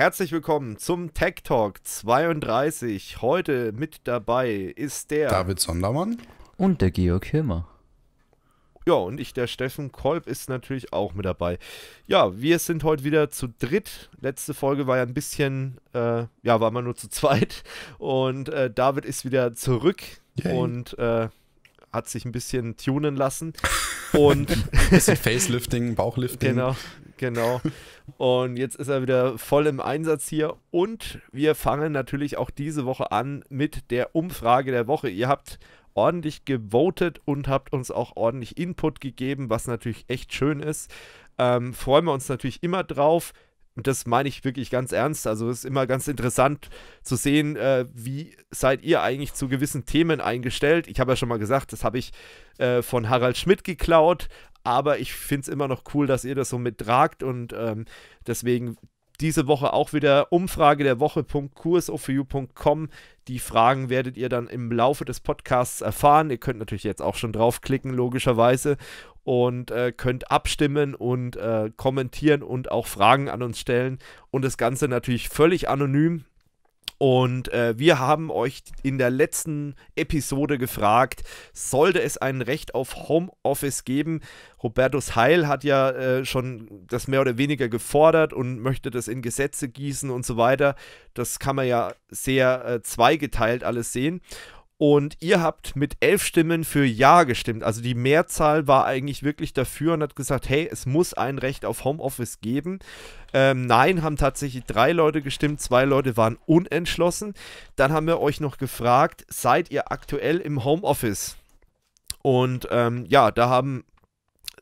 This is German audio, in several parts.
Herzlich willkommen zum Tech Talk 32. Heute mit dabei ist der David Sondermann und der Georg Hirmer. Ja, und ich, der Steffen Kolb, ist natürlich auch mit dabei. Ja, wir sind heute wieder zu dritt. Letzte Folge war ja ein bisschen, äh, ja, war man nur zu zweit. Und äh, David ist wieder zurück Yay. und äh, hat sich ein bisschen tunen lassen. Und ein bisschen Facelifting, Bauchlifting. Genau, Genau. Und jetzt ist er wieder voll im Einsatz hier. Und wir fangen natürlich auch diese Woche an mit der Umfrage der Woche. Ihr habt ordentlich gewotet und habt uns auch ordentlich Input gegeben, was natürlich echt schön ist. Ähm, freuen wir uns natürlich immer drauf. Und das meine ich wirklich ganz ernst. Also es ist immer ganz interessant zu sehen, äh, wie seid ihr eigentlich zu gewissen Themen eingestellt. Ich habe ja schon mal gesagt, das habe ich äh, von Harald Schmidt geklaut, aber ich finde es immer noch cool, dass ihr das so mittragt und ähm, deswegen diese Woche auch wieder Umfrage der Woche.kursofu.com. Die Fragen werdet ihr dann im Laufe des Podcasts erfahren. Ihr könnt natürlich jetzt auch schon draufklicken, logischerweise, und äh, könnt abstimmen und äh, kommentieren und auch Fragen an uns stellen. Und das Ganze natürlich völlig anonym. Und äh, wir haben euch in der letzten Episode gefragt, sollte es ein Recht auf Homeoffice geben? Robertus Heil hat ja äh, schon das mehr oder weniger gefordert und möchte das in Gesetze gießen und so weiter. Das kann man ja sehr äh, zweigeteilt alles sehen. Und ihr habt mit elf Stimmen für Ja gestimmt. Also die Mehrzahl war eigentlich wirklich dafür und hat gesagt, hey, es muss ein Recht auf Homeoffice geben. Ähm, nein, haben tatsächlich drei Leute gestimmt, zwei Leute waren unentschlossen. Dann haben wir euch noch gefragt, seid ihr aktuell im Homeoffice? Und ähm, ja, da haben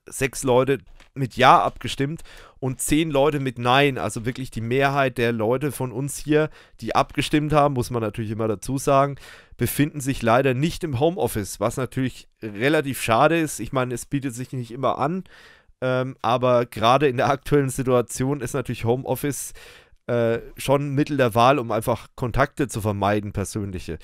sechs Leute mit Ja abgestimmt und zehn Leute mit Nein, also wirklich die Mehrheit der Leute von uns hier, die abgestimmt haben, muss man natürlich immer dazu sagen, befinden sich leider nicht im Homeoffice, was natürlich relativ schade ist. Ich meine, es bietet sich nicht immer an, ähm, aber gerade in der aktuellen Situation ist natürlich Homeoffice äh, schon Mittel der Wahl, um einfach Kontakte zu vermeiden, persönliche.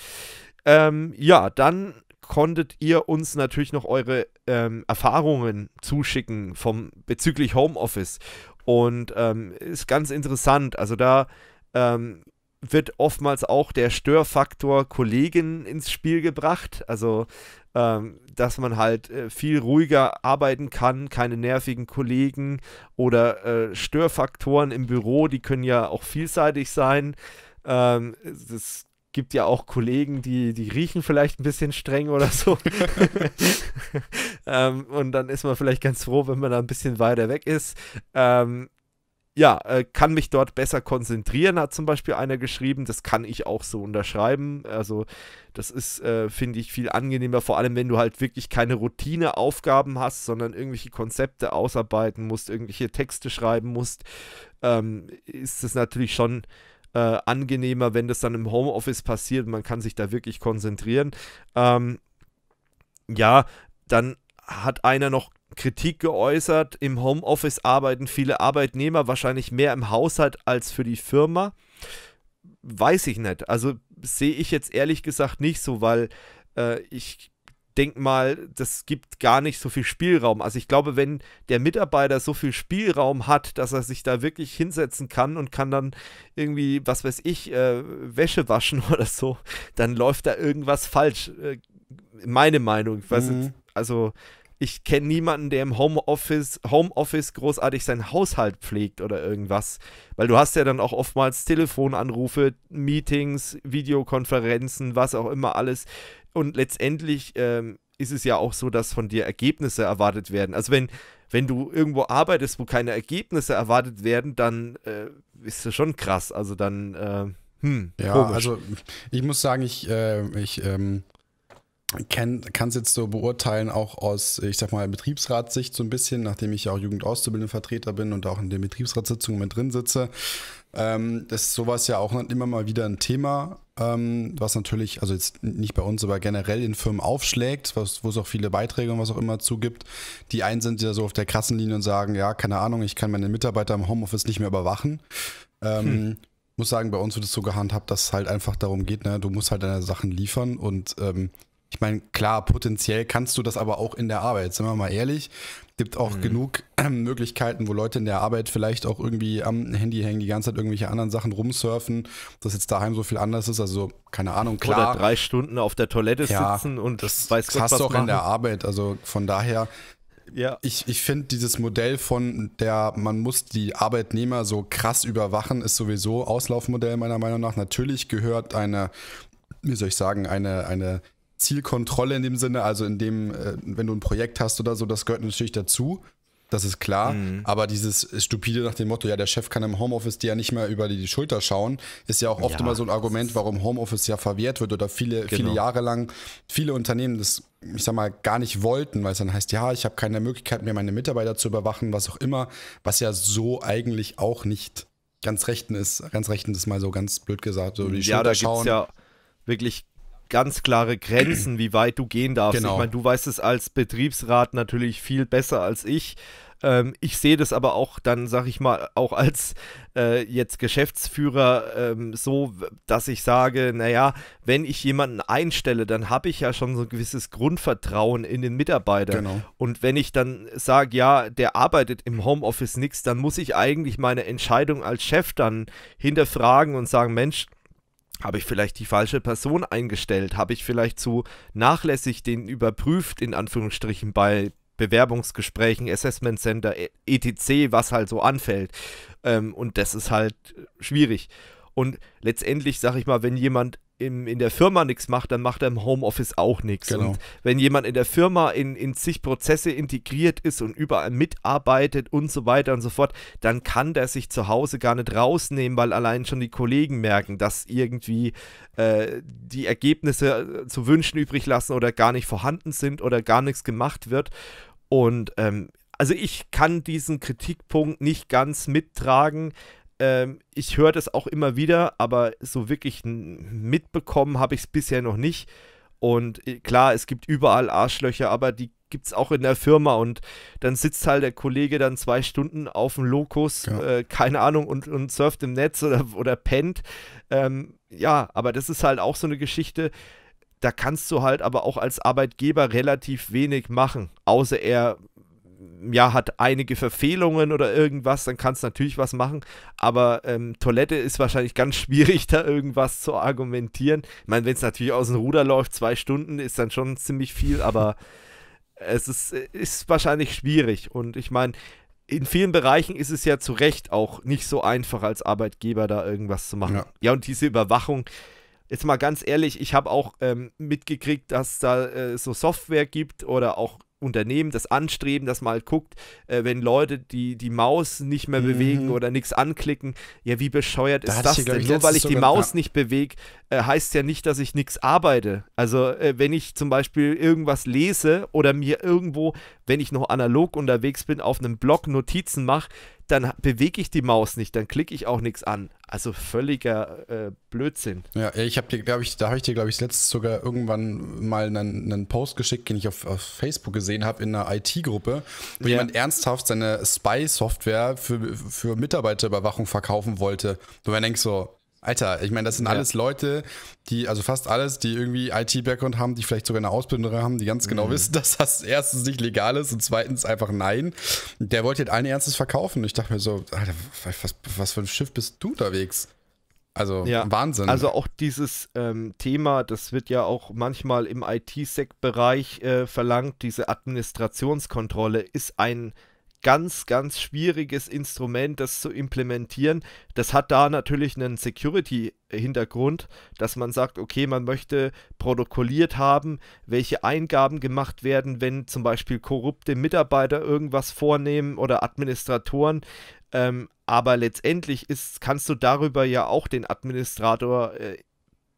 Ähm, ja, dann konntet ihr uns natürlich noch eure ähm, Erfahrungen zuschicken vom bezüglich Homeoffice. Und ähm, ist ganz interessant. Also da ähm, wird oftmals auch der Störfaktor Kollegen ins Spiel gebracht. Also ähm, dass man halt äh, viel ruhiger arbeiten kann, keine nervigen Kollegen oder äh, Störfaktoren im Büro, die können ja auch vielseitig sein. Ähm, das gibt ja auch Kollegen, die, die riechen vielleicht ein bisschen streng oder so. ähm, und dann ist man vielleicht ganz froh, wenn man da ein bisschen weiter weg ist. Ähm, ja, äh, kann mich dort besser konzentrieren, hat zum Beispiel einer geschrieben. Das kann ich auch so unterschreiben. Also das ist, äh, finde ich, viel angenehmer, vor allem wenn du halt wirklich keine Routineaufgaben hast, sondern irgendwelche Konzepte ausarbeiten musst, irgendwelche Texte schreiben musst, ähm, ist das natürlich schon äh, angenehmer, wenn das dann im Homeoffice passiert. Man kann sich da wirklich konzentrieren. Ähm, ja, dann hat einer noch Kritik geäußert. Im Homeoffice arbeiten viele Arbeitnehmer wahrscheinlich mehr im Haushalt als für die Firma. Weiß ich nicht. Also sehe ich jetzt ehrlich gesagt nicht so, weil äh, ich mal, das gibt gar nicht so viel Spielraum. Also ich glaube, wenn der Mitarbeiter so viel Spielraum hat, dass er sich da wirklich hinsetzen kann und kann dann irgendwie, was weiß ich, äh, Wäsche waschen oder so, dann läuft da irgendwas falsch. Äh, meine Meinung. mhm. jetzt, also ich kenne niemanden, der im Homeoffice, Homeoffice großartig seinen Haushalt pflegt oder irgendwas. Weil du hast ja dann auch oftmals Telefonanrufe, Meetings, Videokonferenzen, was auch immer alles. Und letztendlich ähm, ist es ja auch so, dass von dir Ergebnisse erwartet werden. Also wenn, wenn du irgendwo arbeitest, wo keine Ergebnisse erwartet werden, dann äh, ist das schon krass. Also dann, äh, hm, Ja, komisch. also ich muss sagen, ich, äh, ich ähm, kann es jetzt so beurteilen, auch aus, ich sag mal, Betriebsratssicht so ein bisschen, nachdem ich ja auch Jugendauszubildendenvertreter bin und auch in den Betriebsratssitzungen mit drin sitze, ähm, das ist sowas ja auch immer mal wieder ein Thema, ähm, was natürlich, also jetzt nicht bei uns, aber generell in Firmen aufschlägt, wo es auch viele Beiträge und was auch immer zugibt. Die einen sind ja so auf der krassen Linie und sagen, ja, keine Ahnung, ich kann meine Mitarbeiter im Homeoffice nicht mehr überwachen. Ähm, hm. Muss sagen, bei uns wird es so gehandhabt, dass es halt einfach darum geht, ne, du musst halt deine Sachen liefern und ähm, ich meine, klar, potenziell kannst du das aber auch in der Arbeit, sind wir mal ehrlich. Gibt auch mhm. genug äh, Möglichkeiten, wo Leute in der Arbeit vielleicht auch irgendwie am Handy hängen, die ganze Zeit irgendwelche anderen Sachen rumsurfen, dass jetzt daheim so viel anders ist. Also, keine Ahnung, klar. Oder drei Stunden auf der Toilette ja, sitzen und das weiß Gott, hast was du auch machen. in der Arbeit. Also, von daher, ja. Ich, ich finde dieses Modell von der, man muss die Arbeitnehmer so krass überwachen, ist sowieso Auslaufmodell meiner Meinung nach. Natürlich gehört eine, wie soll ich sagen, eine, eine Zielkontrolle in dem Sinne, also in dem, äh, wenn du ein Projekt hast oder so, das gehört natürlich dazu. Das ist klar. Mhm. Aber dieses Stupide nach dem Motto, ja, der Chef kann im Homeoffice dir ja nicht mehr über die Schulter schauen, ist ja auch oft ja. immer so ein Argument, warum Homeoffice ja verwehrt wird oder viele, genau. viele Jahre lang viele Unternehmen das, ich sag mal, gar nicht wollten, weil es dann heißt, ja, ich habe keine Möglichkeit mehr, meine Mitarbeiter zu überwachen, was auch immer, was ja so eigentlich auch nicht ganz rechten ist, ganz rechten ist mal so ganz blöd gesagt, so die ja, Schulter da schauen. Gibt's ja wirklich ganz klare Grenzen, wie weit du gehen darfst. Genau. Ich meine, du weißt es als Betriebsrat natürlich viel besser als ich ähm, ich sehe das aber auch dann, sag ich mal, auch als äh, jetzt Geschäftsführer ähm, so, dass ich sage, naja, wenn ich jemanden einstelle, dann habe ich ja schon so ein gewisses Grundvertrauen in den Mitarbeiter. Genau. Und wenn ich dann sage, ja, der arbeitet im Homeoffice nichts, dann muss ich eigentlich meine Entscheidung als Chef dann hinterfragen und sagen, Mensch, habe ich vielleicht die falsche Person eingestellt? Habe ich vielleicht zu nachlässig den überprüft, in Anführungsstrichen, bei Bewerbungsgesprächen, Assessment Center, etc., e was halt so anfällt. Ähm, und das ist halt schwierig. Und letztendlich, sag ich mal, wenn jemand im, in der Firma nichts macht, dann macht er im Homeoffice auch nichts. Genau. Und wenn jemand in der Firma in, in zig Prozesse integriert ist und überall mitarbeitet und so weiter und so fort, dann kann der sich zu Hause gar nicht rausnehmen, weil allein schon die Kollegen merken, dass irgendwie äh, die Ergebnisse äh, zu wünschen übrig lassen oder gar nicht vorhanden sind oder gar nichts gemacht wird. Und ähm, also ich kann diesen Kritikpunkt nicht ganz mittragen, ähm, ich höre das auch immer wieder, aber so wirklich mitbekommen habe ich es bisher noch nicht. Und äh, klar, es gibt überall Arschlöcher, aber die gibt es auch in der Firma. Und dann sitzt halt der Kollege dann zwei Stunden auf dem Lokus, ja. äh, keine Ahnung, und, und surft im Netz oder, oder pennt. Ähm, ja, aber das ist halt auch so eine Geschichte. Da kannst du halt aber auch als Arbeitgeber relativ wenig machen, außer er ja, hat einige Verfehlungen oder irgendwas, dann kannst du natürlich was machen. Aber ähm, Toilette ist wahrscheinlich ganz schwierig, da irgendwas zu argumentieren. Ich meine, wenn es natürlich aus dem Ruder läuft, zwei Stunden ist dann schon ziemlich viel, aber es ist, ist wahrscheinlich schwierig. Und ich meine, in vielen Bereichen ist es ja zu Recht auch nicht so einfach als Arbeitgeber da irgendwas zu machen. Ja, ja und diese Überwachung, jetzt mal ganz ehrlich, ich habe auch ähm, mitgekriegt, dass da äh, so Software gibt oder auch Unternehmen das anstreben, dass man halt guckt, äh, wenn Leute die, die Maus nicht mehr mhm. bewegen oder nichts anklicken, ja, wie bescheuert da ist das ich, denn? Ich, Nur weil ich die Maus ja. nicht bewege, äh, heißt ja nicht, dass ich nichts arbeite. Also, äh, wenn ich zum Beispiel irgendwas lese oder mir irgendwo, wenn ich noch analog unterwegs bin, auf einem Blog Notizen mache, dann bewege ich die Maus nicht, dann klicke ich auch nichts an. Also völliger äh, Blödsinn. Ja, ich habe dir, glaube ich, da habe ich dir, glaube ich, letztens sogar irgendwann mal einen, einen Post geschickt, den ich auf, auf Facebook gesehen habe, in einer IT-Gruppe, wo ja. jemand ernsthaft seine Spy-Software für, für Mitarbeiterüberwachung verkaufen wollte. Du man denkst so, Alter, ich meine, das sind ja. alles Leute, die, also fast alles, die irgendwie IT-Background haben, die vielleicht sogar eine Ausbildung haben, die ganz genau mhm. wissen, dass das erstens nicht legal ist und zweitens einfach nein. Der wollte jetzt allen Ernstes verkaufen. ich dachte mir so, Alter, was, was für ein Schiff bist du unterwegs? Also ja. Wahnsinn. Also auch dieses ähm, Thema, das wird ja auch manchmal im IT-Sec-Bereich äh, verlangt, diese Administrationskontrolle ist ein ganz, ganz schwieriges Instrument, das zu implementieren. Das hat da natürlich einen Security-Hintergrund, dass man sagt, okay, man möchte protokolliert haben, welche Eingaben gemacht werden, wenn zum Beispiel korrupte Mitarbeiter irgendwas vornehmen oder Administratoren. Ähm, aber letztendlich ist, kannst du darüber ja auch den Administrator äh,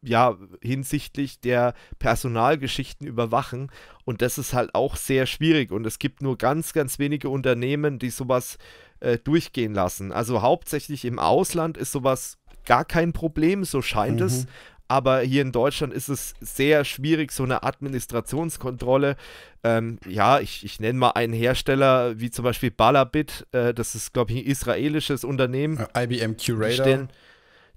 ja, hinsichtlich der Personalgeschichten überwachen. Und das ist halt auch sehr schwierig. Und es gibt nur ganz, ganz wenige Unternehmen, die sowas äh, durchgehen lassen. Also hauptsächlich im Ausland ist sowas gar kein Problem, so scheint mhm. es. Aber hier in Deutschland ist es sehr schwierig, so eine Administrationskontrolle. Ähm, ja, ich, ich nenne mal einen Hersteller wie zum Beispiel Balabit. Äh, das ist, glaube ich, ein israelisches Unternehmen. Äh, IBM Curator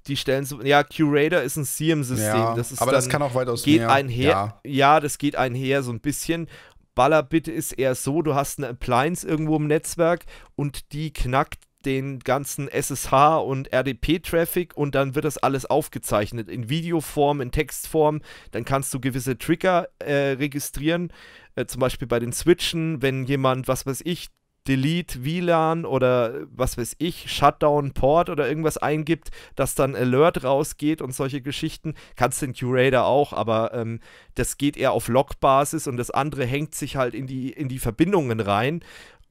die stellen so, ja, Curator ist ein CM-System. Ja, das ist aber dann, das kann auch weitaus geht mehr. Einher, ja. ja, das geht einher so ein bisschen. Ballerbit ist eher so, du hast eine Appliance irgendwo im Netzwerk und die knackt den ganzen SSH und RDP-Traffic und dann wird das alles aufgezeichnet in Videoform, in Textform. Dann kannst du gewisse Trigger äh, registrieren, äh, zum Beispiel bei den Switchen, wenn jemand, was weiß ich, Delete WLAN oder was weiß ich, Shutdown Port oder irgendwas eingibt, dass dann Alert rausgeht und solche Geschichten. Kannst den Curator auch, aber ähm, das geht eher auf Log-Basis und das andere hängt sich halt in die, in die Verbindungen rein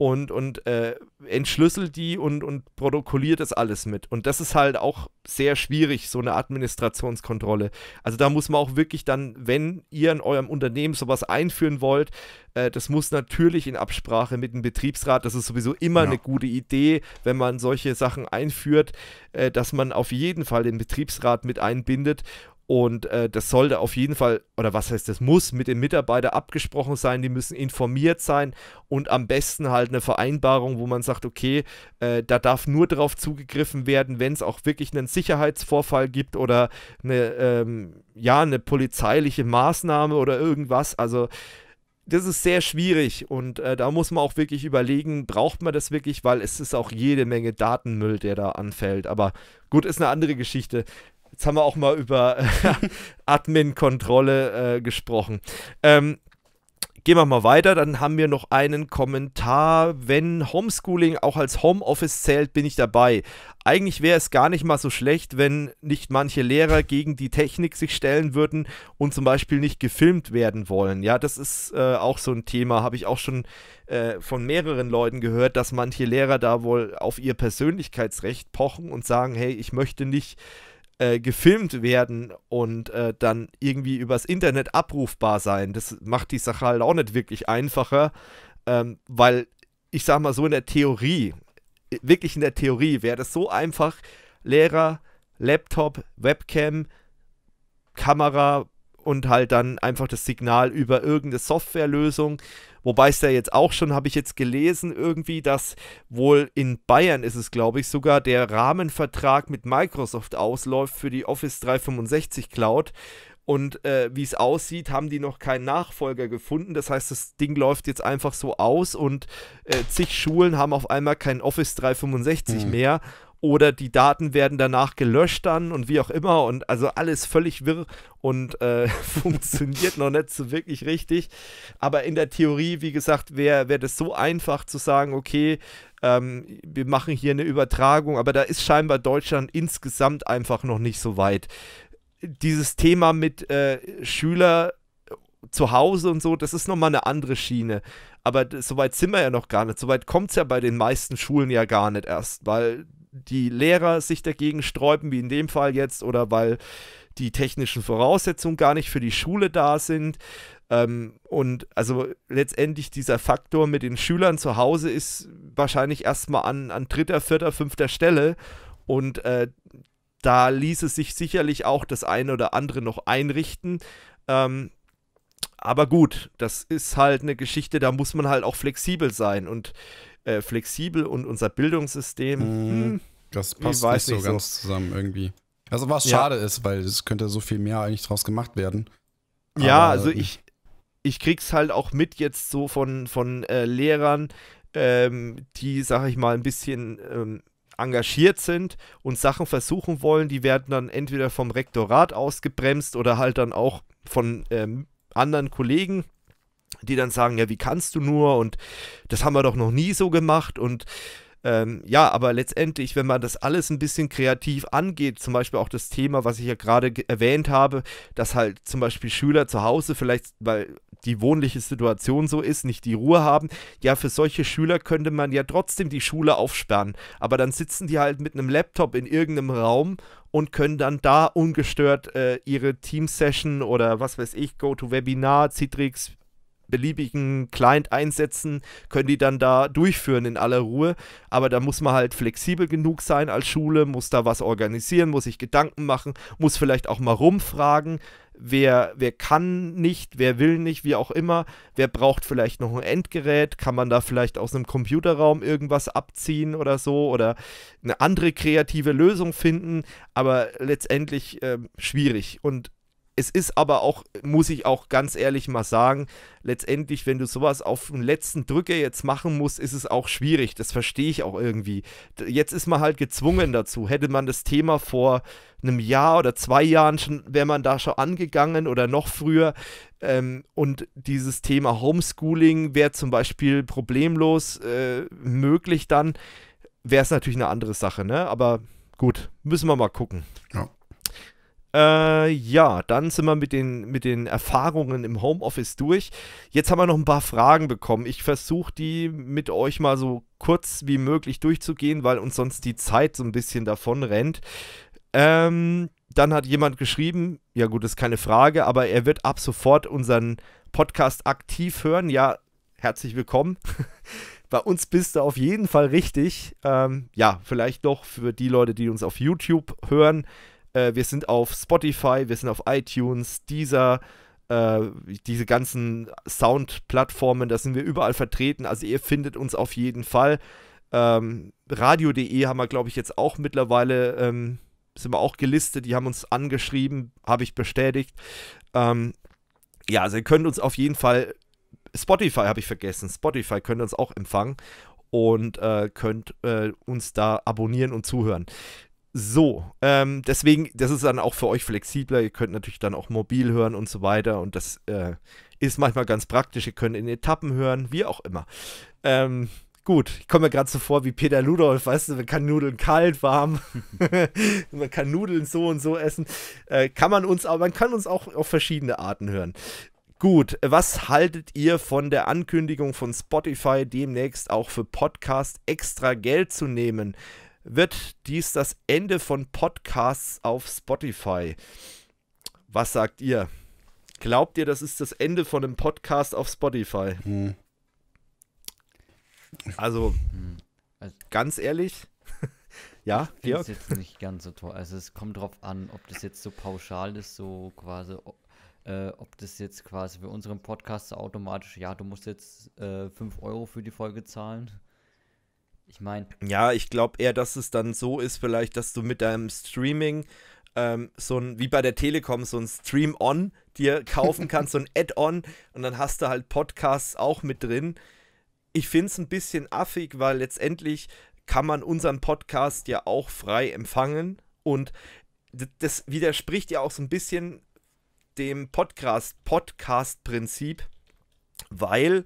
und, und äh, entschlüsselt die und, und protokolliert das alles mit. Und das ist halt auch sehr schwierig, so eine Administrationskontrolle. Also da muss man auch wirklich dann, wenn ihr in eurem Unternehmen sowas einführen wollt, äh, das muss natürlich in Absprache mit dem Betriebsrat, das ist sowieso immer ja. eine gute Idee, wenn man solche Sachen einführt, äh, dass man auf jeden Fall den Betriebsrat mit einbindet und äh, das sollte auf jeden Fall, oder was heißt, das muss mit den Mitarbeitern abgesprochen sein, die müssen informiert sein und am besten halt eine Vereinbarung, wo man sagt, okay, äh, da darf nur darauf zugegriffen werden, wenn es auch wirklich einen Sicherheitsvorfall gibt oder eine, ähm, ja, eine polizeiliche Maßnahme oder irgendwas. Also das ist sehr schwierig und äh, da muss man auch wirklich überlegen, braucht man das wirklich, weil es ist auch jede Menge Datenmüll, der da anfällt. Aber gut, ist eine andere Geschichte. Jetzt haben wir auch mal über äh, Admin-Kontrolle äh, gesprochen. Ähm, gehen wir mal weiter. Dann haben wir noch einen Kommentar. Wenn Homeschooling auch als Homeoffice zählt, bin ich dabei. Eigentlich wäre es gar nicht mal so schlecht, wenn nicht manche Lehrer gegen die Technik sich stellen würden und zum Beispiel nicht gefilmt werden wollen. Ja, das ist äh, auch so ein Thema, habe ich auch schon äh, von mehreren Leuten gehört, dass manche Lehrer da wohl auf ihr Persönlichkeitsrecht pochen und sagen, hey, ich möchte nicht äh, gefilmt werden und äh, dann irgendwie übers Internet abrufbar sein. Das macht die Sache halt auch nicht wirklich einfacher, ähm, weil ich sag mal so in der Theorie, wirklich in der Theorie wäre das so einfach, Lehrer, Laptop, Webcam, Kamera, und halt dann einfach das Signal über irgendeine Softwarelösung. Wobei es da jetzt auch schon, habe ich jetzt gelesen, irgendwie, dass wohl in Bayern ist es, glaube ich, sogar der Rahmenvertrag mit Microsoft ausläuft für die Office 365 Cloud. Und äh, wie es aussieht, haben die noch keinen Nachfolger gefunden. Das heißt, das Ding läuft jetzt einfach so aus und äh, zig Schulen haben auf einmal kein Office 365 mhm. mehr oder die Daten werden danach gelöscht dann und wie auch immer und also alles völlig wirr und äh, funktioniert noch nicht so wirklich richtig. Aber in der Theorie, wie gesagt, wäre wär das so einfach zu sagen, okay, ähm, wir machen hier eine Übertragung, aber da ist scheinbar Deutschland insgesamt einfach noch nicht so weit. Dieses Thema mit äh, Schüler zu Hause und so, das ist nochmal eine andere Schiene. Aber soweit sind wir ja noch gar nicht. Soweit kommt es ja bei den meisten Schulen ja gar nicht erst, weil die Lehrer sich dagegen sträuben, wie in dem Fall jetzt, oder weil die technischen Voraussetzungen gar nicht für die Schule da sind. Ähm, und also letztendlich dieser Faktor mit den Schülern zu Hause ist wahrscheinlich erstmal an, an dritter, vierter, fünfter Stelle. Und äh, da ließe sich sicherlich auch das eine oder andere noch einrichten. Ähm, aber gut, das ist halt eine Geschichte, da muss man halt auch flexibel sein. Und äh, flexibel und unser Bildungssystem. Mhm. Hm, das passt nicht so ganz so. zusammen irgendwie. Also was ja. schade ist, weil es könnte so viel mehr eigentlich draus gemacht werden. ja, also hm. ich, ich krieg's halt auch mit jetzt so von, von äh, Lehrern, ähm, die, sag ich mal, ein bisschen ähm, engagiert sind und Sachen versuchen wollen, die werden dann entweder vom Rektorat ausgebremst oder halt dann auch von ähm, anderen Kollegen die dann sagen, ja, wie kannst du nur und das haben wir doch noch nie so gemacht und ähm, ja, aber letztendlich, wenn man das alles ein bisschen kreativ angeht, zum Beispiel auch das Thema, was ich ja gerade erwähnt habe, dass halt zum Beispiel Schüler zu Hause vielleicht, weil die wohnliche Situation so ist, nicht die Ruhe haben, ja, für solche Schüler könnte man ja trotzdem die Schule aufsperren, aber dann sitzen die halt mit einem Laptop in irgendeinem Raum und können dann da ungestört äh, ihre Team-Session oder was weiß ich, Go-to-Webinar, Citrix, beliebigen Client einsetzen, können die dann da durchführen in aller Ruhe. Aber da muss man halt flexibel genug sein als Schule, muss da was organisieren, muss sich Gedanken machen, muss vielleicht auch mal rumfragen, wer, wer kann nicht, wer will nicht, wie auch immer, wer braucht vielleicht noch ein Endgerät, kann man da vielleicht aus einem Computerraum irgendwas abziehen oder so oder eine andere kreative Lösung finden, aber letztendlich äh, schwierig. Und es ist aber auch, muss ich auch ganz ehrlich mal sagen, letztendlich, wenn du sowas auf den letzten Drücker jetzt machen musst, ist es auch schwierig. Das verstehe ich auch irgendwie. Jetzt ist man halt gezwungen dazu. Hätte man das Thema vor einem Jahr oder zwei Jahren schon, wäre man da schon angegangen oder noch früher. Ähm, und dieses Thema Homeschooling wäre zum Beispiel problemlos äh, möglich dann, wäre es natürlich eine andere Sache, ne? Aber gut, müssen wir mal gucken. Ja. Äh, ja, dann sind wir mit den, mit den Erfahrungen im Homeoffice durch. Jetzt haben wir noch ein paar Fragen bekommen. Ich versuche die mit euch mal so kurz wie möglich durchzugehen, weil uns sonst die Zeit so ein bisschen davon rennt. Ähm, dann hat jemand geschrieben, ja gut, ist keine Frage, aber er wird ab sofort unseren Podcast aktiv hören. Ja, herzlich willkommen. bei uns bist du auf jeden Fall richtig. Ähm, ja, vielleicht doch für die Leute, die uns auf YouTube hören. Äh, wir sind auf Spotify, wir sind auf iTunes, dieser, äh, diese ganzen Sound-Plattformen, da sind wir überall vertreten. Also ihr findet uns auf jeden Fall. Ähm, Radio.de haben wir, glaube ich, jetzt auch mittlerweile, ähm, sind wir auch gelistet, die haben uns angeschrieben, habe ich bestätigt. Ähm, ja, also ihr könnt uns auf jeden Fall, Spotify habe ich vergessen, Spotify könnt ihr uns auch empfangen und äh, könnt äh, uns da abonnieren und zuhören. So, ähm, deswegen, das ist dann auch für euch flexibler. Ihr könnt natürlich dann auch mobil hören und so weiter. Und das äh, ist manchmal ganz praktisch. Ihr könnt in Etappen hören, wie auch immer. Ähm, gut, ich komme mir gerade so vor wie Peter Ludolf, weißt du, man kann Nudeln kalt, warm, man kann Nudeln so und so essen. Äh, kann man uns, aber man kann uns auch auf verschiedene Arten hören. Gut, was haltet ihr von der Ankündigung von Spotify, demnächst auch für Podcast extra Geld zu nehmen? wird dies das Ende von Podcasts auf Spotify. Was sagt ihr? Glaubt ihr, das ist das Ende von einem Podcast auf Spotify? Hm. Also, hm. also, ganz ehrlich, ja, ich Georg? jetzt nicht ganz so toll. Also, es kommt drauf an, ob das jetzt so pauschal ist, so quasi, äh, ob das jetzt quasi für unseren Podcast automatisch, ja, du musst jetzt äh, 5 Euro für die Folge zahlen ich meine. Ja, ich glaube eher, dass es dann so ist, vielleicht, dass du mit deinem Streaming ähm, so ein, wie bei der Telekom, so ein Stream-On dir kaufen kannst, so ein Add-on und dann hast du halt Podcasts auch mit drin. Ich finde es ein bisschen affig, weil letztendlich kann man unseren Podcast ja auch frei empfangen und das widerspricht ja auch so ein bisschen dem Podcast-Podcast-Prinzip, weil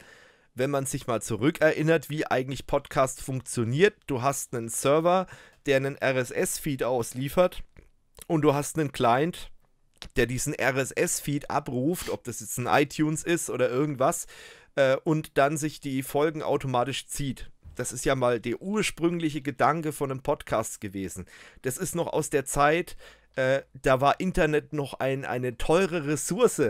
wenn man sich mal zurückerinnert, wie eigentlich Podcast funktioniert. Du hast einen Server, der einen RSS-Feed ausliefert und du hast einen Client, der diesen RSS-Feed abruft, ob das jetzt ein iTunes ist oder irgendwas, äh, und dann sich die Folgen automatisch zieht. Das ist ja mal der ursprüngliche Gedanke von einem Podcast gewesen. Das ist noch aus der Zeit, äh, da war Internet noch ein, eine teure Ressource.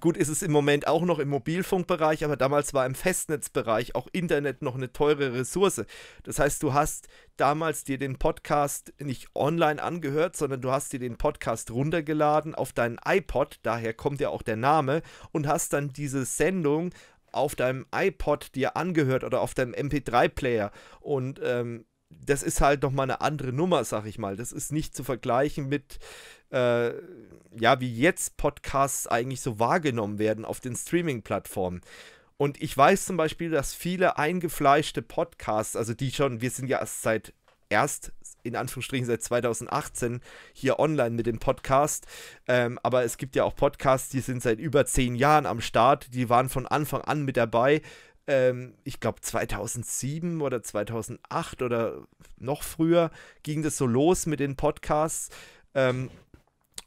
Gut, ist es im Moment auch noch im Mobilfunkbereich, aber damals war im Festnetzbereich auch Internet noch eine teure Ressource. Das heißt, du hast damals dir den Podcast nicht online angehört, sondern du hast dir den Podcast runtergeladen auf deinen iPod, daher kommt ja auch der Name, und hast dann diese Sendung auf deinem iPod dir angehört oder auf deinem MP3-Player. Und ähm, das ist halt nochmal eine andere Nummer, sag ich mal. Das ist nicht zu vergleichen mit, äh, ja, wie jetzt Podcasts eigentlich so wahrgenommen werden auf den Streaming-Plattformen. Und ich weiß zum Beispiel, dass viele eingefleischte Podcasts, also die schon, wir sind ja erst seit, erst in Anführungsstrichen seit 2018 hier online mit dem Podcast. Ähm, aber es gibt ja auch Podcasts, die sind seit über zehn Jahren am Start, die waren von Anfang an mit dabei ähm, ich glaube 2007 oder 2008 oder noch früher ging das so los mit den Podcasts. Ähm,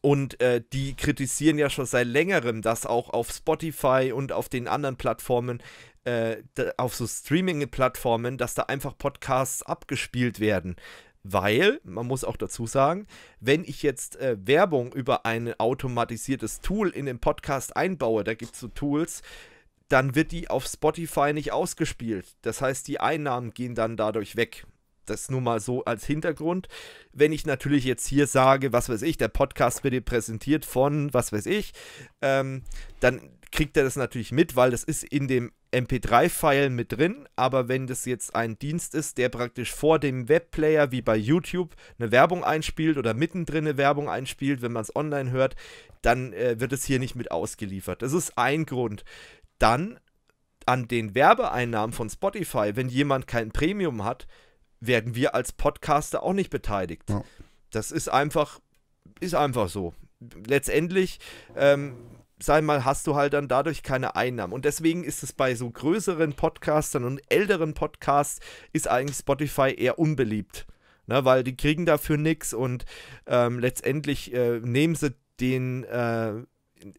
und äh, die kritisieren ja schon seit längerem, dass auch auf Spotify und auf den anderen Plattformen, äh, auf so Streaming-Plattformen, dass da einfach Podcasts abgespielt werden. Weil, man muss auch dazu sagen, wenn ich jetzt äh, Werbung über ein automatisiertes Tool in den Podcast einbaue, da gibt es so Tools, dann wird die auf Spotify nicht ausgespielt. Das heißt, die Einnahmen gehen dann dadurch weg. Das nur mal so als Hintergrund. Wenn ich natürlich jetzt hier sage, was weiß ich, der Podcast wird dir präsentiert von was weiß ich, ähm, dann kriegt er das natürlich mit, weil das ist in dem MP3-File mit drin. Aber wenn das jetzt ein Dienst ist, der praktisch vor dem Webplayer wie bei YouTube eine Werbung einspielt oder mittendrin eine Werbung einspielt, wenn man es online hört, dann äh, wird es hier nicht mit ausgeliefert. Das ist ein Grund dann an den Werbeeinnahmen von Spotify, wenn jemand kein Premium hat, werden wir als Podcaster auch nicht beteiligt. Ja. Das ist einfach, ist einfach so. Letztendlich, ähm, sag mal, hast du halt dann dadurch keine Einnahmen. Und deswegen ist es bei so größeren Podcastern und älteren Podcasts, ist eigentlich Spotify eher unbeliebt. Ne, weil die kriegen dafür nichts und ähm, letztendlich äh, nehmen sie den äh,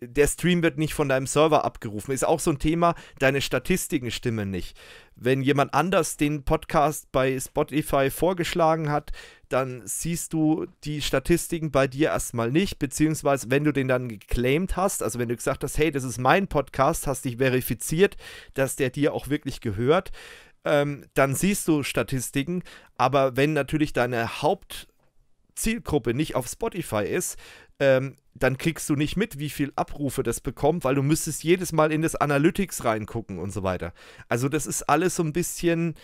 der Stream wird nicht von deinem Server abgerufen. Ist auch so ein Thema, deine Statistiken stimmen nicht. Wenn jemand anders den Podcast bei Spotify vorgeschlagen hat, dann siehst du die Statistiken bei dir erstmal nicht, beziehungsweise wenn du den dann geclaimed hast, also wenn du gesagt hast, hey, das ist mein Podcast, hast dich verifiziert, dass der dir auch wirklich gehört, ähm, dann siehst du Statistiken, aber wenn natürlich deine Haupt- Zielgruppe nicht auf Spotify ist, ähm, dann kriegst du nicht mit, wie viel Abrufe das bekommt, weil du müsstest jedes Mal in das Analytics reingucken und so weiter. Also das ist alles so ein bisschen,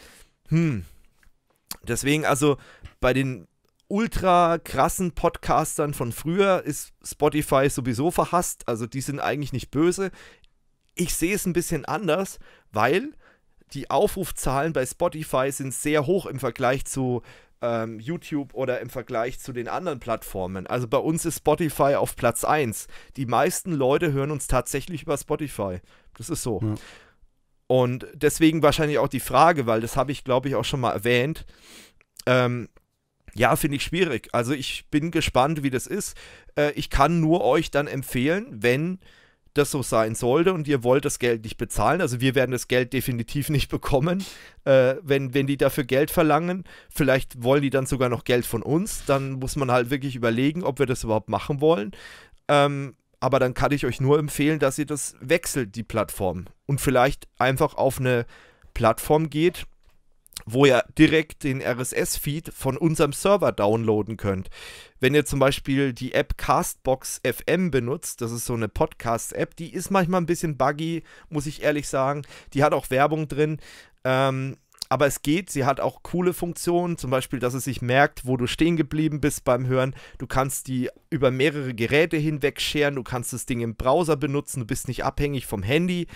hm. Deswegen also bei den ultra krassen Podcastern von früher ist Spotify sowieso verhasst. Also die sind eigentlich nicht böse. Ich sehe es ein bisschen anders, weil die Aufrufzahlen bei Spotify sind sehr hoch im Vergleich zu ähm, YouTube oder im Vergleich zu den anderen Plattformen. Also bei uns ist Spotify auf Platz 1. Die meisten Leute hören uns tatsächlich über Spotify. Das ist so. Ja. Und deswegen wahrscheinlich auch die Frage, weil das habe ich, glaube ich, auch schon mal erwähnt. Ähm, ja, finde ich schwierig. Also ich bin gespannt, wie das ist. Äh, ich kann nur euch dann empfehlen, wenn das so sein sollte und ihr wollt das Geld nicht bezahlen, also wir werden das Geld definitiv nicht bekommen, äh, wenn, wenn die dafür Geld verlangen, vielleicht wollen die dann sogar noch Geld von uns, dann muss man halt wirklich überlegen, ob wir das überhaupt machen wollen. Ähm, aber dann kann ich euch nur empfehlen, dass ihr das wechselt, die Plattform. Und vielleicht einfach auf eine Plattform geht, wo ihr direkt den RSS-Feed von unserem Server downloaden könnt. Wenn ihr zum Beispiel die App Castbox FM benutzt, das ist so eine Podcast-App, die ist manchmal ein bisschen buggy, muss ich ehrlich sagen. Die hat auch Werbung drin. Ähm, aber es geht, sie hat auch coole Funktionen, zum Beispiel, dass es sich merkt, wo du stehen geblieben bist beim Hören. Du kannst die über mehrere Geräte hinweg scheren, du kannst das Ding im Browser benutzen, du bist nicht abhängig vom Handy.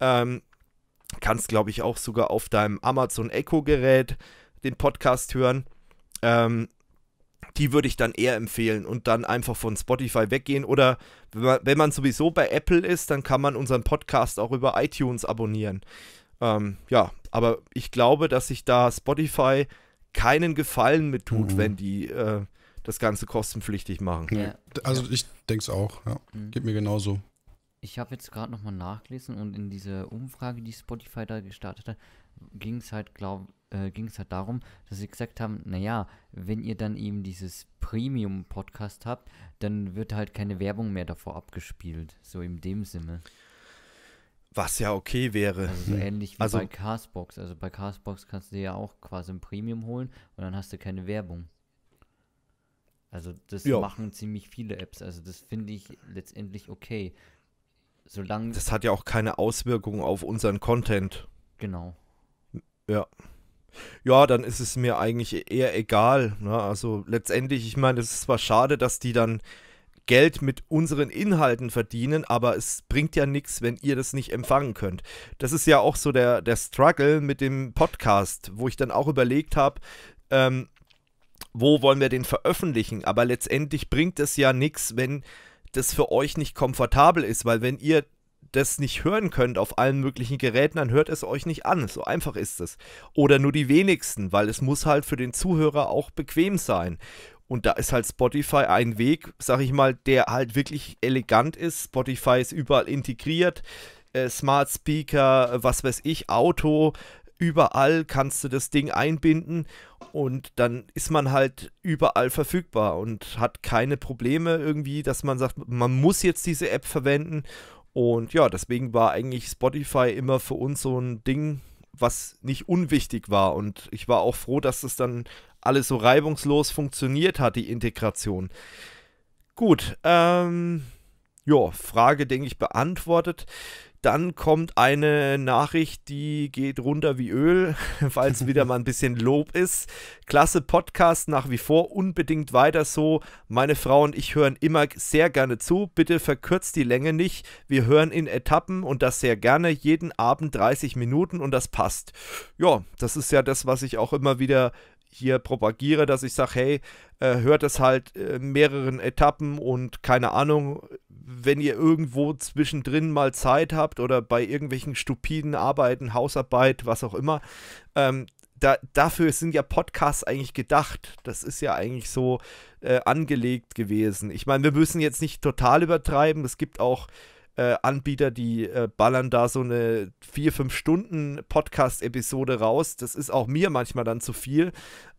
Ähm, Kannst, glaube ich, auch sogar auf deinem Amazon Echo-Gerät den Podcast hören. Ähm, die würde ich dann eher empfehlen und dann einfach von Spotify weggehen. Oder wenn man, wenn man, sowieso bei Apple ist, dann kann man unseren Podcast auch über iTunes abonnieren. Ähm, ja, aber ich glaube, dass sich da Spotify keinen Gefallen mit tut, mhm. wenn die äh, das Ganze kostenpflichtig machen. Ja. Also ich denke es auch, ja. Mhm. Geht mir genauso ich habe jetzt gerade nochmal nachgelesen und in dieser Umfrage, die Spotify da gestartet hat, ging es halt, glaub, äh, ging halt darum, dass sie gesagt haben, naja, wenn ihr dann eben dieses Premium-Podcast habt, dann wird halt keine Werbung mehr davor abgespielt. So in dem Sinne. Was ja okay wäre. Also so ähnlich wie also, bei Castbox. Also bei Castbox kannst du dir ja auch quasi ein Premium holen und dann hast du keine Werbung. Also das jo. machen ziemlich viele Apps. Also das finde ich letztendlich okay solange. Das hat ja auch keine Auswirkungen auf unseren Content. Genau. Ja. Ja, dann ist es mir eigentlich eher egal. Ne? Also letztendlich, ich meine, es ist zwar schade, dass die dann Geld mit unseren Inhalten verdienen, aber es bringt ja nichts, wenn ihr das nicht empfangen könnt. Das ist ja auch so der, der Struggle mit dem Podcast, wo ich dann auch überlegt habe, ähm, wo wollen wir den veröffentlichen? Aber letztendlich bringt es ja nichts, wenn das für euch nicht komfortabel ist, weil wenn ihr das nicht hören könnt auf allen möglichen Geräten, dann hört es euch nicht an. So einfach ist es. Oder nur die wenigsten, weil es muss halt für den Zuhörer auch bequem sein. Und da ist halt Spotify ein Weg, sag ich mal, der halt wirklich elegant ist. Spotify ist überall integriert. Äh, Smart Speaker, was weiß ich, Auto, überall kannst du das Ding einbinden und dann ist man halt überall verfügbar und hat keine Probleme irgendwie, dass man sagt, man muss jetzt diese App verwenden. Und ja, deswegen war eigentlich Spotify immer für uns so ein Ding, was nicht unwichtig war. Und ich war auch froh, dass das dann alles so reibungslos funktioniert hat, die Integration. Gut, ähm, ja, Frage, denke ich, beantwortet. Dann kommt eine Nachricht, die geht runter wie Öl, weil es wieder mal ein bisschen Lob ist. Klasse Podcast nach wie vor, unbedingt weiter so. Meine Frau und ich hören immer sehr gerne zu. Bitte verkürzt die Länge nicht. Wir hören in Etappen und das sehr gerne. Jeden Abend 30 Minuten und das passt. Ja, das ist ja das, was ich auch immer wieder hier propagiere, dass ich sage, hey, äh, hört es halt äh, mehreren Etappen und keine Ahnung, wenn ihr irgendwo zwischendrin mal Zeit habt oder bei irgendwelchen stupiden Arbeiten, Hausarbeit, was auch immer, ähm, da, dafür sind ja Podcasts eigentlich gedacht. Das ist ja eigentlich so äh, angelegt gewesen. Ich meine, wir müssen jetzt nicht total übertreiben. Es gibt auch äh, Anbieter, die äh, ballern da so eine 4-5 Stunden Podcast-Episode raus. Das ist auch mir manchmal dann zu viel.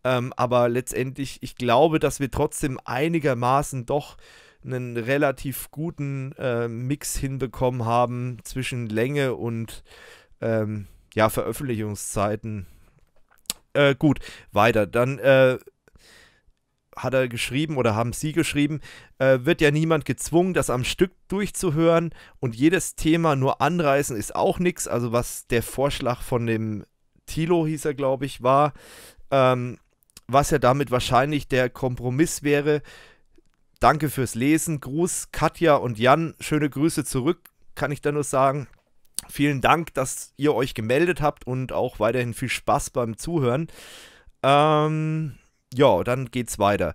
Ähm, aber letztendlich, ich glaube, dass wir trotzdem einigermaßen doch einen relativ guten äh, Mix hinbekommen haben zwischen Länge und ähm, ja, Veröffentlichungszeiten. Äh, gut, weiter. Dann äh, hat er geschrieben oder haben Sie geschrieben, äh, wird ja niemand gezwungen, das am Stück durchzuhören und jedes Thema nur anreißen ist auch nichts. Also was der Vorschlag von dem Tilo hieß er, glaube ich, war, ähm, was ja damit wahrscheinlich der Kompromiss wäre. Danke fürs Lesen. Gruß Katja und Jan. Schöne Grüße zurück, kann ich da nur sagen. Vielen Dank, dass ihr euch gemeldet habt und auch weiterhin viel Spaß beim Zuhören. Ähm, ja, dann geht's weiter.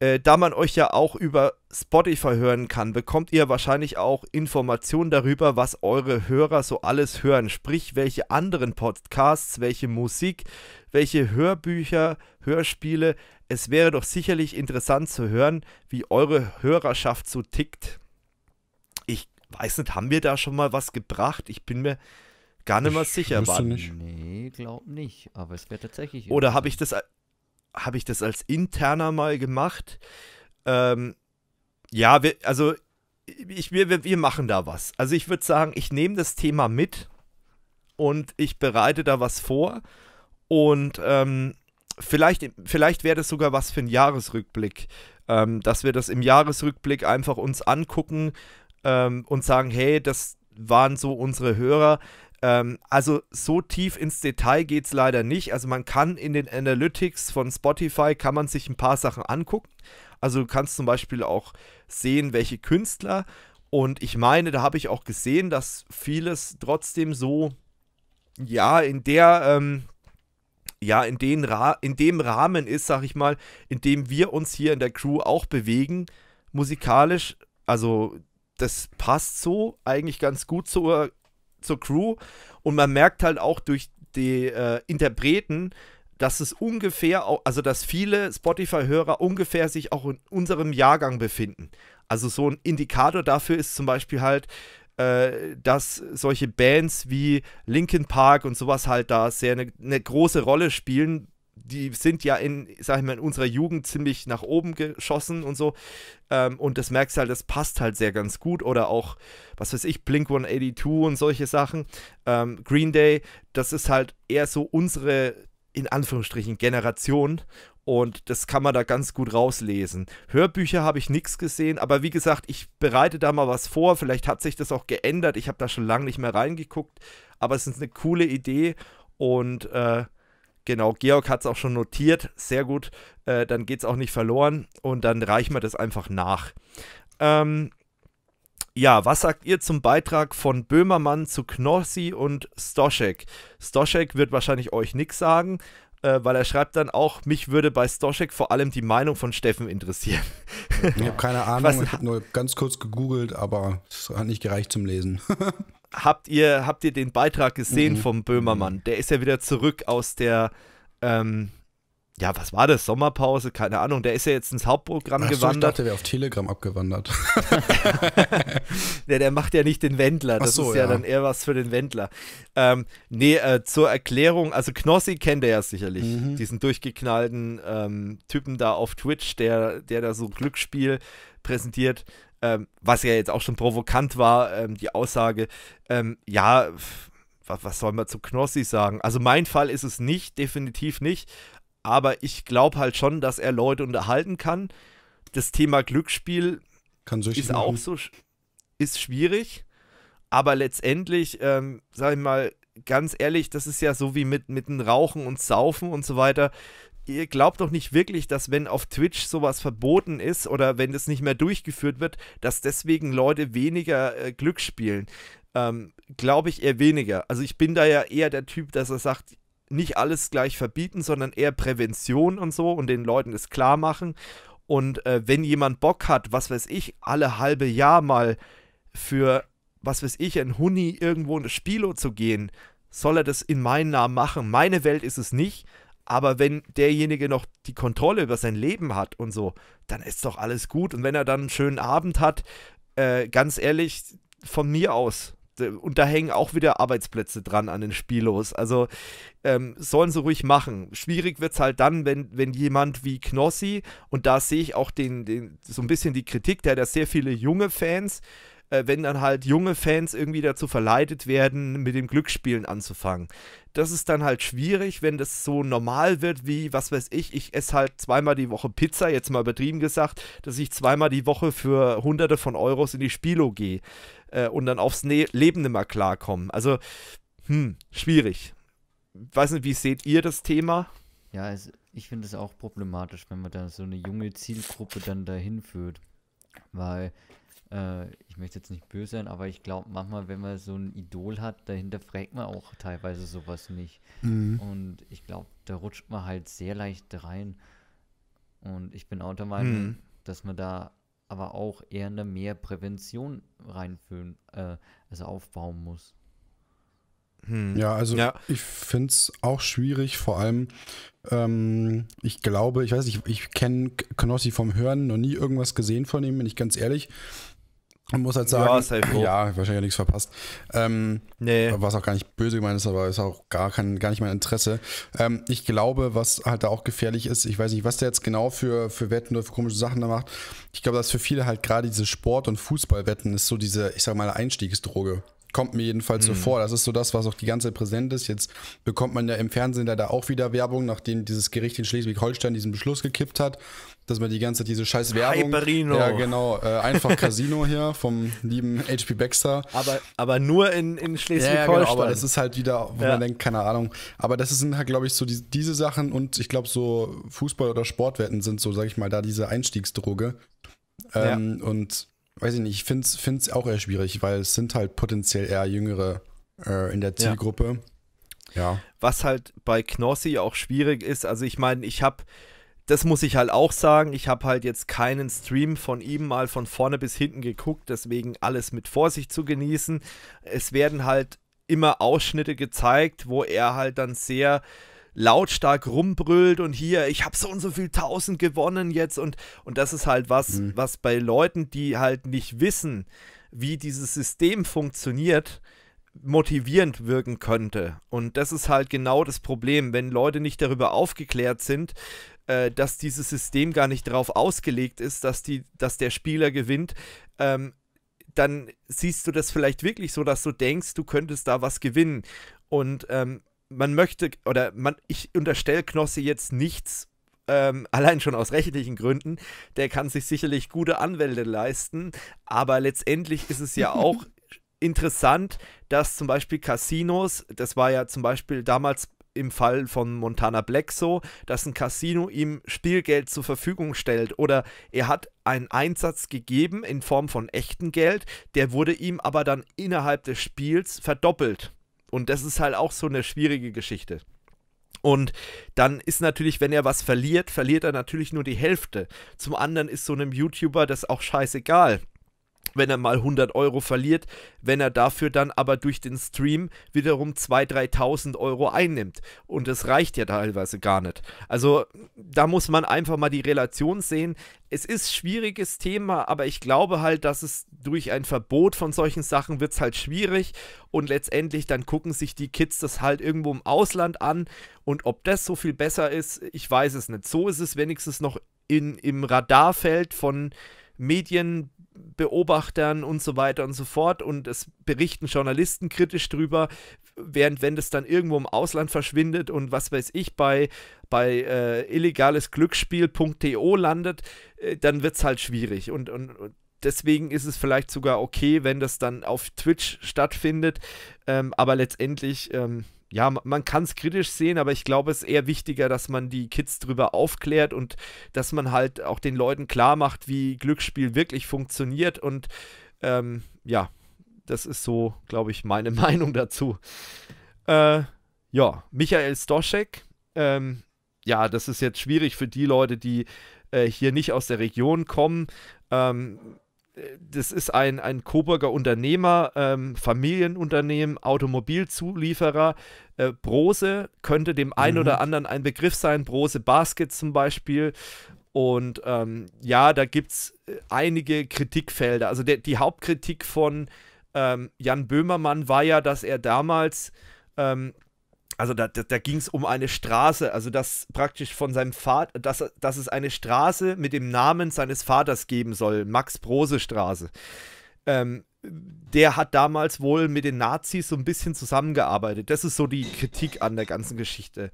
Äh, da man euch ja auch über Spotify hören kann, bekommt ihr wahrscheinlich auch Informationen darüber, was eure Hörer so alles hören. Sprich, welche anderen Podcasts, welche Musik, welche Hörbücher, Hörspiele. Es wäre doch sicherlich interessant zu hören, wie eure Hörerschaft so tickt. Ich weiß nicht, haben wir da schon mal was gebracht? Ich bin mir gar nicht mal sicher. War, nicht. Nee, glaub nicht. Aber es wäre tatsächlich. Oder habe ich das habe ich das als interner mal gemacht. Ähm, ja, wir, also ich, wir, wir machen da was. Also ich würde sagen, ich nehme das Thema mit und ich bereite da was vor. Und ähm, vielleicht, vielleicht wäre das sogar was für einen Jahresrückblick, ähm, dass wir das im Jahresrückblick einfach uns angucken ähm, und sagen, hey, das waren so unsere Hörer. Ähm, also so tief ins Detail geht es leider nicht. Also man kann in den Analytics von Spotify, kann man sich ein paar Sachen angucken. Also du kannst zum Beispiel auch sehen, welche Künstler. Und ich meine, da habe ich auch gesehen, dass vieles trotzdem so, ja, in der, ähm, ja, in, den in dem Rahmen ist, sag ich mal, in dem wir uns hier in der Crew auch bewegen, musikalisch. Also das passt so eigentlich ganz gut zur zur Crew und man merkt halt auch durch die äh, Interpreten, dass es ungefähr, auch, also dass viele Spotify-Hörer ungefähr sich auch in unserem Jahrgang befinden. Also so ein Indikator dafür ist zum Beispiel halt, äh, dass solche Bands wie Linkin Park und sowas halt da sehr eine ne große Rolle spielen die sind ja in, sag ich mal, in unserer Jugend ziemlich nach oben geschossen und so. Ähm, und das merkst du halt, das passt halt sehr ganz gut. Oder auch, was weiß ich, Blink 182 und solche Sachen. Ähm, Green Day, das ist halt eher so unsere, in Anführungsstrichen, Generation. Und das kann man da ganz gut rauslesen. Hörbücher habe ich nichts gesehen, aber wie gesagt, ich bereite da mal was vor. Vielleicht hat sich das auch geändert. Ich habe da schon lange nicht mehr reingeguckt, aber es ist eine coole Idee und äh, Genau, Georg hat es auch schon notiert. Sehr gut. Äh, dann geht es auch nicht verloren und dann reichen wir das einfach nach. Ähm, ja, was sagt ihr zum Beitrag von Böhmermann zu Knossi und Stoschek? Stoschek wird wahrscheinlich euch nichts sagen, äh, weil er schreibt dann auch, mich würde bei Stoschek vor allem die Meinung von Steffen interessieren. Ich habe keine Ahnung, was, ich habe nur ganz kurz gegoogelt, aber es hat nicht gereicht zum Lesen. habt ihr, habt ihr den Beitrag gesehen mhm. vom Böhmermann? Der ist ja wieder zurück aus der, ähm, ja, was war das? Sommerpause? Keine Ahnung. Der ist ja jetzt ins Hauptprogramm Ach, gewandert. ich dachte, der wäre auf Telegram abgewandert. ja, der macht ja nicht den Wendler. Das so, ist ja, ja, dann eher was für den Wendler. Ähm, nee, äh, zur Erklärung. Also Knossi kennt er ja sicherlich. Mhm. Diesen durchgeknallten ähm, Typen da auf Twitch, der, der da so Glücksspiel präsentiert ähm, was ja jetzt auch schon provokant war, ähm, die Aussage, ähm, ja, was, was soll man zu Knossi sagen? Also mein Fall ist es nicht, definitiv nicht, aber ich glaube halt schon, dass er Leute unterhalten kann. Das Thema Glücksspiel ist auch so, ist schwierig, aber letztendlich, ähm, sag ich mal, ganz ehrlich, das ist ja so wie mit, mit dem Rauchen und Saufen und so weiter ihr glaubt doch nicht wirklich, dass wenn auf Twitch sowas verboten ist oder wenn das nicht mehr durchgeführt wird, dass deswegen Leute weniger äh, Glück spielen. Ähm, glaube ich eher weniger. Also ich bin da ja eher der Typ, dass er sagt, nicht alles gleich verbieten, sondern eher Prävention und so und den Leuten es klar machen. Und äh, wenn jemand Bock hat, was weiß ich, alle halbe Jahr mal für, was weiß ich, ein Huni irgendwo in das Spielo zu gehen, soll er das in meinen Namen machen. Meine Welt ist es nicht. Aber wenn derjenige noch die Kontrolle über sein Leben hat und so, dann ist doch alles gut. Und wenn er dann einen schönen Abend hat, äh, ganz ehrlich, von mir aus. Und da hängen auch wieder Arbeitsplätze dran an den Spielos. Also ähm, sollen sie ruhig machen. Schwierig wird es halt dann, wenn, wenn jemand wie Knossi, und da sehe ich auch den, den, so ein bisschen die Kritik, der hat ja sehr viele junge Fans, äh, äh, wenn dann halt junge Fans irgendwie dazu verleitet werden, mit dem Glücksspielen anzufangen. Das ist dann halt schwierig, wenn das so normal wird wie, was weiß ich, ich esse halt zweimal die Woche Pizza, jetzt mal übertrieben gesagt, dass ich zweimal die Woche für hunderte von Euros in die Spilo gehe äh, und dann aufs ne Leben immer klarkommen. Also, hm, schwierig. Weiß nicht, wie seht ihr das Thema? Ja, es, ich finde es auch problematisch, wenn man da so eine junge Zielgruppe dann dahin führt. Weil äh, ich möchte jetzt nicht böse sein, aber ich glaube, manchmal, wenn man so ein Idol hat, dahinter fragt man auch teilweise sowas nicht. Mhm. Und ich glaube, da rutscht man halt sehr leicht rein. Und ich bin auch der Meinung, mhm. dass man da aber auch eher eine mehr Prävention reinführen, äh, also aufbauen muss. Hm. Ja, also ja. ich finde es auch schwierig, vor allem, ähm, ich glaube, ich weiß nicht, ich, ich kenne Knossi vom Hören noch nie irgendwas gesehen von ihm, bin ich ganz ehrlich. Man muss halt sagen, ja, ja wahrscheinlich nichts verpasst. Ähm, nee. Was auch gar nicht böse gemeint ist, aber ist auch gar, kein, gar nicht mein Interesse. Ähm, ich glaube, was halt da auch gefährlich ist, ich weiß nicht, was der jetzt genau für, für Wetten oder für komische Sachen da macht. Ich glaube, dass für viele halt gerade diese Sport- und Fußballwetten ist so diese, ich sag mal, Einstiegsdroge. Kommt mir jedenfalls mhm. so vor. Das ist so das, was auch die ganze Zeit präsent ist. Jetzt bekommt man ja im Fernsehen leider auch wieder Werbung, nachdem dieses Gericht in Schleswig-Holstein diesen Beschluss gekippt hat, dass man die ganze Zeit diese scheiß Werbung. Hyperino. Ja, genau. Äh, einfach Casino hier vom lieben HP Baxter. Aber, aber nur in, in Schleswig-Holstein. Ja, genau, aber das ist halt wieder, wo ja. man denkt, keine Ahnung. Aber das sind halt, glaube ich, so die, diese Sachen und ich glaube, so Fußball- oder Sportwetten sind so, sag ich mal, da diese Einstiegsdroge. Ähm, ja. Und weiß ich nicht, ich finde es auch eher schwierig, weil es sind halt potenziell eher Jüngere äh, in der Zielgruppe. Ja. ja. Was halt bei Knossi auch schwierig ist, also ich meine, ich habe, das muss ich halt auch sagen, ich habe halt jetzt keinen Stream von ihm mal von vorne bis hinten geguckt, deswegen alles mit Vorsicht zu genießen. Es werden halt immer Ausschnitte gezeigt, wo er halt dann sehr lautstark rumbrüllt und hier, ich habe so und so viel tausend gewonnen jetzt und, und das ist halt was, mhm. was bei Leuten, die halt nicht wissen, wie dieses System funktioniert, motivierend wirken könnte. Und das ist halt genau das Problem, wenn Leute nicht darüber aufgeklärt sind, äh, dass dieses System gar nicht darauf ausgelegt ist, dass, die, dass der Spieler gewinnt, ähm, dann siehst du das vielleicht wirklich so, dass du denkst, du könntest da was gewinnen. Und ähm, man möchte, oder man, ich unterstelle Knossi jetzt nichts, ähm, allein schon aus rechtlichen Gründen. Der kann sich sicherlich gute Anwälte leisten, aber letztendlich ist es ja auch interessant, dass zum Beispiel Casinos, das war ja zum Beispiel damals im Fall von Montana Black so, dass ein Casino ihm Spielgeld zur Verfügung stellt oder er hat einen Einsatz gegeben in Form von echtem Geld, der wurde ihm aber dann innerhalb des Spiels verdoppelt. Und das ist halt auch so eine schwierige Geschichte. Und dann ist natürlich, wenn er was verliert, verliert er natürlich nur die Hälfte. Zum anderen ist so einem YouTuber das auch scheißegal, wenn er mal 100 Euro verliert, wenn er dafür dann aber durch den Stream wiederum 2.000, 3.000 Euro einnimmt. Und das reicht ja teilweise gar nicht. Also da muss man einfach mal die Relation sehen. Es ist schwieriges Thema, aber ich glaube halt, dass es durch ein Verbot von solchen Sachen wird es halt schwierig. Und letztendlich dann gucken sich die Kids das halt irgendwo im Ausland an. Und ob das so viel besser ist, ich weiß es nicht. So ist es wenigstens noch in, im Radarfeld von... Medien Beobachtern und so weiter und so fort und es berichten Journalisten kritisch drüber, während wenn das dann irgendwo im Ausland verschwindet und was weiß ich bei, bei äh, illegalesglücksspiel.to landet, äh, dann wird es halt schwierig und, und, und deswegen ist es vielleicht sogar okay, wenn das dann auf Twitch stattfindet, ähm, aber letztendlich ähm, ja, man kann es kritisch sehen, aber ich glaube, es ist eher wichtiger, dass man die Kids darüber aufklärt und dass man halt auch den Leuten klar macht, wie Glücksspiel wirklich funktioniert. Und ähm, ja, das ist so, glaube ich, meine Meinung dazu. Äh, ja, Michael Stoschek. Ähm, ja, das ist jetzt schwierig für die Leute, die äh, hier nicht aus der Region kommen. Ähm, das ist ein, ein Coburger Unternehmer, ähm, Familienunternehmen, Automobilzulieferer. Äh, Brose könnte dem einen mhm. oder anderen ein Begriff sein, Brose Basket zum Beispiel. Und ähm, ja, da gibt es äh, einige Kritikfelder. Also der, die Hauptkritik von ähm, Jan Böhmermann war ja, dass er damals ähm, also da, da, da ging es um eine Straße, also dass praktisch von seinem Vater, dass, dass es eine Straße mit dem Namen seines Vaters geben soll, Max-Brose-Straße. Ähm, der hat damals wohl mit den Nazis so ein bisschen zusammengearbeitet. Das ist so die Kritik an der ganzen Geschichte.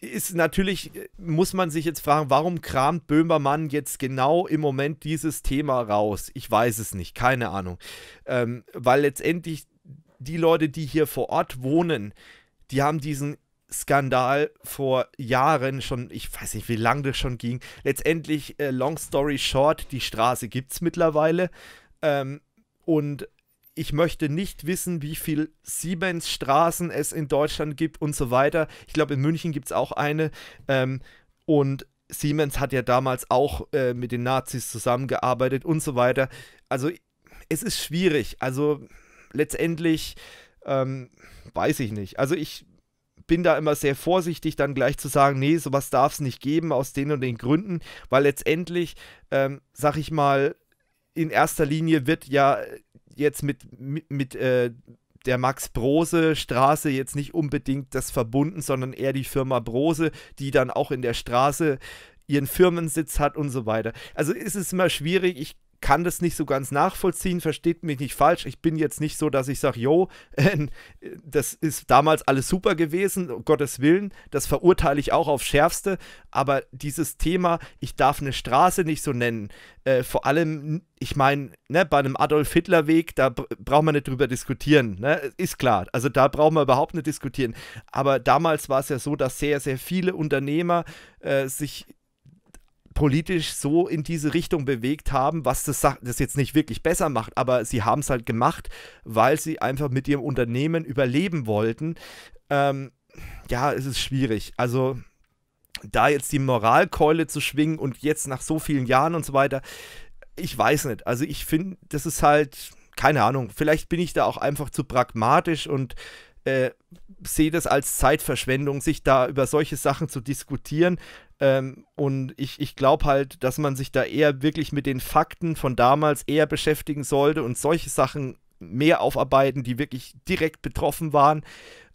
Ist natürlich, muss man sich jetzt fragen, warum kramt Böhmermann jetzt genau im Moment dieses Thema raus? Ich weiß es nicht, keine Ahnung. Ähm, weil letztendlich die Leute, die hier vor Ort wohnen, die haben diesen Skandal vor Jahren schon, ich weiß nicht, wie lange das schon ging. Letztendlich, äh, long story short, die Straße gibt es mittlerweile. Ähm, und ich möchte nicht wissen, wie viel Siemens Straßen es in Deutschland gibt und so weiter. Ich glaube, in München gibt es auch eine. Ähm, und Siemens hat ja damals auch äh, mit den Nazis zusammengearbeitet und so weiter. Also es ist schwierig. Also letztendlich ähm, weiß ich nicht. Also ich bin da immer sehr vorsichtig, dann gleich zu sagen, nee, sowas darf es nicht geben aus den und den Gründen, weil letztendlich, ähm, sag ich mal, in erster Linie wird ja jetzt mit, mit, mit äh, der Max-Brose-Straße jetzt nicht unbedingt das verbunden, sondern eher die Firma Brose, die dann auch in der Straße ihren Firmensitz hat und so weiter. Also ist es immer schwierig. Ich kann das nicht so ganz nachvollziehen, versteht mich nicht falsch. Ich bin jetzt nicht so, dass ich sage, yo, äh, das ist damals alles super gewesen, um Gottes Willen. Das verurteile ich auch aufs Schärfste. Aber dieses Thema, ich darf eine Straße nicht so nennen. Äh, vor allem, ich meine, ne, bei einem Adolf-Hitler-Weg, da braucht man nicht drüber diskutieren. Ne? Ist klar. Also da braucht man überhaupt nicht diskutieren. Aber damals war es ja so, dass sehr, sehr viele Unternehmer äh, sich politisch so in diese Richtung bewegt haben, was das, das jetzt nicht wirklich besser macht, aber sie haben es halt gemacht, weil sie einfach mit ihrem Unternehmen überleben wollten. Ähm, ja, es ist schwierig. Also da jetzt die Moralkeule zu schwingen und jetzt nach so vielen Jahren und so weiter, ich weiß nicht. Also ich finde, das ist halt, keine Ahnung, vielleicht bin ich da auch einfach zu pragmatisch und äh, sehe das als Zeitverschwendung, sich da über solche Sachen zu diskutieren. Ähm, und ich, ich glaube halt, dass man sich da eher wirklich mit den Fakten von damals eher beschäftigen sollte und solche Sachen mehr aufarbeiten, die wirklich direkt betroffen waren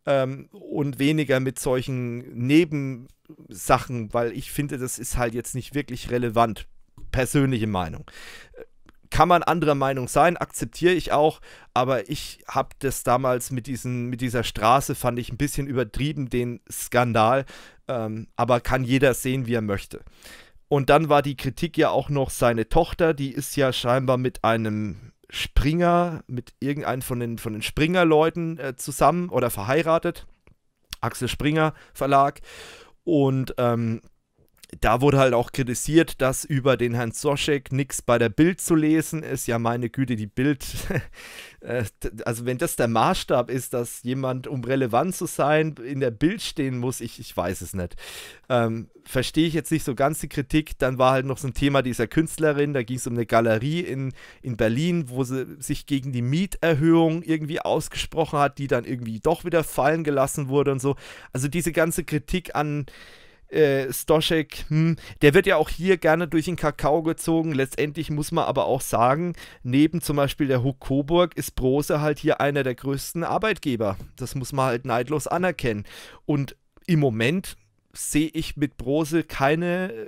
ähm, und weniger mit solchen Nebensachen, weil ich finde, das ist halt jetzt nicht wirklich relevant. Persönliche Meinung kann man anderer Meinung sein, akzeptiere ich auch, aber ich habe das damals mit, diesen, mit dieser Straße, fand ich ein bisschen übertrieben, den Skandal, ähm, aber kann jeder sehen, wie er möchte. Und dann war die Kritik ja auch noch seine Tochter, die ist ja scheinbar mit einem Springer, mit irgendeinem von den, von den Springer-Leuten äh, zusammen oder verheiratet. Axel Springer Verlag. Und ähm, da wurde halt auch kritisiert, dass über den Herrn Soschek nichts bei der Bild zu lesen ist. Ja, meine Güte, die Bild. Äh, also, wenn das der Maßstab ist, dass jemand, um relevant zu sein, in der Bild stehen muss, ich, ich weiß es nicht. Ähm, Verstehe ich jetzt nicht so ganz die Kritik. Dann war halt noch so ein Thema dieser Künstlerin. Da ging es um eine Galerie in, in Berlin, wo sie sich gegen die Mieterhöhung irgendwie ausgesprochen hat, die dann irgendwie doch wieder fallen gelassen wurde und so. Also, diese ganze Kritik an äh, Stoschek, hm, der wird ja auch hier gerne durch den Kakao gezogen. Letztendlich muss man aber auch sagen, neben zum Beispiel der Huck Coburg ist Brose halt hier einer der größten Arbeitgeber. Das muss man halt neidlos anerkennen. Und im Moment sehe ich mit Brose keine äh,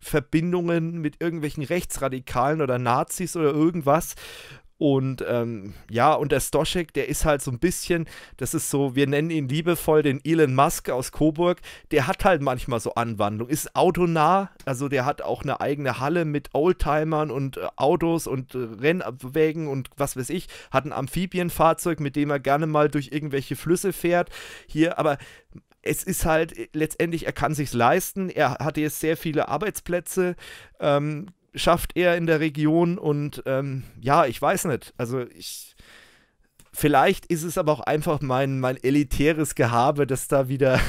Verbindungen mit irgendwelchen Rechtsradikalen oder Nazis oder irgendwas, und ähm, ja, und der Stoschek, der ist halt so ein bisschen, das ist so, wir nennen ihn liebevoll den Elon Musk aus Coburg, der hat halt manchmal so Anwandlung, ist autonah, also der hat auch eine eigene Halle mit Oldtimern und äh, Autos und äh, Rennwägen und was weiß ich, hat ein Amphibienfahrzeug, mit dem er gerne mal durch irgendwelche Flüsse fährt. Hier, aber es ist halt äh, letztendlich, er kann sich leisten. Er hatte jetzt sehr viele Arbeitsplätze. Ähm, schafft er in der Region und ähm, ja, ich weiß nicht. Also ich. Vielleicht ist es aber auch einfach mein, mein elitäres Gehabe, das da wieder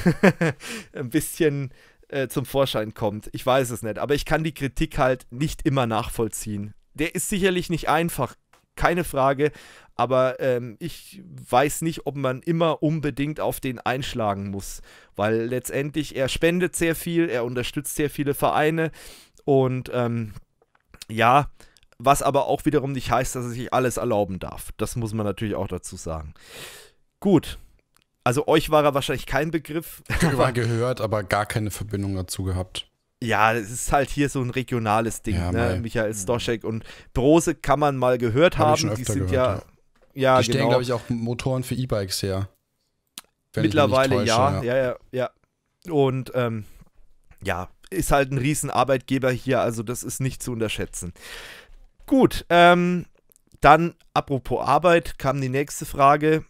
ein bisschen äh, zum Vorschein kommt. Ich weiß es nicht, aber ich kann die Kritik halt nicht immer nachvollziehen. Der ist sicherlich nicht einfach, keine Frage, aber ähm, ich weiß nicht, ob man immer unbedingt auf den einschlagen muss, weil letztendlich er spendet sehr viel, er unterstützt sehr viele Vereine und ähm, ja, was aber auch wiederum nicht heißt, dass er sich alles erlauben darf. Das muss man natürlich auch dazu sagen. Gut. Also euch war er wahrscheinlich kein Begriff. War gehört, aber gar keine Verbindung dazu gehabt. Ja, es ist halt hier so ein regionales Ding, ja, ne? Michael Stoschek und Brose kann man mal gehört Hab haben. Die sind gehört, ja, ja. ja. Die stellen, genau. glaube ich, auch Motoren für E-Bikes her. Mittlerweile ja, ja, ja, ja. Und ähm, ja, ist halt ein Riesenarbeitgeber hier, also das ist nicht zu unterschätzen. Gut, ähm, dann apropos Arbeit kam die nächste Frage.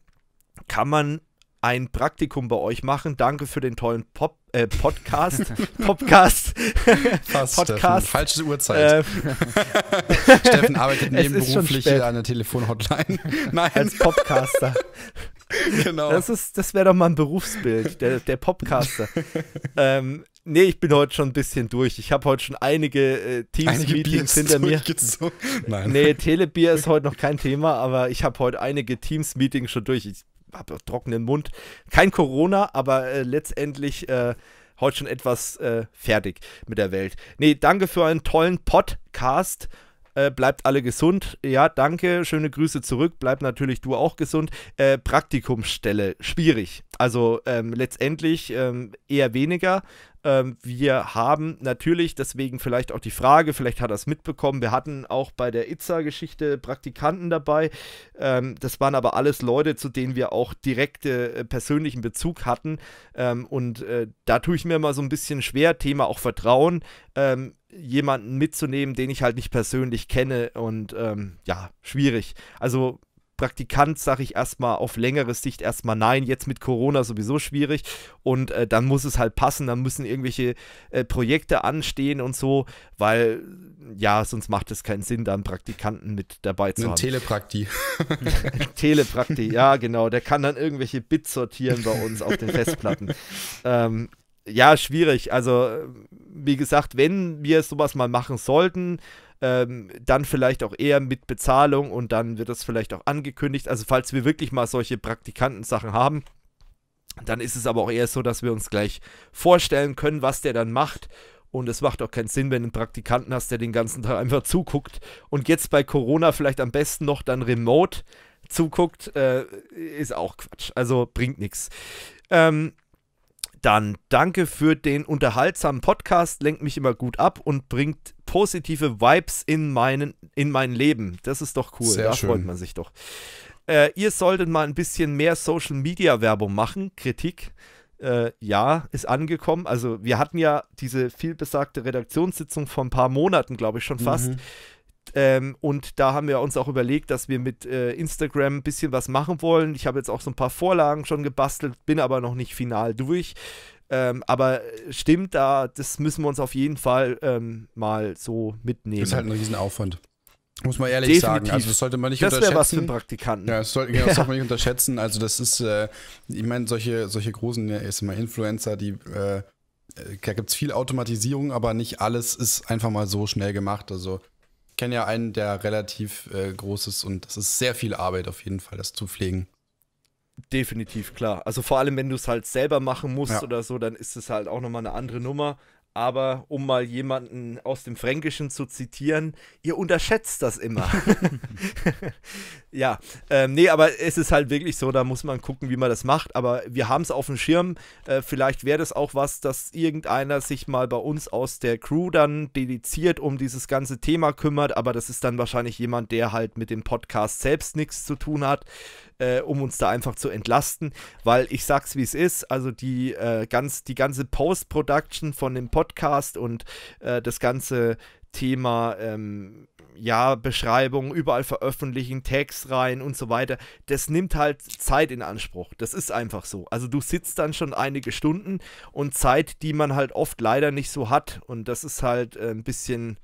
Kann man ein Praktikum bei euch machen. Danke für den tollen Pop, äh, Podcast. Podcast. Fast, Podcast. Steffen. Falsche Uhrzeit. Ähm. Steffen arbeitet nebenberuflich an der Telefonhotline. Nein. Als Podcaster. genau. Das, das wäre doch mal ein Berufsbild, der, der Podcaster. ähm, Nee, ich bin heute schon ein bisschen durch. Ich habe heute schon einige äh, Teams-Meetings hinter mir. Nein. Nee, Telebier ist heute noch kein Thema, aber ich habe heute einige Teams-Meetings schon durch. Ich habe trockenen Mund. Kein Corona, aber äh, letztendlich äh, heute schon etwas äh, fertig mit der Welt. Nee, danke für einen tollen Podcast äh, bleibt alle gesund. Ja, danke. Schöne Grüße zurück. Bleib natürlich du auch gesund. Äh, Praktikumsstelle, schwierig. Also ähm, letztendlich ähm, eher weniger. Ähm, wir haben natürlich, deswegen vielleicht auch die Frage, vielleicht hat er es mitbekommen, wir hatten auch bei der Itza-Geschichte Praktikanten dabei. Ähm, das waren aber alles Leute, zu denen wir auch direkte äh, persönlichen Bezug hatten. Ähm, und äh, da tue ich mir mal so ein bisschen schwer, Thema auch Vertrauen. Ähm, jemanden mitzunehmen, den ich halt nicht persönlich kenne und ähm, ja, schwierig. Also Praktikant sage ich erstmal auf längere Sicht erstmal nein, jetzt mit Corona sowieso schwierig und äh, dann muss es halt passen, dann müssen irgendwelche äh, Projekte anstehen und so, weil ja, sonst macht es keinen Sinn, dann Praktikanten mit dabei zu Ein haben. Teleprakti. Teleprakti, ja genau, der kann dann irgendwelche Bits sortieren bei uns auf den Festplatten. Ähm, ja, schwierig. Also, äh, wie gesagt, wenn wir sowas mal machen sollten, ähm, dann vielleicht auch eher mit Bezahlung und dann wird das vielleicht auch angekündigt. Also, falls wir wirklich mal solche Praktikantensachen haben, dann ist es aber auch eher so, dass wir uns gleich vorstellen können, was der dann macht. Und es macht auch keinen Sinn, wenn du einen Praktikanten hast, der den ganzen Tag einfach zuguckt. Und jetzt bei Corona vielleicht am besten noch dann remote zuguckt, äh, ist auch Quatsch. Also bringt nichts. Ähm, dann danke für den unterhaltsamen Podcast, lenkt mich immer gut ab und bringt positive Vibes in, meinen, in mein Leben. Das ist doch cool, Sehr da schön. freut man sich doch. Äh, ihr solltet mal ein bisschen mehr Social Media Werbung machen, Kritik. Äh, ja, ist angekommen. Also wir hatten ja diese vielbesagte Redaktionssitzung vor ein paar Monaten, glaube ich, schon fast. Mhm. Ähm, und da haben wir uns auch überlegt, dass wir mit äh, Instagram ein bisschen was machen wollen. Ich habe jetzt auch so ein paar Vorlagen schon gebastelt, bin aber noch nicht final durch. Ähm, aber äh, stimmt da, das müssen wir uns auf jeden Fall ähm, mal so mitnehmen. Das ist halt ein Riesenaufwand. Muss man ehrlich Definitiv. sagen. Also das sollte man nicht das unterschätzen. Das wäre was für einen Praktikanten. Ja, das sollte, ja, das sollte man nicht unterschätzen. Also das ist, äh, ich meine, solche, solche großen ja, Influencer, die äh, äh da gibt es viel Automatisierung, aber nicht alles ist einfach mal so schnell gemacht. Also kenne ja einen, der relativ äh, groß ist und das ist sehr viel Arbeit auf jeden Fall, das zu pflegen. Definitiv, klar. Also vor allem, wenn du es halt selber machen musst ja. oder so, dann ist es halt auch nochmal eine andere Nummer. Aber um mal jemanden aus dem Fränkischen zu zitieren, ihr unterschätzt das immer. ja, ähm, nee, aber es ist halt wirklich so, da muss man gucken, wie man das macht. Aber wir haben es auf dem Schirm. Äh, vielleicht wäre das auch was, dass irgendeiner sich mal bei uns aus der Crew dann dediziert um dieses ganze Thema kümmert. Aber das ist dann wahrscheinlich jemand, der halt mit dem Podcast selbst nichts zu tun hat äh, um uns da einfach zu entlasten, weil ich sag's wie es ist, also die, äh, ganz, die ganze Post-Production von dem Podcast und äh, das ganze Thema ähm, ja, Beschreibung, überall veröffentlichen, Text rein und so weiter. Das nimmt halt Zeit in Anspruch. Das ist einfach so. Also du sitzt dann schon einige Stunden und Zeit, die man halt oft leider nicht so hat. Und das ist halt äh, ein bisschen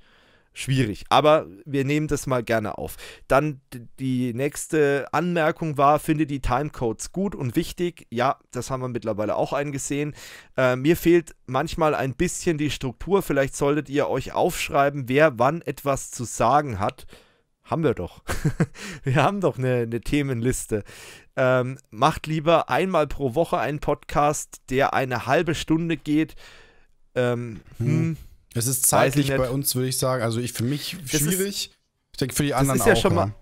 schwierig. Aber wir nehmen das mal gerne auf. Dann die nächste Anmerkung war, finde die Timecodes gut und wichtig. Ja, das haben wir mittlerweile auch eingesehen. Äh, mir fehlt manchmal ein bisschen die Struktur. Vielleicht solltet ihr euch aufschreiben, wer wann etwas zu sagen hat. Haben wir doch. wir haben doch eine, eine Themenliste. Ähm, macht lieber einmal pro Woche einen Podcast, der eine halbe Stunde geht. Ähm, hm. Hm es ist zeitlich bei uns, würde ich sagen. Also ich für mich schwierig. Ist, ich denke für die anderen das ist ja auch. Schon mal,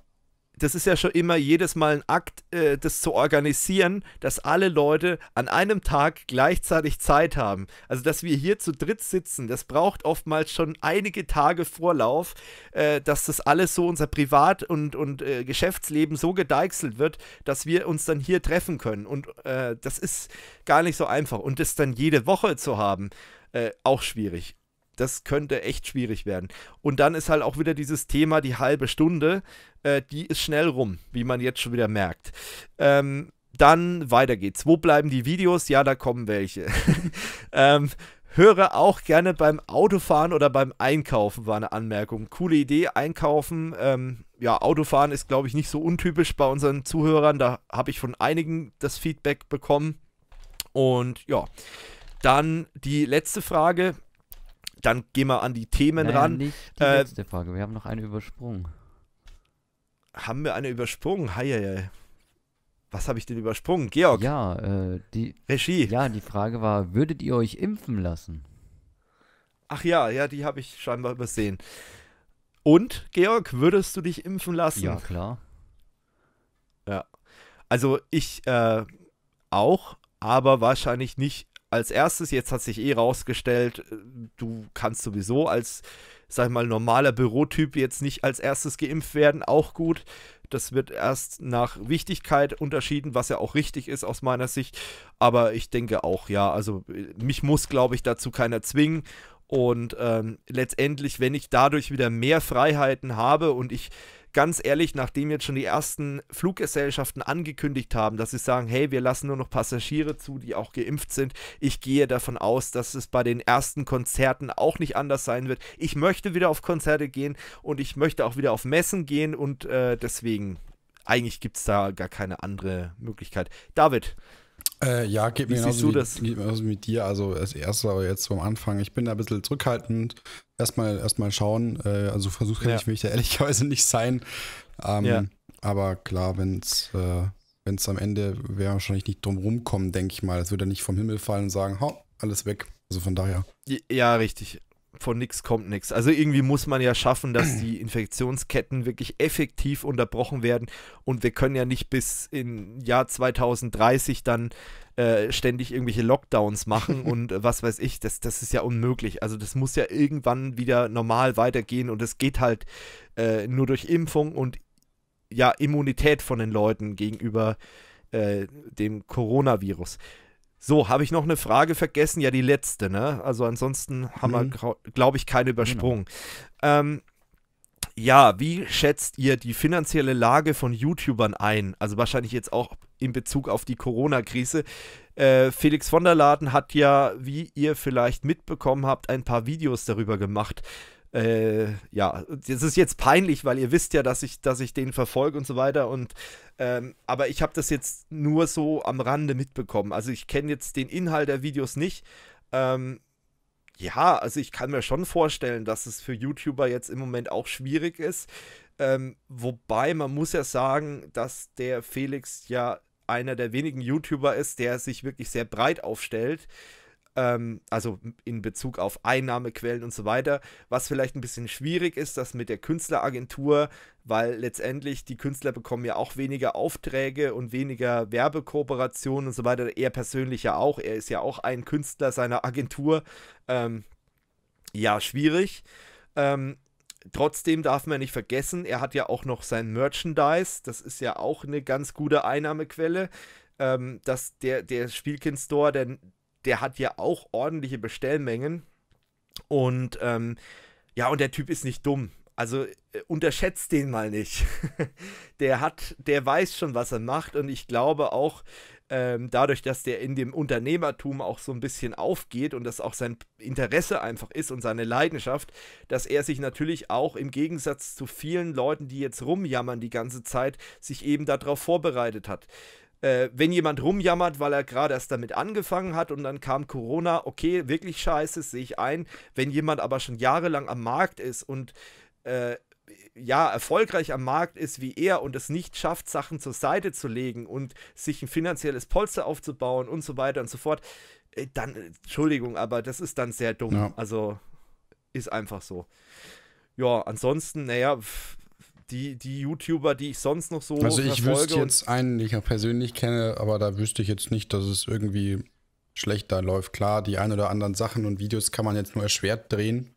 das ist ja schon immer jedes Mal ein Akt, äh, das zu organisieren, dass alle Leute an einem Tag gleichzeitig Zeit haben. Also, dass wir hier zu dritt sitzen, das braucht oftmals schon einige Tage Vorlauf, äh, dass das alles so unser Privat- und, und äh, Geschäftsleben so gedeichselt wird, dass wir uns dann hier treffen können. Und äh, das ist gar nicht so einfach. Und das dann jede Woche zu haben. Äh, auch schwierig das könnte echt schwierig werden. Und dann ist halt auch wieder dieses Thema, die halbe Stunde, äh, die ist schnell rum, wie man jetzt schon wieder merkt. Ähm, dann weiter geht's. Wo bleiben die Videos? Ja, da kommen welche. ähm, höre auch gerne beim Autofahren oder beim Einkaufen, war eine Anmerkung. Coole Idee, einkaufen. Ähm, ja, Autofahren ist, glaube ich, nicht so untypisch bei unseren Zuhörern. Da habe ich von einigen das Feedback bekommen. Und ja, dann die letzte Frage. Dann gehen wir an die Themen naja, ran. Nicht die äh, letzte Frage. Wir haben noch eine übersprungen. Haben wir eine übersprungen? Heieiei. Was habe ich denn übersprungen? Georg. Ja, äh, die Regie. Ja, die Frage war, würdet ihr euch impfen lassen? Ach ja, ja, die habe ich scheinbar übersehen. Und, Georg, würdest du dich impfen lassen? Ja, klar. Ja. Also ich äh, auch, aber wahrscheinlich nicht als erstes, jetzt hat sich eh rausgestellt, äh, du kannst sowieso als, sag ich mal, normaler Bürotyp jetzt nicht als erstes geimpft werden, auch gut. Das wird erst nach Wichtigkeit unterschieden, was ja auch richtig ist aus meiner Sicht. Aber ich denke auch, ja, also äh, mich muss, glaube ich, dazu keiner zwingen. Und ähm, letztendlich, wenn ich dadurch wieder mehr Freiheiten habe und ich ganz ehrlich, nachdem jetzt schon die ersten Fluggesellschaften angekündigt haben, dass sie sagen, hey, wir lassen nur noch Passagiere zu, die auch geimpft sind, ich gehe davon aus, dass es bei den ersten Konzerten auch nicht anders sein wird. Ich möchte wieder auf Konzerte gehen und ich möchte auch wieder auf Messen gehen und äh, deswegen, eigentlich gibt es da gar keine andere Möglichkeit. David, äh, ja, geht mir genauso, du genauso mit dir. Also als erstes, aber jetzt vom Anfang. Ich bin da ein bisschen zurückhaltend. Erstmal erstmal schauen. Äh, also versuche ja. ich mich da ehrlicherweise nicht sein. Ähm, ja. Aber klar, wenn es äh, wenn's am Ende wäre wahrscheinlich nicht drum rumkommen, denke ich mal. Es würde nicht vom Himmel fallen und sagen, ha, alles weg. Also von daher. Ja, richtig von nichts kommt nichts. Also irgendwie muss man ja schaffen, dass die Infektionsketten wirklich effektiv unterbrochen werden und wir können ja nicht bis in Jahr 2030 dann äh, ständig irgendwelche Lockdowns machen und äh, was weiß ich, das, das ist ja unmöglich. Also das muss ja irgendwann wieder normal weitergehen und es geht halt äh, nur durch Impfung und ja, Immunität von den Leuten gegenüber äh, dem Coronavirus. So, habe ich noch eine Frage vergessen? Ja, die letzte, ne? Also ansonsten haben mhm. wir, glaube ich, keine genau. übersprungen. Genau. Ähm, ja, wie schätzt ihr die finanzielle Lage von YouTubern ein? Also wahrscheinlich jetzt auch in Bezug auf die Corona-Krise. Äh, Felix von der Laden hat ja, wie ihr vielleicht mitbekommen habt, ein paar Videos darüber gemacht äh, ja, das ist jetzt peinlich, weil ihr wisst ja, dass ich, dass ich den verfolge und so weiter. Und ähm, aber ich habe das jetzt nur so am Rande mitbekommen. Also ich kenne jetzt den Inhalt der Videos nicht. Ähm, ja, also ich kann mir schon vorstellen, dass es für YouTuber jetzt im Moment auch schwierig ist. Ähm, wobei man muss ja sagen, dass der Felix ja einer der wenigen YouTuber ist, der sich wirklich sehr breit aufstellt ähm, also in Bezug auf Einnahmequellen und so weiter, was vielleicht ein bisschen schwierig ist, das mit der Künstleragentur, weil letztendlich die Künstler bekommen ja auch weniger Aufträge und weniger Werbekooperationen und so weiter, er persönlich ja auch, er ist ja auch ein Künstler seiner Agentur, ähm, ja, schwierig. Ähm, trotzdem darf man nicht vergessen, er hat ja auch noch sein Merchandise. Das ist ja auch eine ganz gute Einnahmequelle. Ähm, dass der, der Spielkind-Store, der, der hat ja auch ordentliche Bestellmengen. Und ähm, ja, und der Typ ist nicht dumm. Also äh, unterschätzt den mal nicht. der hat, der weiß schon, was er macht. Und ich glaube auch, ähm, dadurch, dass der in dem Unternehmertum auch so ein bisschen aufgeht und das auch sein Interesse einfach ist und seine Leidenschaft, dass er sich natürlich auch im Gegensatz zu vielen Leuten, die jetzt rumjammern die ganze Zeit, sich eben darauf vorbereitet hat äh, wenn jemand rumjammert, weil er gerade erst damit angefangen hat und dann kam Corona, okay, wirklich scheiße, sehe ich ein. Wenn jemand aber schon jahrelang am Markt ist und äh, ja, erfolgreich am Markt ist wie er und es nicht schafft, Sachen zur Seite zu legen und sich ein finanzielles Polster aufzubauen und so weiter und so fort, äh, dann, äh, Entschuldigung, aber das ist dann sehr dumm. Ja. Also ist einfach so. Ja, ansonsten, naja, die, die YouTuber, die ich sonst noch so. Also ich wüsste jetzt einen, den ich ja persönlich kenne, aber da wüsste ich jetzt nicht, dass es irgendwie schlechter läuft. Klar, die ein oder anderen Sachen und Videos kann man jetzt nur erschwert drehen.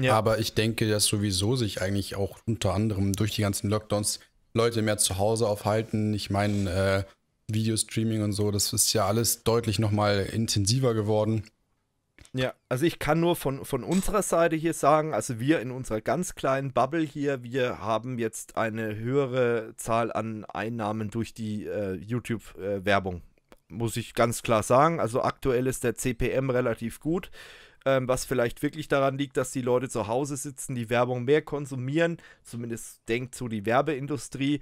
Ja. Aber ich denke, dass sowieso sich eigentlich auch unter anderem durch die ganzen Lockdowns Leute mehr zu Hause aufhalten. Ich meine, äh, Videostreaming und so, das ist ja alles deutlich nochmal intensiver geworden. Ja, also ich kann nur von, von unserer Seite hier sagen, also wir in unserer ganz kleinen Bubble hier, wir haben jetzt eine höhere Zahl an Einnahmen durch die äh, YouTube-Werbung, äh, muss ich ganz klar sagen. Also aktuell ist der CPM relativ gut, ähm, was vielleicht wirklich daran liegt, dass die Leute zu Hause sitzen, die Werbung mehr konsumieren, zumindest denkt so die Werbeindustrie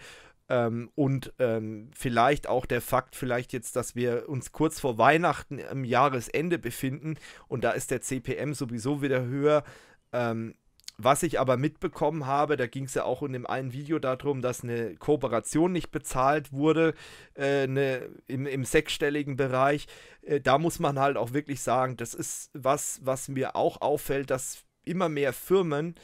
ähm, und ähm, vielleicht auch der Fakt, vielleicht jetzt, dass wir uns kurz vor Weihnachten im Jahresende befinden und da ist der CPM sowieso wieder höher. Ähm, was ich aber mitbekommen habe, da ging es ja auch in dem einen Video darum, dass eine Kooperation nicht bezahlt wurde äh, ne, im, im, sechsstelligen Bereich. Äh, da muss man halt auch wirklich sagen, das ist was, was mir auch auffällt, dass immer mehr Firmen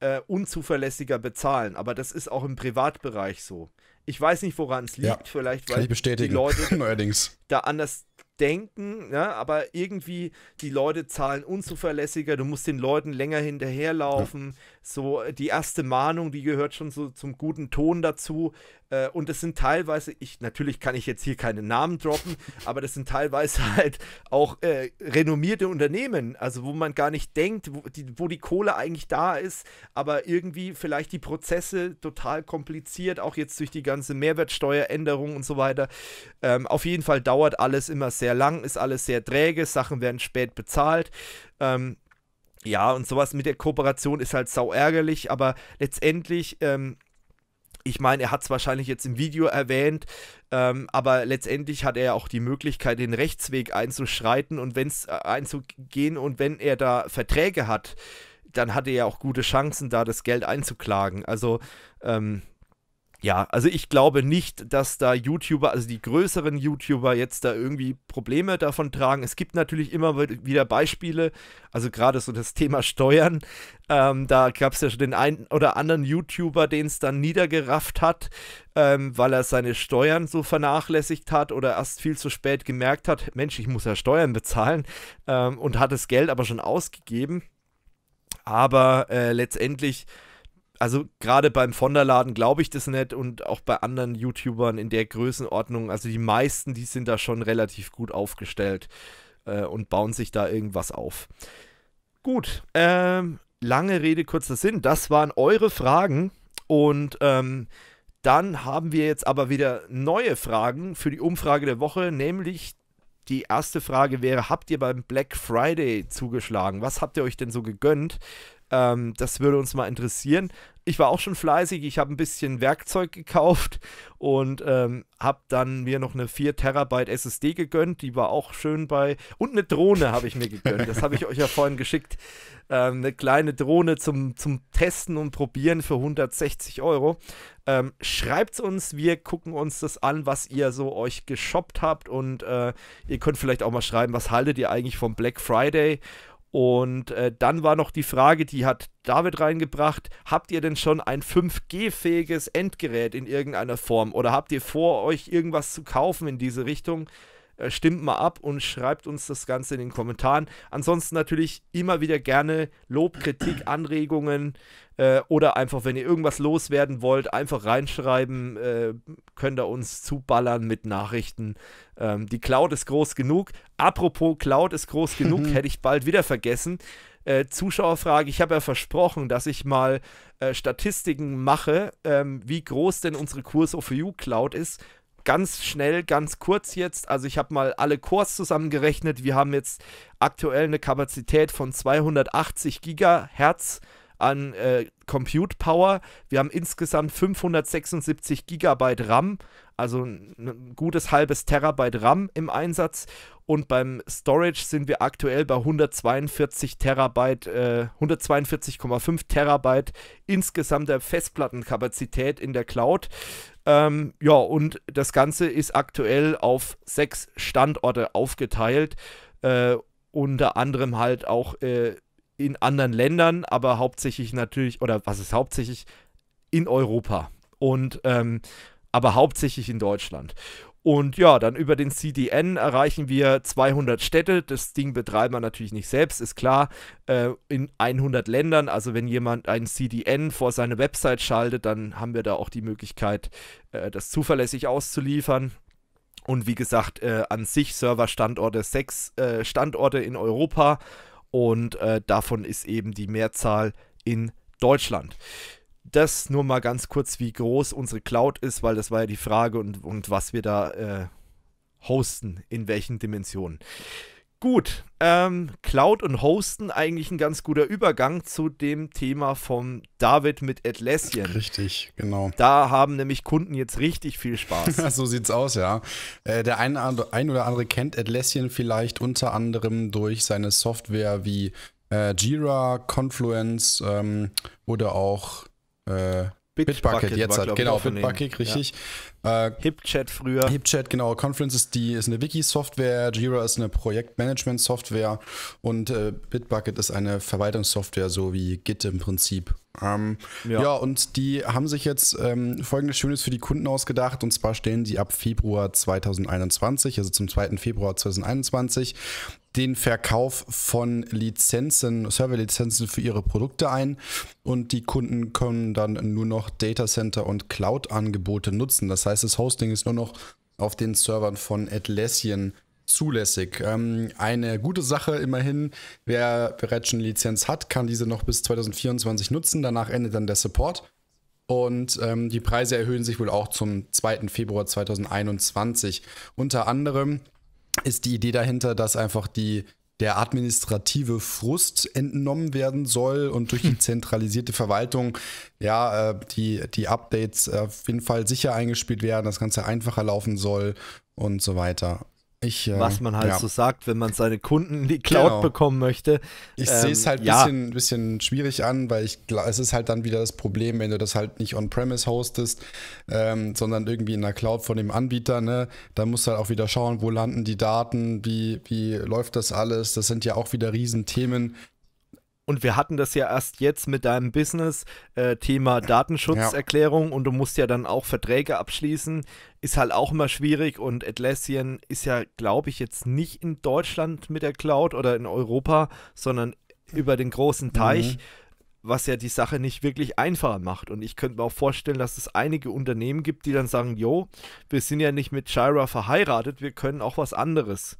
äh, unzuverlässiger bezahlen. Aber das ist auch im Privatbereich so. Ich weiß nicht, woran es liegt. Ja, Vielleicht, weil die Leute Neuerdings. da anders denken, ne? aber irgendwie die Leute zahlen unzuverlässiger, du musst den Leuten länger hinterherlaufen. Ja. So die erste Mahnung, die gehört schon so zum guten Ton dazu. Äh, und das sind teilweise, ich natürlich kann ich jetzt hier keine Namen droppen, aber das sind teilweise halt auch äh, renommierte Unternehmen, also wo man gar nicht denkt, wo die, wo die Kohle eigentlich da ist, aber irgendwie vielleicht die Prozesse total kompliziert, auch jetzt durch die ganze Mehrwertsteueränderung und so weiter. Ähm, auf jeden Fall dauert alles immer sehr lang, ist alles sehr träge, Sachen werden spät bezahlt. Ähm, ja, und sowas mit der Kooperation ist halt sau ärgerlich, aber letztendlich ähm, ich meine, er hat es wahrscheinlich jetzt im Video erwähnt, ähm, aber letztendlich hat er ja auch die Möglichkeit, den Rechtsweg einzuschreiten und wenn es äh, einzugehen und wenn er da Verträge hat, dann hat er ja auch gute Chancen, da das Geld einzuklagen. Also ähm, ja, also ich glaube nicht, dass da YouTuber, also die größeren YouTuber jetzt da irgendwie Probleme davon tragen. Es gibt natürlich immer wieder Beispiele, also gerade so das Thema Steuern. Ähm, da gab es ja schon den einen oder anderen YouTuber, den es dann niedergerafft hat, ähm, weil er seine Steuern so vernachlässigt hat oder erst viel zu spät gemerkt hat, Mensch, ich muss ja Steuern bezahlen ähm, und hat das Geld aber schon ausgegeben. Aber äh, letztendlich also gerade beim Fonderladen glaube ich das nicht und auch bei anderen YouTubern in der Größenordnung, also die meisten, die sind da schon relativ gut aufgestellt äh, und bauen sich da irgendwas auf. Gut, ähm, lange Rede, kurzer Sinn, das waren eure Fragen und ähm, dann haben wir jetzt aber wieder neue Fragen für die Umfrage der Woche, nämlich die erste Frage wäre, habt ihr beim Black Friday zugeschlagen? Was habt ihr euch denn so gegönnt? Ähm, das würde uns mal interessieren. Ich war auch schon fleißig, ich habe ein bisschen Werkzeug gekauft und ähm, habe dann mir noch eine 4 Terabyte SSD gegönnt, die war auch schön bei. Und eine Drohne habe ich mir gegönnt, das habe ich euch ja vorhin geschickt. Ähm, eine kleine Drohne zum, zum Testen und Probieren für 160 Euro. Ähm, Schreibt uns, wir gucken uns das an, was ihr so euch geshoppt habt und äh, ihr könnt vielleicht auch mal schreiben, was haltet ihr eigentlich vom Black Friday und äh, dann war noch die Frage, die hat David reingebracht, habt ihr denn schon ein 5G-fähiges Endgerät in irgendeiner Form oder habt ihr vor, euch irgendwas zu kaufen in diese Richtung? Äh, stimmt mal ab und schreibt uns das Ganze in den Kommentaren. Ansonsten natürlich immer wieder gerne Lob, Kritik, Anregungen äh, oder einfach, wenn ihr irgendwas loswerden wollt, einfach reinschreiben. Äh, könnt ihr uns zuballern mit Nachrichten. Ähm, die Cloud ist groß genug. Apropos Cloud ist groß genug, hätte ich bald wieder vergessen. Äh, Zuschauerfrage. Ich habe ja versprochen, dass ich mal äh, Statistiken mache, ähm, wie groß denn unsere Kurs of You Cloud ist ganz schnell, ganz kurz jetzt. Also ich habe mal alle Cores zusammengerechnet. Wir haben jetzt aktuell eine Kapazität von 280 Gigahertz an äh, Compute Power. Wir haben insgesamt 576 Gigabyte RAM, also ein gutes halbes Terabyte RAM im Einsatz. Und beim Storage sind wir aktuell bei 142 Terabyte, äh, 142,5 Terabyte insgesamt der Festplattenkapazität in der Cloud. Ähm, ja, und das Ganze ist aktuell auf sechs Standorte aufgeteilt. Äh, unter anderem halt auch äh, in anderen Ländern, aber hauptsächlich natürlich, oder was ist hauptsächlich in Europa. Und ähm, aber hauptsächlich in Deutschland. Und ja, dann über den CDN erreichen wir 200 Städte. Das Ding betreiben wir natürlich nicht selbst, ist klar. Äh, in 100 Ländern, also wenn jemand einen CDN vor seine Website schaltet, dann haben wir da auch die Möglichkeit, äh, das zuverlässig auszuliefern. Und wie gesagt, äh, an sich Serverstandorte, sechs äh, Standorte in Europa und äh, davon ist eben die Mehrzahl in Deutschland das nur mal ganz kurz, wie groß unsere Cloud ist, weil das war ja die Frage und, und was wir da äh, hosten, in welchen Dimensionen. Gut, ähm, Cloud und Hosten eigentlich ein ganz guter Übergang zu dem Thema vom David mit Atlassian. Richtig, genau. Da haben nämlich Kunden jetzt richtig viel Spaß. so sieht's aus, ja. Äh, der ein, ein oder andere kennt Atlassian vielleicht unter anderem durch seine Software wie äh, Jira, Confluence ähm, oder auch äh, Bitbucket, Bitbucket jetzt hat, genau, Bitbucket, richtig. Ja. Äh, HipChat früher. HipChat, genau. Conference ist, die, ist eine Wiki-Software, Jira ist eine Projektmanagement-Software und äh, Bitbucket ist eine Verwaltungssoftware, so wie Git im Prinzip. Ähm, ja. ja. und die haben sich jetzt ähm, folgendes Schönes für die Kunden ausgedacht. Und zwar stellen sie ab Februar 2021, also zum 2. Februar 2021, den Verkauf von Lizenzen, Serverlizenzen für ihre Produkte ein. Und die Kunden können dann nur noch Datacenter und Cloud-Angebote nutzen. Das heißt, das Hosting ist nur noch auf den Servern von Atlassian zulässig. Ähm, eine gute Sache immerhin, wer bereits schon eine lizenz hat, kann diese noch bis 2024 nutzen. Danach endet dann der Support. Und ähm, die Preise erhöhen sich wohl auch zum 2. Februar 2021. Unter anderem ist die Idee dahinter, dass einfach die, der administrative Frust entnommen werden soll und durch die hm. zentralisierte Verwaltung ja, äh, die, die Updates auf jeden Fall sicher eingespielt werden, das Ganze einfacher laufen soll und so weiter. Ich, äh, was man halt ja. so sagt, wenn man seine Kunden in die Cloud genau. bekommen möchte. Ich ähm, sehe es halt ein ja. bisschen, bisschen, schwierig an, weil ich es ist halt dann wieder das Problem, wenn du das halt nicht on-premise hostest, ähm, sondern irgendwie in der Cloud von dem Anbieter, ne? Dann musst du halt auch wieder schauen, wo landen die Daten, wie, wie läuft das alles. Das sind ja auch wieder Riesenthemen, und wir hatten das ja erst jetzt mit deinem Business, äh, Thema Datenschutzerklärung ja. und du musst ja dann auch Verträge abschließen. Ist halt auch immer schwierig und Atlassian ist ja, glaube ich, jetzt nicht in Deutschland mit der Cloud oder in Europa, sondern über den großen Teich. Mhm was ja die Sache nicht wirklich einfacher macht. Und ich könnte mir auch vorstellen, dass es einige Unternehmen gibt, die dann sagen, jo, wir sind ja nicht mit Jira verheiratet, wir können auch was anderes.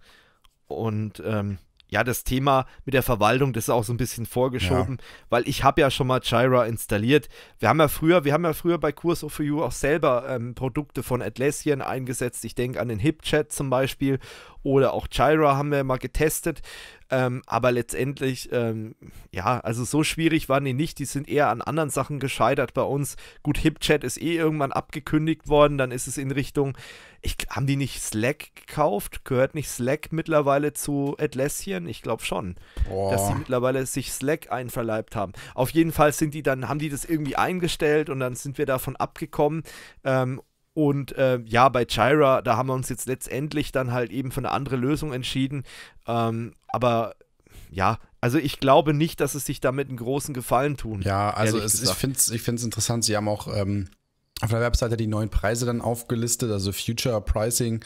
Und ähm, ja, das Thema mit der Verwaltung, das ist auch so ein bisschen vorgeschoben, ja. weil ich habe ja schon mal Jira installiert. Wir haben ja früher, wir haben ja früher bei Kurs of You auch selber ähm, Produkte von Atlassian eingesetzt. Ich denke an den HipChat zum Beispiel oder auch Jira haben wir mal getestet. Ähm, aber letztendlich, ähm, ja, also so schwierig waren die nicht. Die sind eher an anderen Sachen gescheitert bei uns. Gut, HipChat ist eh irgendwann abgekündigt worden. Dann ist es in Richtung, ich, haben die nicht Slack gekauft? Gehört nicht Slack mittlerweile zu Atlassian? Ich glaube schon, Boah. dass sie mittlerweile sich Slack einverleibt haben. Auf jeden Fall sind die dann, haben die das irgendwie eingestellt und dann sind wir davon abgekommen. Ähm, und äh, ja, bei Chira, da haben wir uns jetzt letztendlich dann halt eben für eine andere Lösung entschieden. Ähm, aber ja, also ich glaube nicht, dass es sich damit einen großen Gefallen tun. Ja, also es, ich finde es ich interessant. Sie haben auch ähm, auf der Webseite die neuen Preise dann aufgelistet, also Future Pricing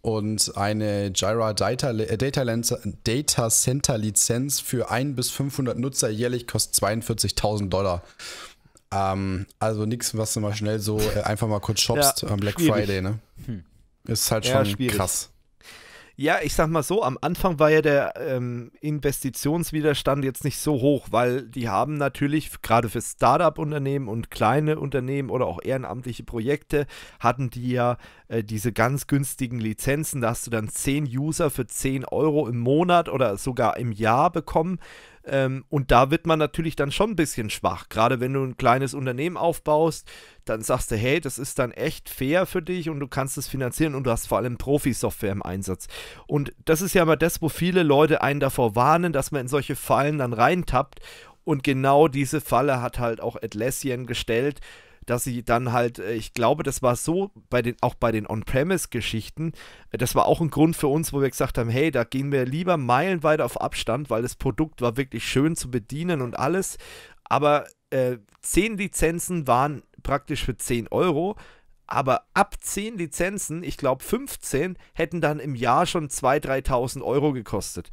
und eine Jira Data, äh, Data Center Lizenz für 1 bis 500 Nutzer jährlich kostet 42.000 Dollar. Ähm, also nichts, was du mal schnell so äh, einfach mal kurz shoppst ja, am Black schwierig. Friday, ne? Hm. Ist halt schon ja, krass. Ja, ich sag mal so, am Anfang war ja der ähm, Investitionswiderstand jetzt nicht so hoch, weil die haben natürlich gerade für Startup-Unternehmen und kleine Unternehmen oder auch ehrenamtliche Projekte hatten die ja äh, diese ganz günstigen Lizenzen. Da hast du dann 10 User für 10 Euro im Monat oder sogar im Jahr bekommen ähm, und da wird man natürlich dann schon ein bisschen schwach. Gerade wenn du ein kleines Unternehmen aufbaust, dann sagst du, hey, das ist dann echt fair für dich und du kannst es finanzieren und du hast vor allem Profi-Software im Einsatz. Und das ist ja mal das, wo viele Leute einen davor warnen, dass man in solche Fallen dann reintappt. Und genau diese Falle hat halt auch Atlassian gestellt dass sie dann halt, äh, ich glaube, das war so bei den, auch bei den On-Premise-Geschichten, äh, das war auch ein Grund für uns, wo wir gesagt haben, hey, da gehen wir lieber meilenweit auf Abstand, weil das Produkt war wirklich schön zu bedienen und alles. Aber äh, 10 Lizenzen waren praktisch für 10 Euro. Aber ab 10 Lizenzen, ich glaube 15, hätten dann im Jahr schon 2.000, 3.000 Euro gekostet.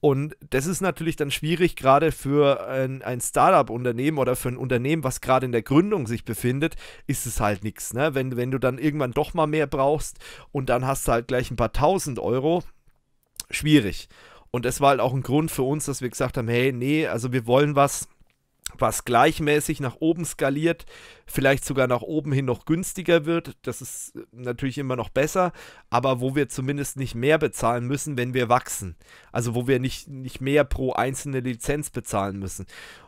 Und das ist natürlich dann schwierig, gerade für ein, ein Startup-Unternehmen oder für ein Unternehmen, was gerade in der Gründung sich befindet, ist es halt nichts. Ne? Wenn, wenn du dann irgendwann doch mal mehr brauchst und dann hast du halt gleich ein paar tausend Euro, schwierig. Und das war halt auch ein Grund für uns, dass wir gesagt haben, hey, nee, also wir wollen was, was gleichmäßig nach oben skaliert, vielleicht sogar nach oben hin noch günstiger wird. Das ist äh, natürlich immer noch besser, aber wo wir zumindest nicht mehr bezahlen müssen, wenn wir wachsen. Also wo wir nicht, nicht mehr pro einzelne Lizenz bezahlen müssen.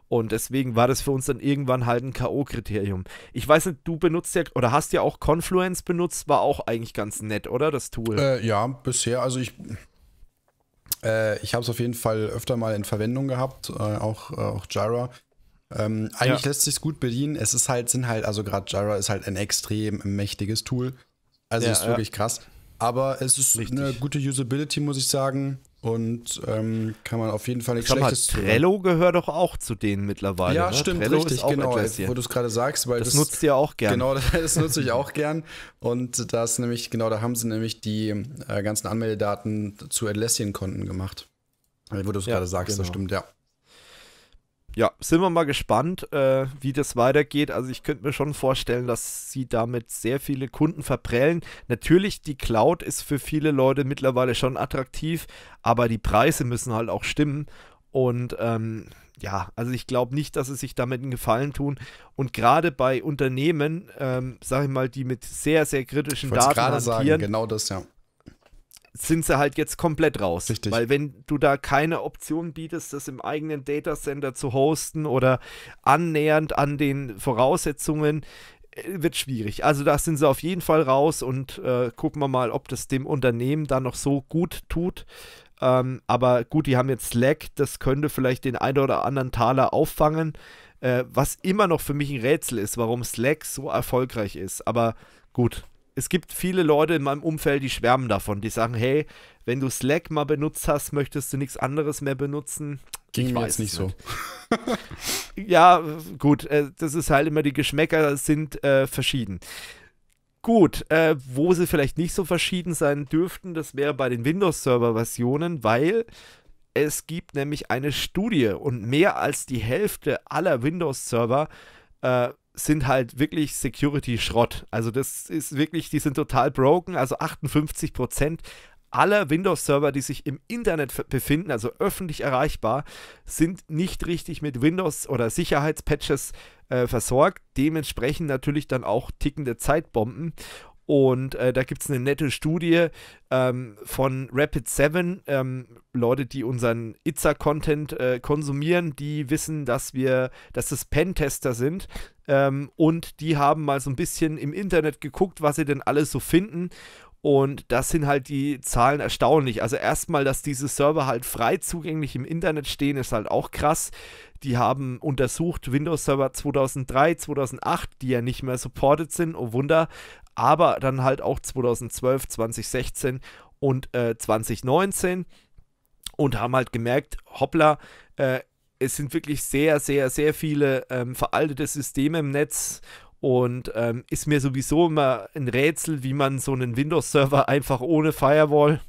Und deswegen war das für uns dann irgendwann halt ein K.O.-Kriterium. Ich weiß nicht, du benutzt ja oder hast ja auch Confluence benutzt, war auch eigentlich ganz nett, oder? Das Tool. Äh, ja, bisher. Also ich, äh, ich habe es auf jeden Fall öfter mal in Verwendung gehabt, äh, auch, auch Jira. Ähm, eigentlich ja. lässt sich's gut bedienen. Es ist halt, sind halt, also gerade Jira ist halt ein extrem mächtiges Tool. Also ja, ist wirklich ja. krass. Aber es ist Richtig. eine gute Usability, muss ich sagen. Und ähm, kann man auf jeden Fall nichts Schlechtes mal, Trello tun. gehört doch auch zu denen mittlerweile. Ja, ne? stimmt, Trello richtig, genau, wo du es gerade sagst. Weil das, das nutzt ihr auch gern. Genau, das nutze ich auch gern. Und das nämlich, genau, da haben sie nämlich die äh, ganzen Anmeldedaten zu Atlassian-Konten gemacht. Äh, wo du es ja, gerade sagst, genau. das stimmt, ja ja, sind wir mal gespannt, äh, wie das weitergeht. Also ich könnte mir schon vorstellen, dass sie damit sehr viele Kunden verprellen. Natürlich, die Cloud ist für viele Leute mittlerweile schon attraktiv, aber die Preise müssen halt auch stimmen. Und ähm, ja, also ich glaube nicht, dass sie sich damit einen Gefallen tun. Und gerade bei Unternehmen, ähm, sag ich mal, die mit sehr, sehr kritischen Daten hantieren, sagen, genau das, ja sind sie halt jetzt komplett raus. Richtig. Weil wenn du da keine Option bietest, das im eigenen Datacenter zu hosten oder annähernd an den Voraussetzungen, äh, wird schwierig. Also da sind sie auf jeden Fall raus und äh, gucken wir mal, ob das dem Unternehmen da noch so gut tut. Ähm, aber gut, die haben jetzt Slack, das könnte vielleicht den einen oder anderen Taler auffangen. Äh, was immer noch für mich ein Rätsel ist, warum Slack so erfolgreich ist. Aber gut, es gibt viele Leute in meinem Umfeld, die schwärmen davon. Die sagen, hey, wenn du Slack mal benutzt hast, möchtest du nichts anderes mehr benutzen. Ging ich mir jetzt nicht, so. ja, gut, äh, das ist halt immer, die Geschmäcker sind äh, verschieden. Gut, äh, wo sie vielleicht nicht so verschieden sein dürften, das wäre bei den Windows-Server-Versionen, weil es gibt nämlich eine Studie und mehr als die Hälfte aller Windows-Server äh, sind halt wirklich Security-Schrott. Also das ist wirklich, die sind total broken. Also 58 Prozent aller Windows-Server, die sich im Internet befinden, also öffentlich erreichbar, sind nicht richtig mit Windows- oder Sicherheitspatches äh, versorgt. Dementsprechend natürlich dann auch tickende Zeitbomben. Und äh, da gibt es eine nette Studie ähm, von Rapid 7. Ähm, Leute, die unseren Itza-Content äh, konsumieren, die wissen, dass wir, dass das Pentester sind. Ähm, und die haben mal so ein bisschen im Internet geguckt, was sie denn alles so finden. Und das sind halt die Zahlen erstaunlich. Also erstmal, dass diese Server halt frei zugänglich im Internet stehen, ist halt auch krass. Die haben untersucht Windows Server 2003, 2008, die ja nicht mehr supported sind, oh Wunder aber dann halt auch 2012, 2016 und äh, 2019 und haben halt gemerkt, hoppla, äh, es sind wirklich sehr, sehr, sehr viele ähm, veraltete Systeme im Netz und ähm, ist mir sowieso immer ein Rätsel, wie man so einen Windows-Server einfach ohne Firewall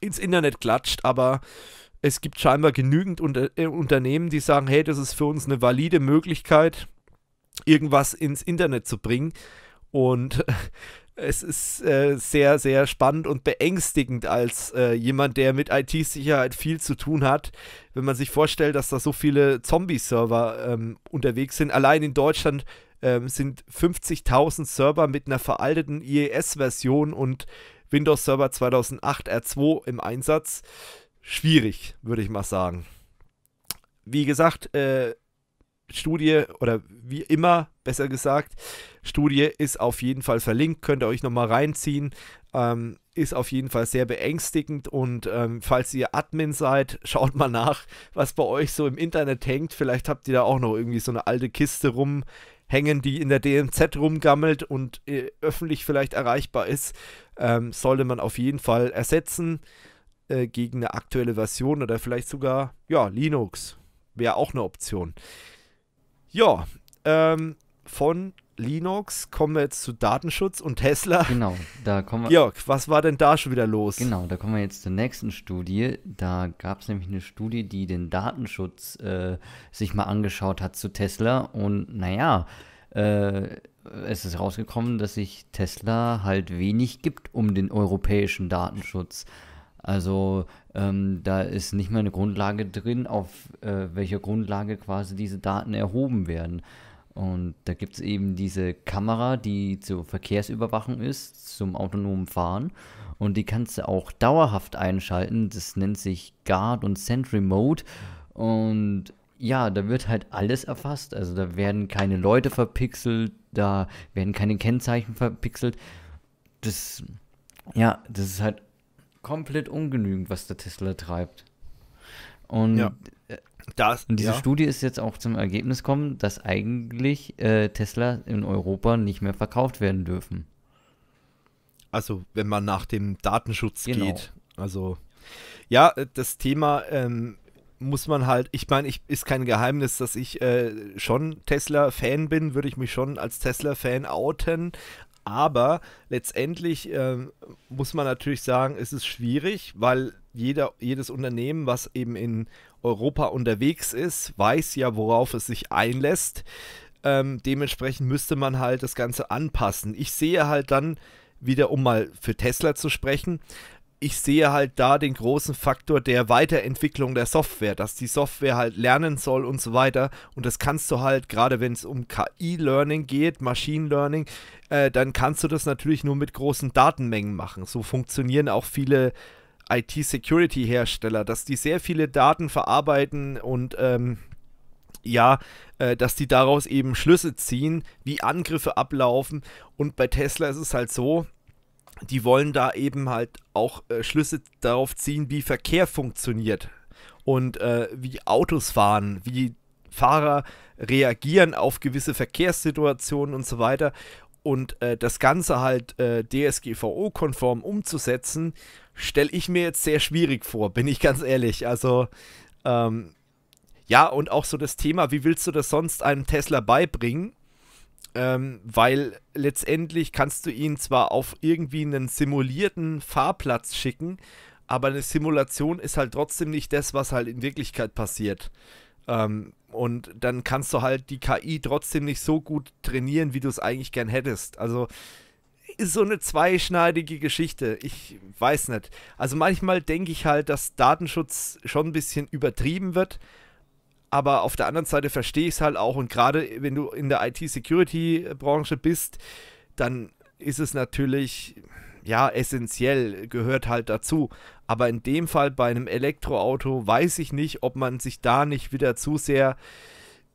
ins Internet klatscht, aber es gibt scheinbar genügend Unter äh, Unternehmen, die sagen, hey, das ist für uns eine valide Möglichkeit, irgendwas ins Internet zu bringen. Und es ist äh, sehr, sehr spannend und beängstigend als äh, jemand, der mit IT-Sicherheit viel zu tun hat, wenn man sich vorstellt, dass da so viele Zombie-Server ähm, unterwegs sind. Allein in Deutschland ähm, sind 50.000 Server mit einer veralteten IES-Version und Windows Server 2008 R2 im Einsatz. Schwierig, würde ich mal sagen. Wie gesagt, äh, Studie oder wie immer, besser gesagt, Studie ist auf jeden Fall verlinkt, könnt ihr euch nochmal reinziehen. Ähm, ist auf jeden Fall sehr beängstigend und ähm, falls ihr Admin seid, schaut mal nach, was bei euch so im Internet hängt. Vielleicht habt ihr da auch noch irgendwie so eine alte Kiste rumhängen, die in der DMZ rumgammelt und äh, öffentlich vielleicht erreichbar ist. Ähm, sollte man auf jeden Fall ersetzen äh, gegen eine aktuelle Version oder vielleicht sogar ja, Linux. Wäre auch eine Option. Ja, ähm, von Linux kommen wir jetzt zu Datenschutz und Tesla. Genau, da kommen wir. Jörg, was war denn da schon wieder los? Genau, da kommen wir jetzt zur nächsten Studie. Da gab es nämlich eine Studie, die den Datenschutz äh, sich mal angeschaut hat zu Tesla. Und naja, äh, es ist rausgekommen, dass sich Tesla halt wenig gibt um den europäischen Datenschutz. Also ähm, da ist nicht mehr eine Grundlage drin, auf äh, welcher Grundlage quasi diese Daten erhoben werden. Und da gibt es eben diese Kamera, die zur Verkehrsüberwachung ist, zum autonomen Fahren. Und die kannst du auch dauerhaft einschalten. Das nennt sich Guard und Sentry Mode. Und ja, da wird halt alles erfasst. Also da werden keine Leute verpixelt, da werden keine Kennzeichen verpixelt. Das, ja, das ist halt komplett ungenügend, was der Tesla treibt. Und ja. Äh, das, und diese ja. Studie ist jetzt auch zum Ergebnis gekommen, dass eigentlich äh, Tesla in Europa nicht mehr verkauft werden dürfen. Also wenn man nach dem Datenschutz genau. geht. Also ja, äh, das Thema ähm, muss man halt, ich meine, ich, ist kein Geheimnis, dass ich äh, schon Tesla-Fan bin, würde ich mich schon als Tesla-Fan outen, aber letztendlich äh, muss man natürlich sagen, es ist schwierig, weil jeder, jedes Unternehmen, was eben in Europa unterwegs ist, weiß ja, worauf es sich einlässt. Ähm, dementsprechend müsste man halt das Ganze anpassen. Ich sehe halt dann wieder, um mal für Tesla zu sprechen, ich sehe halt da den großen Faktor der Weiterentwicklung der Software, dass die Software halt lernen soll und so weiter. Und das kannst du halt, gerade wenn es um KI-Learning geht, Machine Learning, äh, dann kannst du das natürlich nur mit großen Datenmengen machen. So funktionieren auch viele IT-Security-Hersteller, dass die sehr viele Daten verarbeiten und ähm, ja, äh, dass die daraus eben Schlüsse ziehen, wie Angriffe ablaufen. Und bei Tesla ist es halt so, die wollen da eben halt auch äh, Schlüsse darauf ziehen, wie Verkehr funktioniert und äh, wie Autos fahren, wie Fahrer reagieren auf gewisse Verkehrssituationen und so weiter. Und äh, das Ganze halt äh, DSGVO-konform umzusetzen, stelle ich mir jetzt sehr schwierig vor, bin ich ganz ehrlich. Also, ähm, ja, und auch so das Thema, wie willst du das sonst einem Tesla beibringen? Ähm, weil letztendlich kannst du ihn zwar auf irgendwie einen simulierten Fahrplatz schicken, aber eine Simulation ist halt trotzdem nicht das, was halt in Wirklichkeit passiert. Ähm, und dann kannst du halt die KI trotzdem nicht so gut trainieren, wie du es eigentlich gern hättest. Also ist so eine zweischneidige Geschichte. Ich weiß nicht. Also manchmal denke ich halt, dass Datenschutz schon ein bisschen übertrieben wird aber auf der anderen Seite verstehe ich es halt auch und gerade wenn du in der IT-Security-Branche bist, dann ist es natürlich ja essentiell, gehört halt dazu. Aber in dem Fall bei einem Elektroauto weiß ich nicht, ob man sich da nicht wieder zu sehr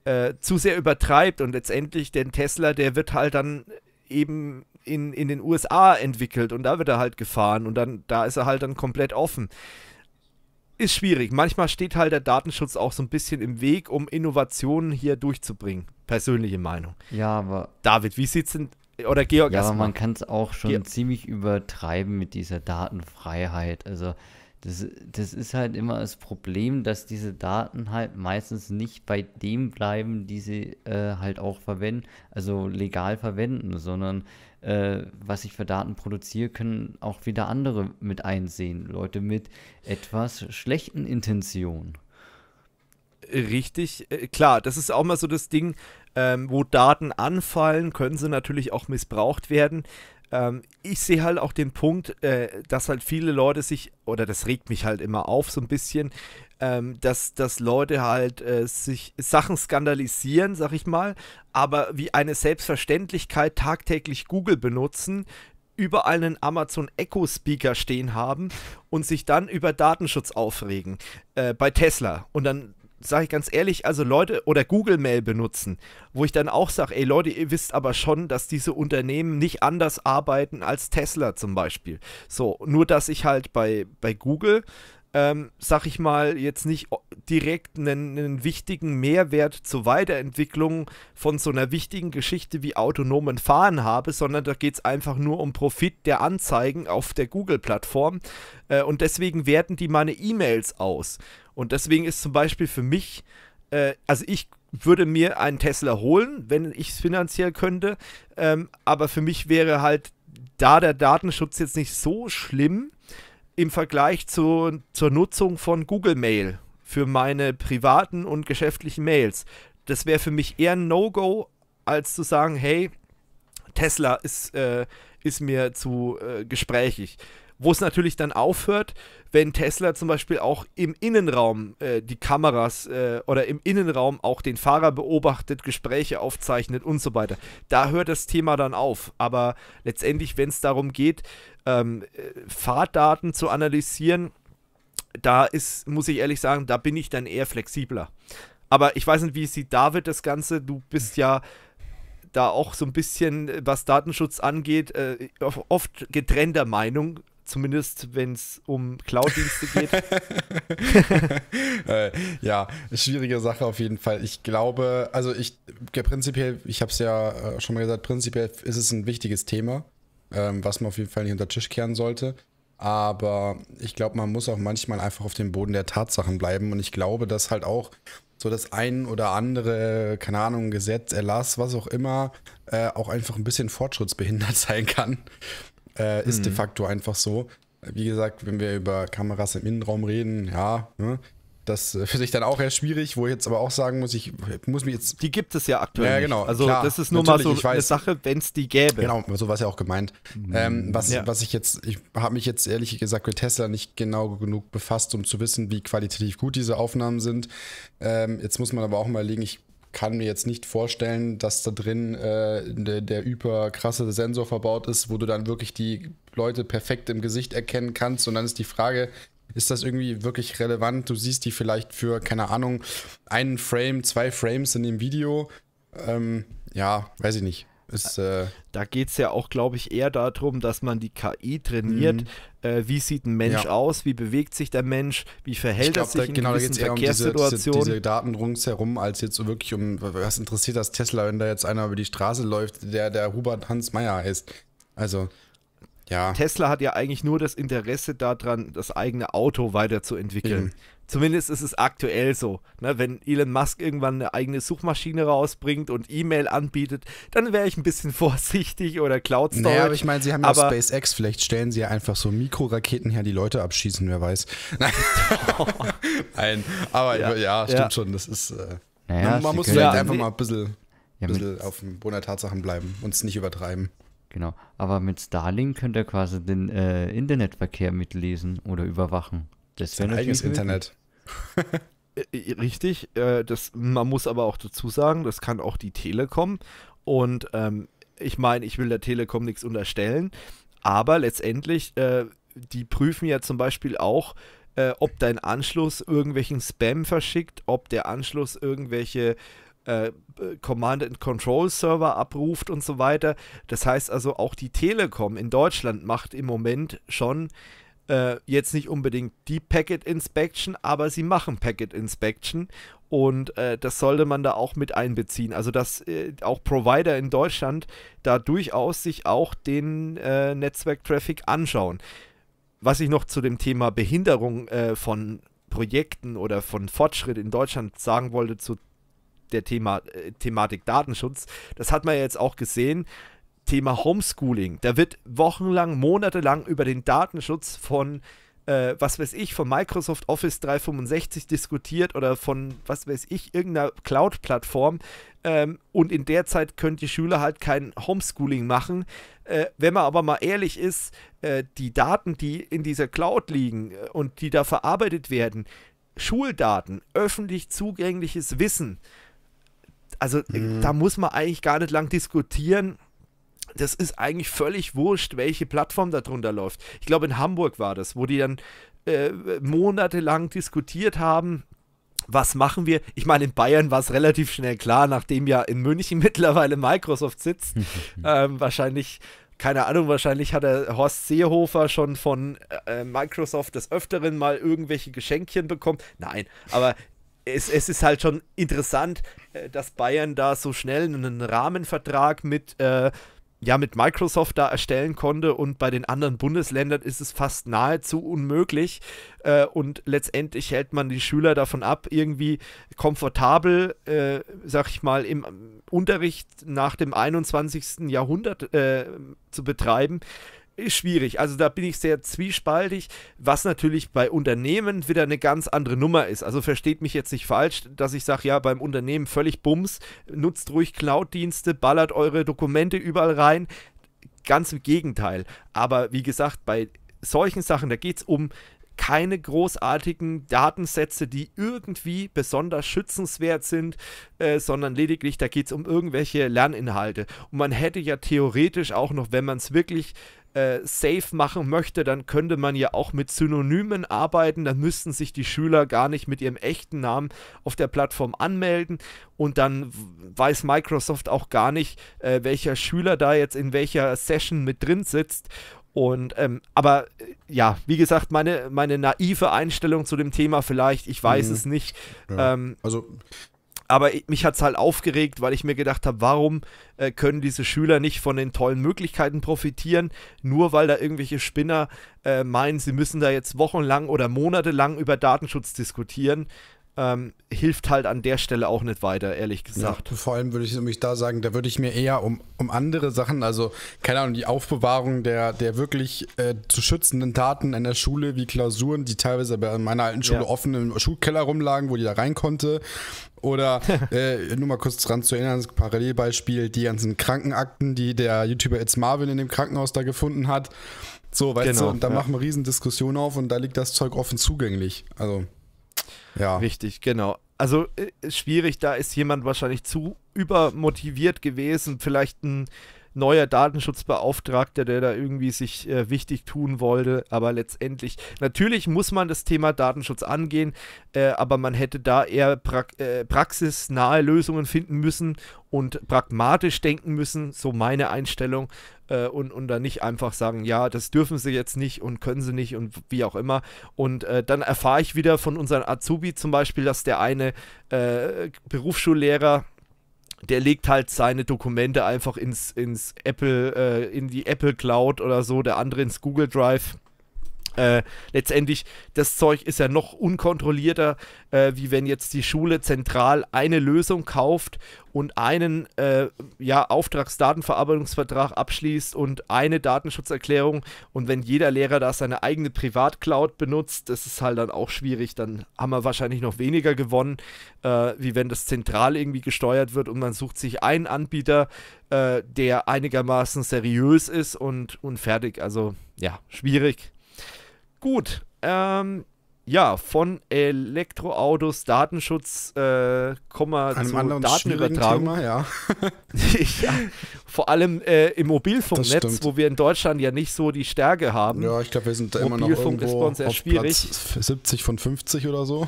äh, zu sehr übertreibt und letztendlich den Tesla, der wird halt dann eben in, in den USA entwickelt und da wird er halt gefahren und dann da ist er halt dann komplett offen ist schwierig. Manchmal steht halt der Datenschutz auch so ein bisschen im Weg, um Innovationen hier durchzubringen. Persönliche Meinung. Ja, aber. David, wie sieht's denn. Oder Georg Ja, aber man kann es auch schon Georg. ziemlich übertreiben mit dieser Datenfreiheit. Also, das, das ist halt immer das Problem, dass diese Daten halt meistens nicht bei dem bleiben, die sie äh, halt auch verwenden, also legal verwenden, sondern äh, was ich für Daten produziere, können auch wieder andere mit einsehen. Leute mit etwas schlechten Intentionen. Richtig, äh, klar, das ist auch mal so das Ding, ähm, wo Daten anfallen, können sie natürlich auch missbraucht werden. Ähm, ich sehe halt auch den Punkt, äh, dass halt viele Leute sich, oder das regt mich halt immer auf so ein bisschen, ähm, dass, dass Leute halt äh, sich Sachen skandalisieren, sag ich mal, aber wie eine Selbstverständlichkeit tagtäglich Google benutzen, überall einen Amazon Echo Speaker stehen haben und sich dann über Datenschutz aufregen äh, bei Tesla und dann sage ich ganz ehrlich, also Leute oder Google Mail benutzen, wo ich dann auch sage, ey Leute, ihr wisst aber schon, dass diese Unternehmen nicht anders arbeiten als Tesla zum Beispiel. So, nur dass ich halt bei, bei Google, ähm, sag ich mal, jetzt nicht direkt einen, einen wichtigen Mehrwert zur Weiterentwicklung von so einer wichtigen Geschichte wie autonomen Fahren habe, sondern da geht es einfach nur um Profit der Anzeigen auf der Google-Plattform. Äh, und deswegen werten die meine E-Mails aus. Und deswegen ist zum Beispiel für mich, äh, also ich würde mir einen Tesla holen, wenn ich es finanziell könnte. Ähm, aber für mich wäre halt da der Datenschutz jetzt nicht so schlimm im Vergleich zu, zur Nutzung von Google Mail für meine privaten und geschäftlichen Mails. Das wäre für mich eher ein No-Go, als zu sagen, hey, Tesla ist, äh, ist mir zu äh, gesprächig wo es natürlich dann aufhört, wenn Tesla zum Beispiel auch im Innenraum äh, die Kameras äh, oder im Innenraum auch den Fahrer beobachtet, Gespräche aufzeichnet und so weiter. Da hört das Thema dann auf. Aber letztendlich, wenn es darum geht, ähm, äh, Fahrdaten zu analysieren, da ist, muss ich ehrlich sagen, da bin ich dann eher flexibler. Aber ich weiß nicht, wie sieht David das Ganze? Du bist ja da auch so ein bisschen, äh, was Datenschutz angeht, äh, oft getrennter Meinung. Zumindest, wenn es um Cloud-Dienste geht. äh, ja, schwierige Sache auf jeden Fall. Ich glaube, also ich prinzipiell, ich habe es ja äh, schon mal gesagt, prinzipiell ist es ein wichtiges Thema, ähm, was man auf jeden Fall nicht unter den Tisch kehren sollte. Aber ich glaube, man muss auch manchmal einfach auf dem Boden der Tatsachen bleiben. Und ich glaube, dass halt auch so das ein oder andere, keine Ahnung, Gesetz, Erlass, was auch immer, äh, auch einfach ein bisschen fortschrittsbehindert sein kann. Äh, ist mhm. de facto einfach so. Wie gesagt, wenn wir über Kameras im Innenraum reden, ja, ne? Das äh, finde ich dann auch eher schwierig, wo ich jetzt aber auch sagen muss, ich muss mich jetzt. Die gibt es ja aktuell. Ja, genau. Also, klar, das ist nur mal so eine Sache, wenn es die gäbe. Genau, so war es ja auch gemeint. Mhm. Ähm, was, ja. was ich jetzt, ich habe mich jetzt ehrlich gesagt mit Tesla nicht genau genug befasst, um zu wissen, wie qualitativ gut diese Aufnahmen sind. Ähm, jetzt muss man aber auch mal legen, ich kann mir jetzt nicht vorstellen, dass da drin äh, der, der über Sensor verbaut ist, wo du dann wirklich die Leute perfekt im Gesicht erkennen kannst. Und dann ist die Frage, ist das irgendwie wirklich relevant? Du siehst die vielleicht für, keine Ahnung, einen Frame, zwei Frames in dem Video. Ähm, ja, weiß ich nicht. Ist, äh da geht es ja auch, glaube ich, eher darum, dass man die KI trainiert. Mhm. Äh, wie sieht ein Mensch ja. aus? Wie bewegt sich der Mensch? Wie verhält glaub, er sich da, in genau, gewissen Verkehrssituationen? Genau, um diese, diese, diese Daten rundherum, als jetzt so wirklich um, was interessiert das Tesla, wenn da jetzt einer über die Straße läuft, der, der Hubert Hans Meyer heißt. Also, ja. Tesla hat ja eigentlich nur das Interesse daran, das eigene Auto weiterzuentwickeln. Mhm. Zumindest ist es aktuell so. Ne? Wenn Elon Musk irgendwann eine eigene Suchmaschine rausbringt und E-Mail anbietet, dann wäre ich ein bisschen vorsichtig oder Cloud Storage. Naja, aber ich meine, sie haben aber ja SpaceX, vielleicht stellen sie ja einfach so Mikroraketen her, die Leute abschießen, wer weiß. Nein, aber ja, ja stimmt ja. schon, das ist... Äh, naja, man, man muss vielleicht einfach mal ein bisschen, bisschen auf dem Boden der Tatsachen bleiben und es nicht übertreiben. Genau, aber mit Starlink könnt ihr quasi den äh, Internetverkehr mitlesen oder überwachen. Das wäre natürlich. Eigenes Internet. Äh, äh, richtig, äh, das, man muss aber auch dazu sagen, das kann auch die Telekom. Und ähm, ich meine, ich will der Telekom nichts unterstellen, aber letztendlich, äh, die prüfen ja zum Beispiel auch, äh, ob dein Anschluss irgendwelchen Spam verschickt, ob der Anschluss irgendwelche äh, Command and Control Server abruft und so weiter. Das heißt also, auch die Telekom in Deutschland macht im Moment schon äh, jetzt nicht unbedingt die Packet Inspection, aber sie machen Packet Inspection und äh, das sollte man da auch mit einbeziehen. Also dass äh, auch Provider in Deutschland da durchaus sich auch den äh, Netzwerktraffic anschauen. Was ich noch zu dem Thema Behinderung äh, von Projekten oder von Fortschritt in Deutschland sagen wollte zu der Thema, äh, Thematik Datenschutz, das hat man ja jetzt auch gesehen. Thema Homeschooling. Da wird wochenlang, monatelang über den Datenschutz von, äh, was weiß ich, von Microsoft Office 365 diskutiert oder von, was weiß ich, irgendeiner Cloud-Plattform. Ähm, und in der Zeit können die Schüler halt kein Homeschooling machen. Äh, wenn man aber mal ehrlich ist, äh, die Daten, die in dieser Cloud liegen äh, und die da verarbeitet werden, Schuldaten, öffentlich zugängliches Wissen, also äh, mhm. da muss man eigentlich gar nicht lang diskutieren das ist eigentlich völlig wurscht, welche Plattform da drunter läuft. Ich glaube, in Hamburg war das, wo die dann äh, monatelang diskutiert haben, was machen wir? Ich meine, in Bayern war es relativ schnell klar, nachdem ja in München mittlerweile Microsoft sitzt. ähm, wahrscheinlich, keine Ahnung, wahrscheinlich hat der Horst Seehofer schon von äh, Microsoft des Öfteren mal irgendwelche Geschenkchen bekommen. Nein, aber es, es ist halt schon interessant, äh, dass Bayern da so schnell einen Rahmenvertrag mit äh, ja mit Microsoft da erstellen konnte und bei den anderen Bundesländern ist es fast nahezu unmöglich äh, und letztendlich hält man die Schüler davon ab, irgendwie komfortabel, äh, sag ich mal, im Unterricht nach dem 21. Jahrhundert äh, zu betreiben, ist schwierig. Also da bin ich sehr zwiespaltig, was natürlich bei Unternehmen wieder eine ganz andere Nummer ist. Also versteht mich jetzt nicht falsch, dass ich sage, ja, beim Unternehmen völlig Bums, nutzt ruhig Cloud-Dienste, ballert eure Dokumente überall rein. Ganz im Gegenteil. Aber wie gesagt, bei solchen Sachen, da geht es um keine großartigen Datensätze, die irgendwie besonders schützenswert sind, äh, sondern lediglich da geht es um irgendwelche Lerninhalte. Und man hätte ja theoretisch auch noch, wenn man es wirklich äh, safe machen möchte, dann könnte man ja auch mit Synonymen arbeiten. Dann müssten sich die Schüler gar nicht mit ihrem echten Namen auf der Plattform anmelden. Und dann weiß Microsoft auch gar nicht, äh, welcher Schüler da jetzt in welcher Session mit drin sitzt. Und ähm, aber äh, ja, wie gesagt, meine, meine naive Einstellung zu dem Thema vielleicht, ich weiß mhm. es nicht. Ja. Ähm, also aber mich hat es halt aufgeregt, weil ich mir gedacht habe, warum äh, können diese Schüler nicht von den tollen Möglichkeiten profitieren, nur weil da irgendwelche Spinner äh, meinen, sie müssen da jetzt wochenlang oder monatelang über Datenschutz diskutieren ähm, hilft halt an der Stelle auch nicht weiter, ehrlich gesagt. Ja, vor allem würde ich nämlich da sagen, da würde ich mir eher um, um andere Sachen, also keine Ahnung, die Aufbewahrung der, der wirklich äh, zu schützenden Daten in der Schule, wie Klausuren, die teilweise bei meiner alten Schule ja. offen im Schulkeller rumlagen, wo die da rein konnte. Oder äh, nur mal kurz dran zu erinnern, das Parallelbeispiel, die ganzen Krankenakten, die der YouTuber It's Marvin in dem Krankenhaus da gefunden hat. So, weißt genau, du, und da ja. machen wir riesen Diskussionen auf und da liegt das Zeug offen zugänglich. Also. Ja. Richtig, genau. Also äh, schwierig, da ist jemand wahrscheinlich zu übermotiviert gewesen, vielleicht ein neuer Datenschutzbeauftragter, der da irgendwie sich äh, wichtig tun wollte. Aber letztendlich, natürlich muss man das Thema Datenschutz angehen, äh, aber man hätte da eher pra äh, praxisnahe Lösungen finden müssen und pragmatisch denken müssen, so meine Einstellung, äh, und, und dann nicht einfach sagen, ja, das dürfen sie jetzt nicht und können sie nicht und wie auch immer. Und äh, dann erfahre ich wieder von unseren Azubi zum Beispiel, dass der eine äh, Berufsschullehrer der legt halt seine Dokumente einfach ins, ins Apple, äh, in die Apple Cloud oder so, der andere ins Google Drive. Äh, letztendlich, das Zeug ist ja noch unkontrollierter, äh, wie wenn jetzt die Schule zentral eine Lösung kauft und einen äh, ja, Auftragsdatenverarbeitungsvertrag abschließt und eine Datenschutzerklärung. Und wenn jeder Lehrer da seine eigene Privatcloud benutzt, das ist halt dann auch schwierig. Dann haben wir wahrscheinlich noch weniger gewonnen, äh, wie wenn das zentral irgendwie gesteuert wird und man sucht sich einen Anbieter, äh, der einigermaßen seriös ist und, und fertig. Also ja, schwierig Gut, ähm, ja, von Elektroautos, Datenschutz, äh, Komma Einem zu anderen Datenübertragung. Thema, ja. ja. Vor allem äh, im Mobilfunknetz, wo wir in Deutschland ja nicht so die Stärke haben. Ja, ich glaube, wir sind da immer noch irgendwo ist auf schwierig. Platz 70 von 50 oder so.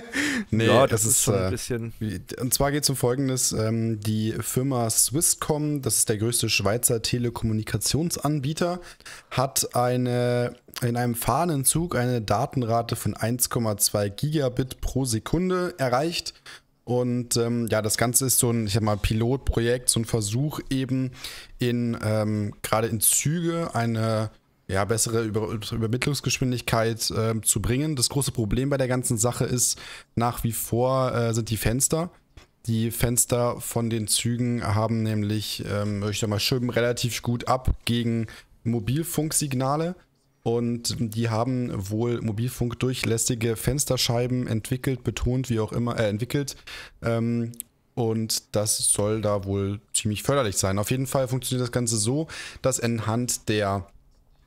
nee, ja, das, das ist, ist schon äh, ein bisschen. Und zwar geht es um Folgendes. Ähm, die Firma Swisscom, das ist der größte Schweizer Telekommunikationsanbieter, hat eine in einem fahrenden Zug eine Datenrate von 1,2 Gigabit pro Sekunde erreicht. Und ähm, ja, das Ganze ist so ein, ich sag mal, Pilotprojekt, so ein Versuch eben in ähm, gerade in Züge eine ja, bessere Über Übermittlungsgeschwindigkeit äh, zu bringen. Das große Problem bei der ganzen Sache ist, nach wie vor äh, sind die Fenster. Die Fenster von den Zügen haben nämlich, ähm, ich sag mal, schirmen relativ gut ab gegen Mobilfunksignale. Und die haben wohl mobilfunkdurchlässige Fensterscheiben entwickelt, betont, wie auch immer, äh, entwickelt. Ähm, und das soll da wohl ziemlich förderlich sein. Auf jeden Fall funktioniert das Ganze so, dass anhand der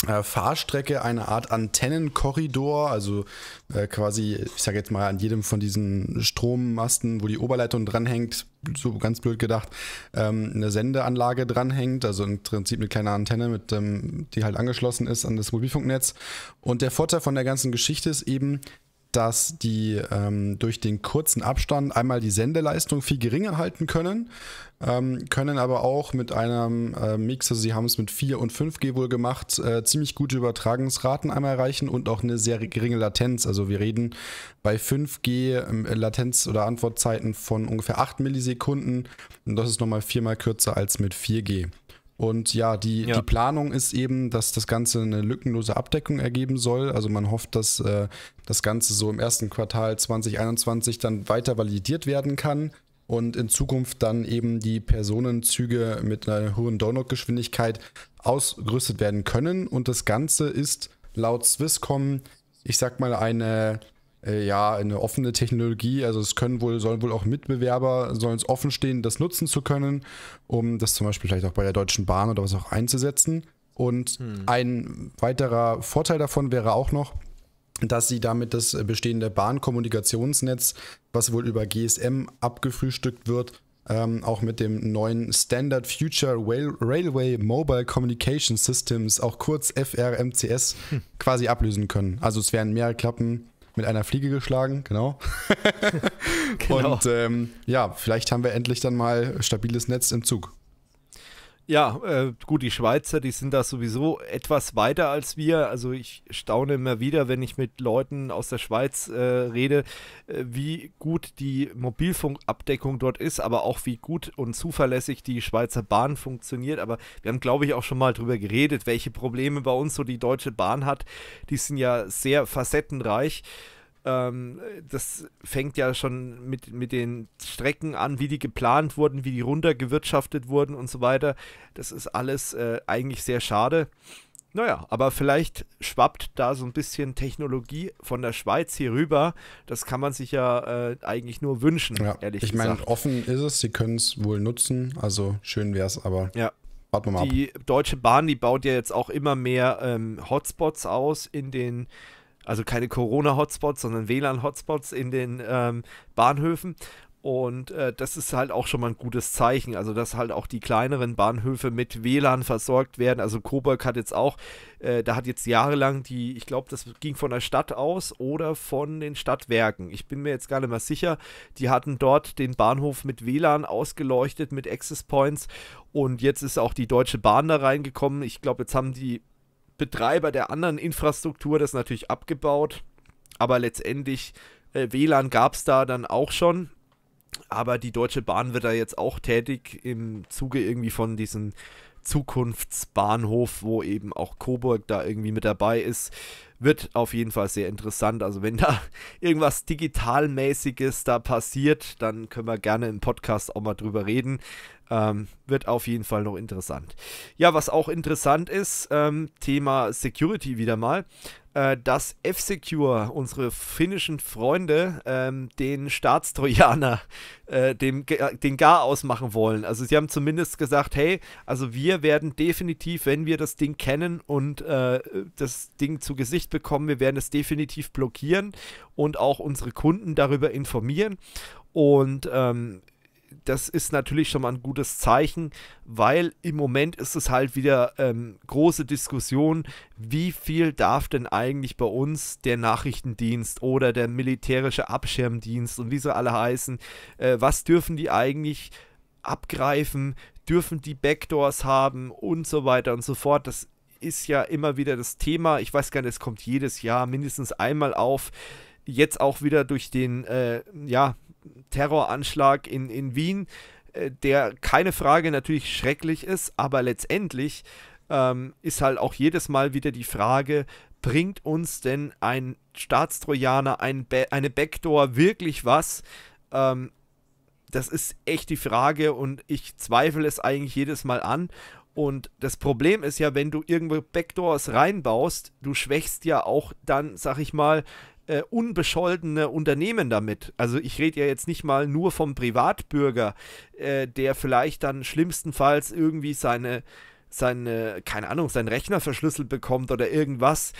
äh, Fahrstrecke eine Art Antennenkorridor, also äh, quasi, ich sage jetzt mal, an jedem von diesen Strommasten, wo die Oberleitung dranhängt, so ganz blöd gedacht, ähm, eine Sendeanlage dranhängt, also im Prinzip eine kleine Antenne, mit, ähm, die halt angeschlossen ist an das Mobilfunknetz. Und der Vorteil von der ganzen Geschichte ist eben, dass die ähm, durch den kurzen Abstand einmal die Sendeleistung viel geringer halten können, ähm, können aber auch mit einem äh, Mix, also sie haben es mit 4 und 5G wohl gemacht, äh, ziemlich gute Übertragungsraten einmal erreichen und auch eine sehr geringe Latenz. Also wir reden bei 5G äh, Latenz oder Antwortzeiten von ungefähr 8 Millisekunden und das ist nochmal viermal kürzer als mit 4G. Und ja die, ja. die Planung ist eben, dass das Ganze eine lückenlose Abdeckung ergeben soll. Also man hofft, dass äh, das Ganze so im ersten Quartal 2021 dann weiter validiert werden kann und in Zukunft dann eben die Personenzüge mit einer hohen Download-Geschwindigkeit ausgerüstet werden können. Und das Ganze ist laut Swisscom, ich sag mal, eine äh, ja, eine offene Technologie. Also es können wohl, sollen wohl auch Mitbewerber, sollen es offen stehen, das nutzen zu können, um das zum Beispiel vielleicht auch bei der Deutschen Bahn oder was auch einzusetzen. Und hm. ein weiterer Vorteil davon wäre auch noch, dass sie damit das bestehende Bahnkommunikationsnetz, was wohl über GSM abgefrühstückt wird, ähm, auch mit dem neuen Standard Future Rail Railway Mobile Communication Systems, auch kurz FRMCS, hm. quasi ablösen können. Also es wären mehrere Klappen, mit einer Fliege geschlagen, genau. genau. Und ähm, ja, vielleicht haben wir endlich dann mal stabiles Netz im Zug. Ja, äh, gut, die Schweizer, die sind da sowieso etwas weiter als wir. Also ich staune immer wieder, wenn ich mit Leuten aus der Schweiz äh, rede, äh, wie gut die Mobilfunkabdeckung dort ist, aber auch wie gut und zuverlässig die Schweizer Bahn funktioniert. Aber wir haben, glaube ich, auch schon mal drüber geredet, welche Probleme bei uns so die Deutsche Bahn hat. Die sind ja sehr facettenreich. Ähm, das fängt ja schon mit, mit den Strecken an, wie die geplant wurden, wie die runtergewirtschaftet wurden und so weiter. Das ist alles äh, eigentlich sehr schade. Naja, aber vielleicht schwappt da so ein bisschen Technologie von der Schweiz hier rüber. Das kann man sich ja äh, eigentlich nur wünschen, ja, ehrlich ich gesagt. Ich meine, offen ist es, sie können es wohl nutzen. Also schön wäre es, aber ja. warten wir mal Die ab. Deutsche Bahn, die baut ja jetzt auch immer mehr ähm, Hotspots aus in den äh, also keine Corona-Hotspots, sondern WLAN-Hotspots in den ähm, Bahnhöfen. Und äh, das ist halt auch schon mal ein gutes Zeichen. Also, dass halt auch die kleineren Bahnhöfe mit WLAN versorgt werden. Also, Coburg hat jetzt auch, äh, da hat jetzt jahrelang die, ich glaube, das ging von der Stadt aus oder von den Stadtwerken. Ich bin mir jetzt gar nicht mehr sicher. Die hatten dort den Bahnhof mit WLAN ausgeleuchtet, mit Access Points. Und jetzt ist auch die Deutsche Bahn da reingekommen. Ich glaube, jetzt haben die Betreiber der anderen Infrastruktur das natürlich abgebaut. Aber letztendlich, äh, WLAN gab es da dann auch schon. Aber die Deutsche Bahn wird da jetzt auch tätig im Zuge irgendwie von diesem Zukunftsbahnhof, wo eben auch Coburg da irgendwie mit dabei ist wird auf jeden Fall sehr interessant. Also wenn da irgendwas digitalmäßiges da passiert, dann können wir gerne im Podcast auch mal drüber reden. Ähm, wird auf jeden Fall noch interessant. Ja, was auch interessant ist, ähm, Thema Security wieder mal, äh, dass F-Secure, unsere finnischen Freunde, ähm, den Staatstrojaner, äh, dem, den Gar ausmachen wollen. Also sie haben zumindest gesagt, hey, also wir werden definitiv, wenn wir das Ding kennen und äh, das Ding zu Gesicht Nachricht bekommen. Wir werden es definitiv blockieren und auch unsere Kunden darüber informieren. Und ähm, das ist natürlich schon mal ein gutes Zeichen, weil im Moment ist es halt wieder ähm, große Diskussion, wie viel darf denn eigentlich bei uns der Nachrichtendienst oder der militärische Abschirmdienst und wie sie alle heißen, äh, was dürfen die eigentlich abgreifen, dürfen die Backdoors haben und so weiter und so fort. Das ist ja immer wieder das Thema. Ich weiß gar nicht, es kommt jedes Jahr mindestens einmal auf. Jetzt auch wieder durch den äh, ja, Terroranschlag in, in Wien, äh, der keine Frage natürlich schrecklich ist, aber letztendlich ähm, ist halt auch jedes Mal wieder die Frage, bringt uns denn ein Staatstrojaner, ein eine Backdoor wirklich was? Ähm, das ist echt die Frage und ich zweifle es eigentlich jedes Mal an. Und das Problem ist ja, wenn du irgendwo Backdoors reinbaust, du schwächst ja auch dann, sag ich mal, äh, unbescholtene Unternehmen damit. Also ich rede ja jetzt nicht mal nur vom Privatbürger, äh, der vielleicht dann schlimmstenfalls irgendwie seine, seine, keine Ahnung, seinen Rechner verschlüsselt bekommt oder irgendwas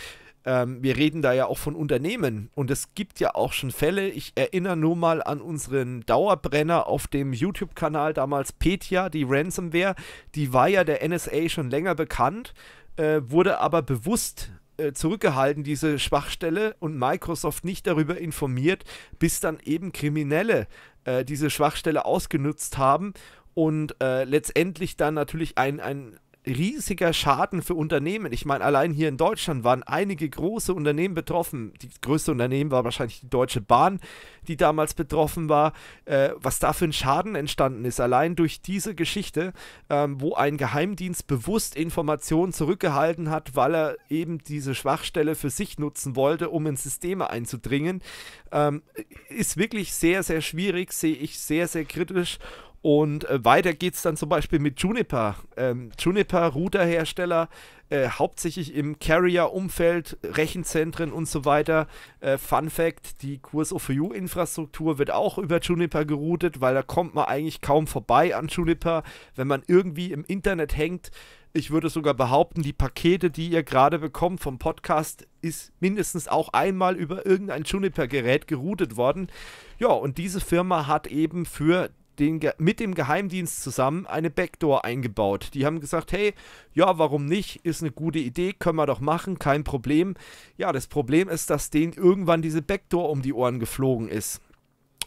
ähm, wir reden da ja auch von Unternehmen und es gibt ja auch schon Fälle. Ich erinnere nur mal an unseren Dauerbrenner auf dem YouTube-Kanal damals Petia, die Ransomware. Die war ja der NSA schon länger bekannt, äh, wurde aber bewusst äh, zurückgehalten, diese Schwachstelle, und Microsoft nicht darüber informiert, bis dann eben Kriminelle äh, diese Schwachstelle ausgenutzt haben und äh, letztendlich dann natürlich ein, ein riesiger Schaden für Unternehmen. Ich meine, allein hier in Deutschland waren einige große Unternehmen betroffen. Die größte Unternehmen war wahrscheinlich die Deutsche Bahn, die damals betroffen war. Äh, was da für ein Schaden entstanden ist, allein durch diese Geschichte, ähm, wo ein Geheimdienst bewusst Informationen zurückgehalten hat, weil er eben diese Schwachstelle für sich nutzen wollte, um in Systeme einzudringen, ähm, ist wirklich sehr, sehr schwierig, sehe ich sehr, sehr kritisch. Und äh, weiter geht es dann zum Beispiel mit Juniper. Ähm, Juniper, Routerhersteller, äh, hauptsächlich im Carrier-Umfeld, Rechenzentren und so weiter. Äh, Fun Fact: Die Kurs-of-You-Infrastruktur wird auch über Juniper geroutet, weil da kommt man eigentlich kaum vorbei an Juniper, wenn man irgendwie im Internet hängt. Ich würde sogar behaupten, die Pakete, die ihr gerade bekommt vom Podcast, ist mindestens auch einmal über irgendein Juniper-Gerät geroutet worden. Ja, und diese Firma hat eben für den, mit dem Geheimdienst zusammen eine Backdoor eingebaut. Die haben gesagt, hey, ja, warum nicht? Ist eine gute Idee, können wir doch machen, kein Problem. Ja, das Problem ist, dass denen irgendwann diese Backdoor um die Ohren geflogen ist.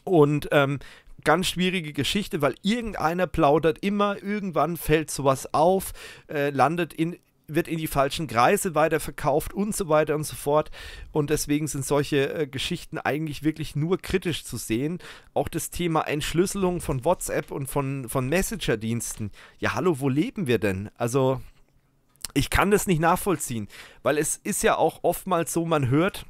Und ähm, ganz schwierige Geschichte, weil irgendeiner plaudert immer, irgendwann fällt sowas auf, äh, landet in wird in die falschen Kreise weiterverkauft und so weiter und so fort. Und deswegen sind solche äh, Geschichten eigentlich wirklich nur kritisch zu sehen. Auch das Thema Entschlüsselung von WhatsApp und von, von Messenger-Diensten. Ja, hallo, wo leben wir denn? Also, ich kann das nicht nachvollziehen, weil es ist ja auch oftmals so, man hört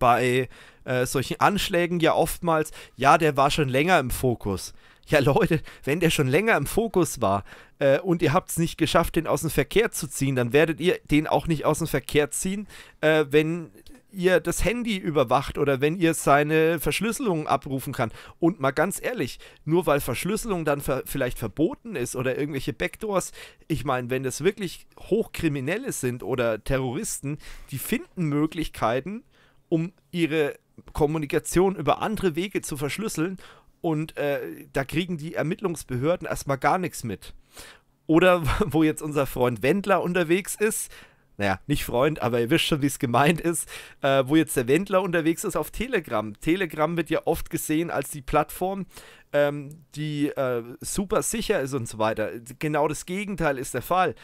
bei äh, solchen Anschlägen ja oftmals, ja, der war schon länger im Fokus ja Leute, wenn der schon länger im Fokus war äh, und ihr habt es nicht geschafft, den aus dem Verkehr zu ziehen, dann werdet ihr den auch nicht aus dem Verkehr ziehen, äh, wenn ihr das Handy überwacht oder wenn ihr seine Verschlüsselung abrufen kann. Und mal ganz ehrlich, nur weil Verschlüsselung dann ver vielleicht verboten ist oder irgendwelche Backdoors, ich meine, wenn das wirklich Hochkriminelle sind oder Terroristen, die finden Möglichkeiten, um ihre Kommunikation über andere Wege zu verschlüsseln und äh, da kriegen die Ermittlungsbehörden erstmal gar nichts mit. Oder wo jetzt unser Freund Wendler unterwegs ist, naja, nicht Freund, aber ihr wisst schon, wie es gemeint ist, äh, wo jetzt der Wendler unterwegs ist auf Telegram. Telegram wird ja oft gesehen als die Plattform, ähm, die äh, super sicher ist und so weiter. Genau das Gegenteil ist der Fall.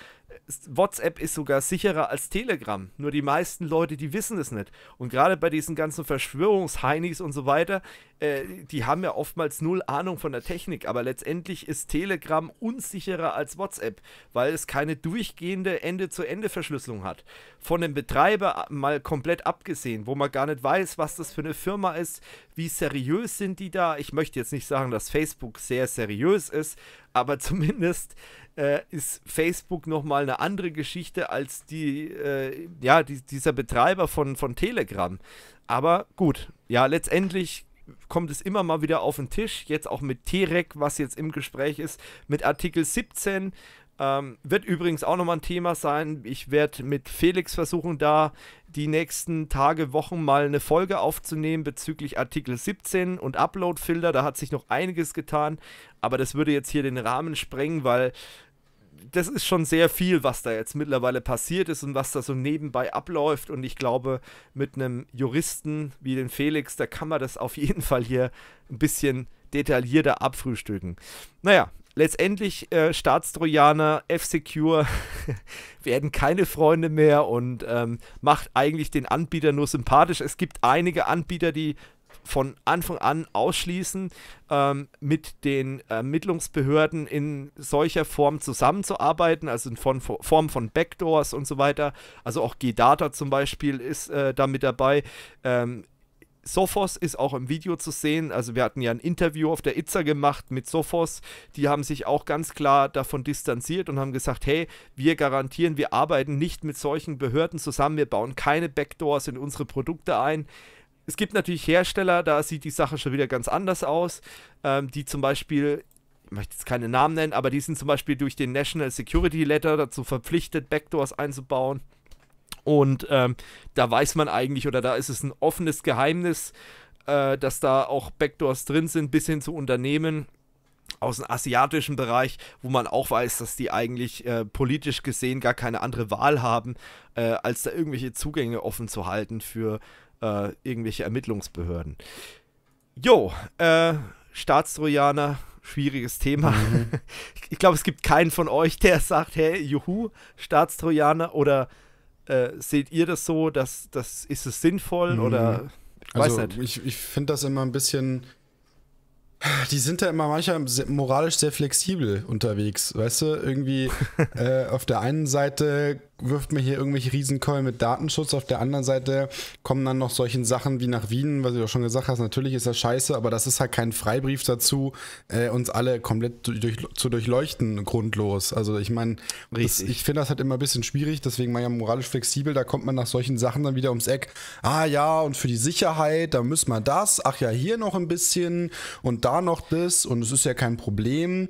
WhatsApp ist sogar sicherer als Telegram. Nur die meisten Leute, die wissen es nicht. Und gerade bei diesen ganzen Verschwörungsheinis und so weiter, äh, die haben ja oftmals null Ahnung von der Technik. Aber letztendlich ist Telegram unsicherer als WhatsApp, weil es keine durchgehende Ende-zu-Ende-Verschlüsselung hat. Von dem Betreiber äh, mal komplett abgesehen, wo man gar nicht weiß, was das für eine Firma ist, wie seriös sind die da. Ich möchte jetzt nicht sagen, dass Facebook sehr seriös ist, aber zumindest äh, ist Facebook nochmal eine andere Geschichte als die, äh, ja, die, dieser Betreiber von, von Telegram. Aber gut, ja, letztendlich kommt es immer mal wieder auf den Tisch, jetzt auch mit t Terek, was jetzt im Gespräch ist, mit Artikel 17. Ähm, wird übrigens auch nochmal ein Thema sein. Ich werde mit Felix versuchen, da die nächsten Tage, Wochen mal eine Folge aufzunehmen bezüglich Artikel 17 und Upload-Filter. Da hat sich noch einiges getan, aber das würde jetzt hier den Rahmen sprengen, weil das ist schon sehr viel, was da jetzt mittlerweile passiert ist und was da so nebenbei abläuft. Und ich glaube, mit einem Juristen wie dem Felix, da kann man das auf jeden Fall hier ein bisschen detaillierter abfrühstücken. Naja, letztendlich äh, Staatstrojaner, F-Secure werden keine Freunde mehr und ähm, macht eigentlich den Anbieter nur sympathisch. Es gibt einige Anbieter, die von Anfang an ausschließen, ähm, mit den Ermittlungsbehörden in solcher Form zusammenzuarbeiten, also in von, Form von Backdoors und so weiter. Also auch G-Data zum Beispiel ist äh, da dabei. Ähm, Sophos ist auch im Video zu sehen. Also wir hatten ja ein Interview auf der Itza gemacht mit Sophos. Die haben sich auch ganz klar davon distanziert und haben gesagt, hey, wir garantieren, wir arbeiten nicht mit solchen Behörden zusammen, wir bauen keine Backdoors in unsere Produkte ein. Es gibt natürlich Hersteller, da sieht die Sache schon wieder ganz anders aus, ähm, die zum Beispiel ich möchte jetzt keine Namen nennen, aber die sind zum Beispiel durch den National Security Letter dazu verpflichtet, Backdoors einzubauen. Und ähm, da weiß man eigentlich, oder da ist es ein offenes Geheimnis, äh, dass da auch Backdoors drin sind, bis hin zu Unternehmen aus dem asiatischen Bereich, wo man auch weiß, dass die eigentlich äh, politisch gesehen gar keine andere Wahl haben, äh, als da irgendwelche Zugänge offen zu halten für äh, irgendwelche Ermittlungsbehörden. Jo, äh, Staatstrojaner, schwieriges Thema. Mhm. Ich glaube, es gibt keinen von euch, der sagt, hey, juhu, Staatstrojaner oder äh, seht ihr das so, dass das ist es sinnvoll mhm. oder ich also, nicht. Ich, ich finde das immer ein bisschen. Die sind ja immer manchmal moralisch sehr flexibel unterwegs, weißt du? Irgendwie äh, auf der einen Seite wirft mir hier irgendwelche Riesenkeulen mit Datenschutz. Auf der anderen Seite kommen dann noch solchen Sachen wie nach Wien, was du ja schon gesagt hast. Natürlich ist das scheiße, aber das ist halt kein Freibrief dazu, äh, uns alle komplett durch, zu durchleuchten, grundlos. Also ich meine, ich finde das halt immer ein bisschen schwierig, deswegen mal ja moralisch flexibel. Da kommt man nach solchen Sachen dann wieder ums Eck. Ah ja, und für die Sicherheit, da müssen wir das. Ach ja, hier noch ein bisschen und da noch das und es ist ja kein Problem.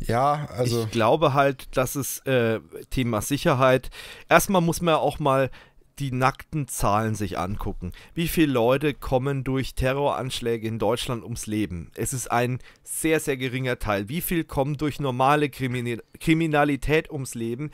Ja, also. Ich glaube halt, dass es äh, Thema Sicherheit. Erstmal muss man auch mal die nackten Zahlen sich angucken. Wie viele Leute kommen durch Terroranschläge in Deutschland ums Leben? Es ist ein sehr, sehr geringer Teil. Wie viel kommen durch normale Krimin Kriminalität ums Leben?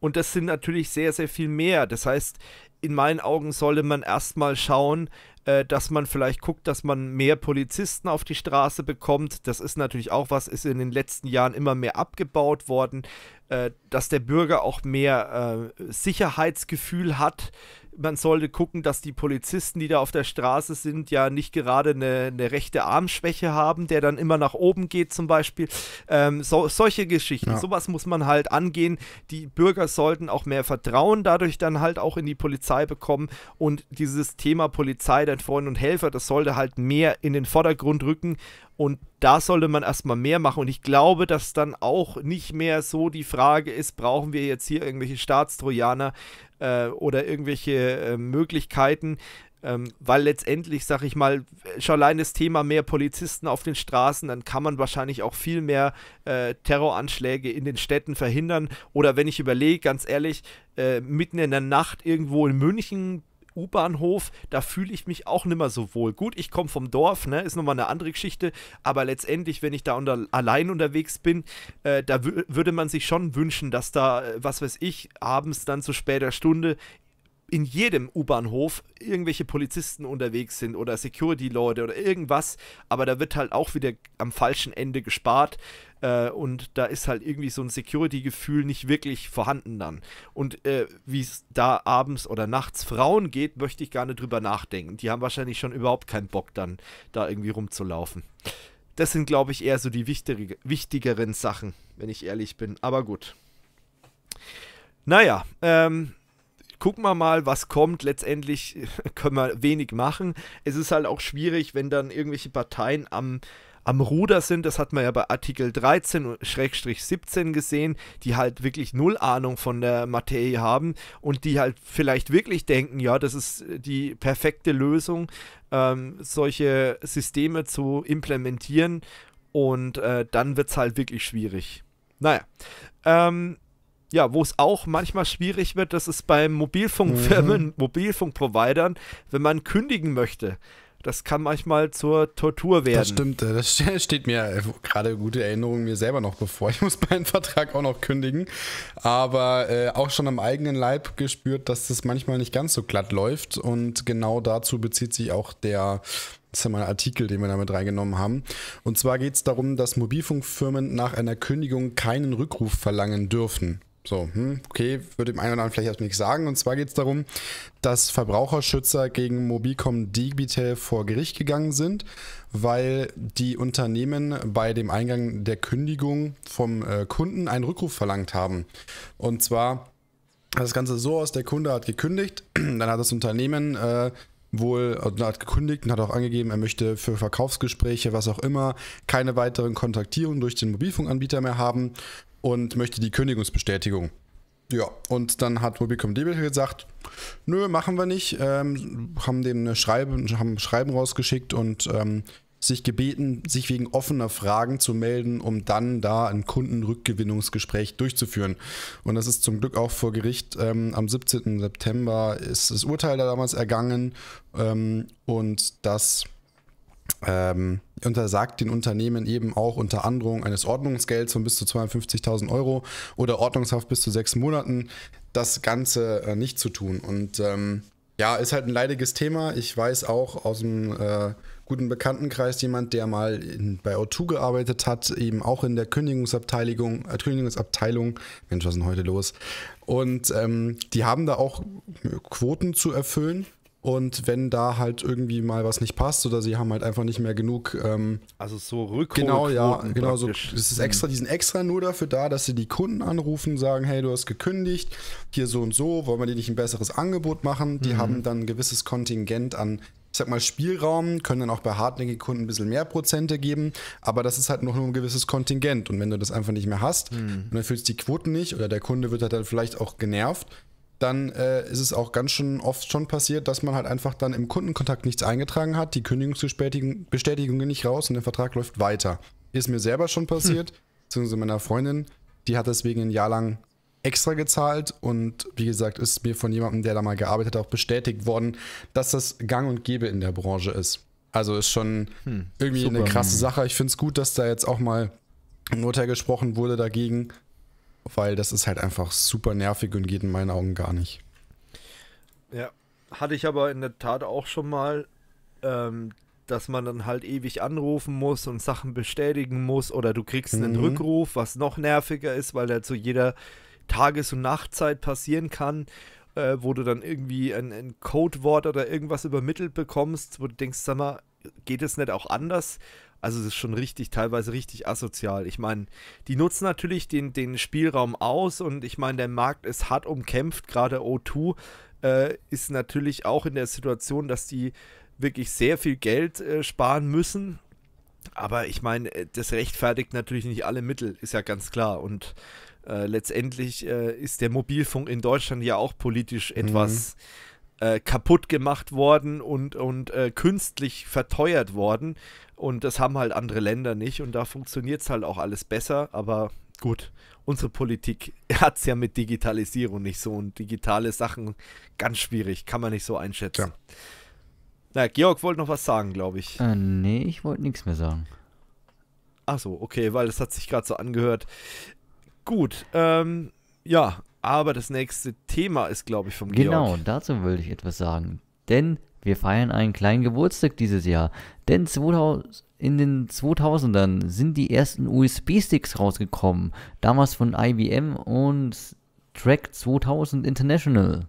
Und das sind natürlich sehr, sehr viel mehr. Das heißt, in meinen Augen sollte man erstmal schauen, äh, dass man vielleicht guckt, dass man mehr Polizisten auf die Straße bekommt. Das ist natürlich auch was, ist in den letzten Jahren immer mehr abgebaut worden, äh, dass der Bürger auch mehr äh, Sicherheitsgefühl hat man sollte gucken, dass die Polizisten, die da auf der Straße sind, ja nicht gerade eine, eine rechte Armschwäche haben, der dann immer nach oben geht zum Beispiel. Ähm, so, solche Geschichten, ja. sowas muss man halt angehen. Die Bürger sollten auch mehr Vertrauen dadurch dann halt auch in die Polizei bekommen und dieses Thema Polizei, dein Freund und Helfer, das sollte halt mehr in den Vordergrund rücken und da sollte man erstmal mehr machen. Und ich glaube, dass dann auch nicht mehr so die Frage ist, brauchen wir jetzt hier irgendwelche Staatstrojaner, äh, oder irgendwelche äh, Möglichkeiten, ähm, weil letztendlich, sag ich mal, schon allein das Thema mehr Polizisten auf den Straßen, dann kann man wahrscheinlich auch viel mehr äh, Terroranschläge in den Städten verhindern. Oder wenn ich überlege, ganz ehrlich, äh, mitten in der Nacht irgendwo in München U-Bahnhof, da fühle ich mich auch nicht mehr so wohl. Gut, ich komme vom Dorf, ne, ist nochmal eine andere Geschichte, aber letztendlich, wenn ich da unter, allein unterwegs bin, äh, da würde man sich schon wünschen, dass da, äh, was weiß ich, abends dann zu später Stunde in jedem U-Bahnhof irgendwelche Polizisten unterwegs sind oder Security-Leute oder irgendwas, aber da wird halt auch wieder am falschen Ende gespart äh, und da ist halt irgendwie so ein Security-Gefühl nicht wirklich vorhanden dann. Und äh, wie es da abends oder nachts Frauen geht, möchte ich gar nicht drüber nachdenken. Die haben wahrscheinlich schon überhaupt keinen Bock dann, da irgendwie rumzulaufen. Das sind, glaube ich, eher so die wichtig wichtigeren Sachen, wenn ich ehrlich bin. Aber gut. Naja, ähm, gucken wir mal, was kommt. Letztendlich können wir wenig machen. Es ist halt auch schwierig, wenn dann irgendwelche Parteien am am Ruder sind, das hat man ja bei Artikel 13-17 gesehen, die halt wirklich null Ahnung von der Materie haben und die halt vielleicht wirklich denken, ja, das ist die perfekte Lösung, ähm, solche Systeme zu implementieren und äh, dann wird es halt wirklich schwierig. Naja, ähm, ja, wo es auch manchmal schwierig wird, das ist bei Mobilfunkfirmen, mhm. Mobilfunkprovidern, wenn man kündigen möchte. Das kann manchmal zur Tortur werden. Das stimmt, äh, das steht mir äh, gerade gute Erinnerungen mir selber noch bevor. Ich muss meinen Vertrag auch noch kündigen, aber äh, auch schon am eigenen Leib gespürt, dass das manchmal nicht ganz so glatt läuft und genau dazu bezieht sich auch der das ist ja ein Artikel, den wir damit reingenommen haben. Und zwar geht es darum, dass Mobilfunkfirmen nach einer Kündigung keinen Rückruf verlangen dürfen. So, hm, okay, würde dem einen oder anderen vielleicht erstmal nichts sagen. Und zwar geht es darum, dass Verbraucherschützer gegen Mobilcom Digitel vor Gericht gegangen sind, weil die Unternehmen bei dem Eingang der Kündigung vom äh, Kunden einen Rückruf verlangt haben. Und zwar das Ganze so aus, der Kunde hat gekündigt, dann hat das Unternehmen äh, wohl hat gekündigt und hat auch angegeben, er möchte für Verkaufsgespräche, was auch immer, keine weiteren Kontaktierungen durch den Mobilfunkanbieter mehr haben und möchte die Kündigungsbestätigung. Ja, und dann hat Mobilcom Diebel gesagt, nö, machen wir nicht, ähm, haben den Schreiben, haben Schreiben rausgeschickt und ähm, sich gebeten, sich wegen offener Fragen zu melden, um dann da ein Kundenrückgewinnungsgespräch durchzuführen. Und das ist zum Glück auch vor Gericht. Ähm, am 17. September ist das Urteil da damals ergangen ähm, und das ähm, untersagt den Unternehmen eben auch unter Androhung eines Ordnungsgelds von bis zu 250.000 Euro oder Ordnungshaft bis zu sechs Monaten das Ganze äh, nicht zu tun. Und ähm, ja, ist halt ein leidiges Thema. Ich weiß auch aus dem äh, guten Bekanntenkreis jemand, der mal in, bei O2 gearbeitet hat, eben auch in der Kündigungsabteilung, äh, Kündigungsabteilung. Mensch, was ist denn heute los? Und ähm, die haben da auch Quoten zu erfüllen und wenn da halt irgendwie mal was nicht passt oder sie haben halt einfach nicht mehr genug. Ähm, also so Rückholquoten. Genau, ja, genau so. Das ist extra, die mhm. sind extra nur dafür da, dass sie die Kunden anrufen, sagen, hey, du hast gekündigt, hier so und so, wollen wir dir nicht ein besseres Angebot machen? Die mhm. haben dann ein gewisses Kontingent an, ich sag mal, Spielraum, können dann auch bei hartnäckigen Kunden ein bisschen mehr Prozente geben, aber das ist halt noch nur ein gewisses Kontingent. Und wenn du das einfach nicht mehr hast mhm. und dann fühlst du die Quoten nicht oder der Kunde wird halt dann vielleicht auch genervt, dann äh, ist es auch ganz schön oft schon passiert, dass man halt einfach dann im Kundenkontakt nichts eingetragen hat, die Kündigungsbestätigung geht nicht raus und der Vertrag läuft weiter. Ist mir selber schon passiert, hm. beziehungsweise meiner Freundin, die hat deswegen ein Jahr lang extra gezahlt und wie gesagt, ist mir von jemandem, der da mal gearbeitet hat, auch bestätigt worden, dass das gang und gäbe in der Branche ist. Also ist schon hm, irgendwie super. eine krasse Sache. Ich finde es gut, dass da jetzt auch mal ein Urteil gesprochen wurde dagegen, weil das ist halt einfach super nervig und geht in meinen Augen gar nicht. Ja, hatte ich aber in der Tat auch schon mal, ähm, dass man dann halt ewig anrufen muss und Sachen bestätigen muss oder du kriegst einen mhm. Rückruf, was noch nerviger ist, weil er halt zu jeder Tages- und Nachtzeit passieren kann, äh, wo du dann irgendwie ein, ein Codewort oder irgendwas übermittelt bekommst, wo du denkst, sag mal, geht es nicht auch anders? Also es ist schon richtig, teilweise richtig asozial. Ich meine, die nutzen natürlich den, den Spielraum aus und ich meine, der Markt ist hart umkämpft. Gerade O2 äh, ist natürlich auch in der Situation, dass die wirklich sehr viel Geld äh, sparen müssen. Aber ich meine, äh, das rechtfertigt natürlich nicht alle Mittel, ist ja ganz klar. Und äh, letztendlich äh, ist der Mobilfunk in Deutschland ja auch politisch mhm. etwas äh, kaputt gemacht worden und, und äh, künstlich verteuert worden. Und das haben halt andere Länder nicht und da funktioniert es halt auch alles besser, aber gut, unsere Politik hat es ja mit Digitalisierung nicht so und digitale Sachen ganz schwierig, kann man nicht so einschätzen. Ja. Na, Georg wollte noch was sagen, glaube ich. Äh, nee, ich wollte nichts mehr sagen. Ach so, okay, weil das hat sich gerade so angehört. Gut, ähm, ja, aber das nächste Thema ist, glaube ich, vom genau, Georg. Genau, dazu würde ich etwas sagen. Denn wir feiern einen kleinen Geburtstag dieses Jahr. Denn 2000, in den 2000ern sind die ersten USB-Sticks rausgekommen, damals von IBM und Track 2000 International.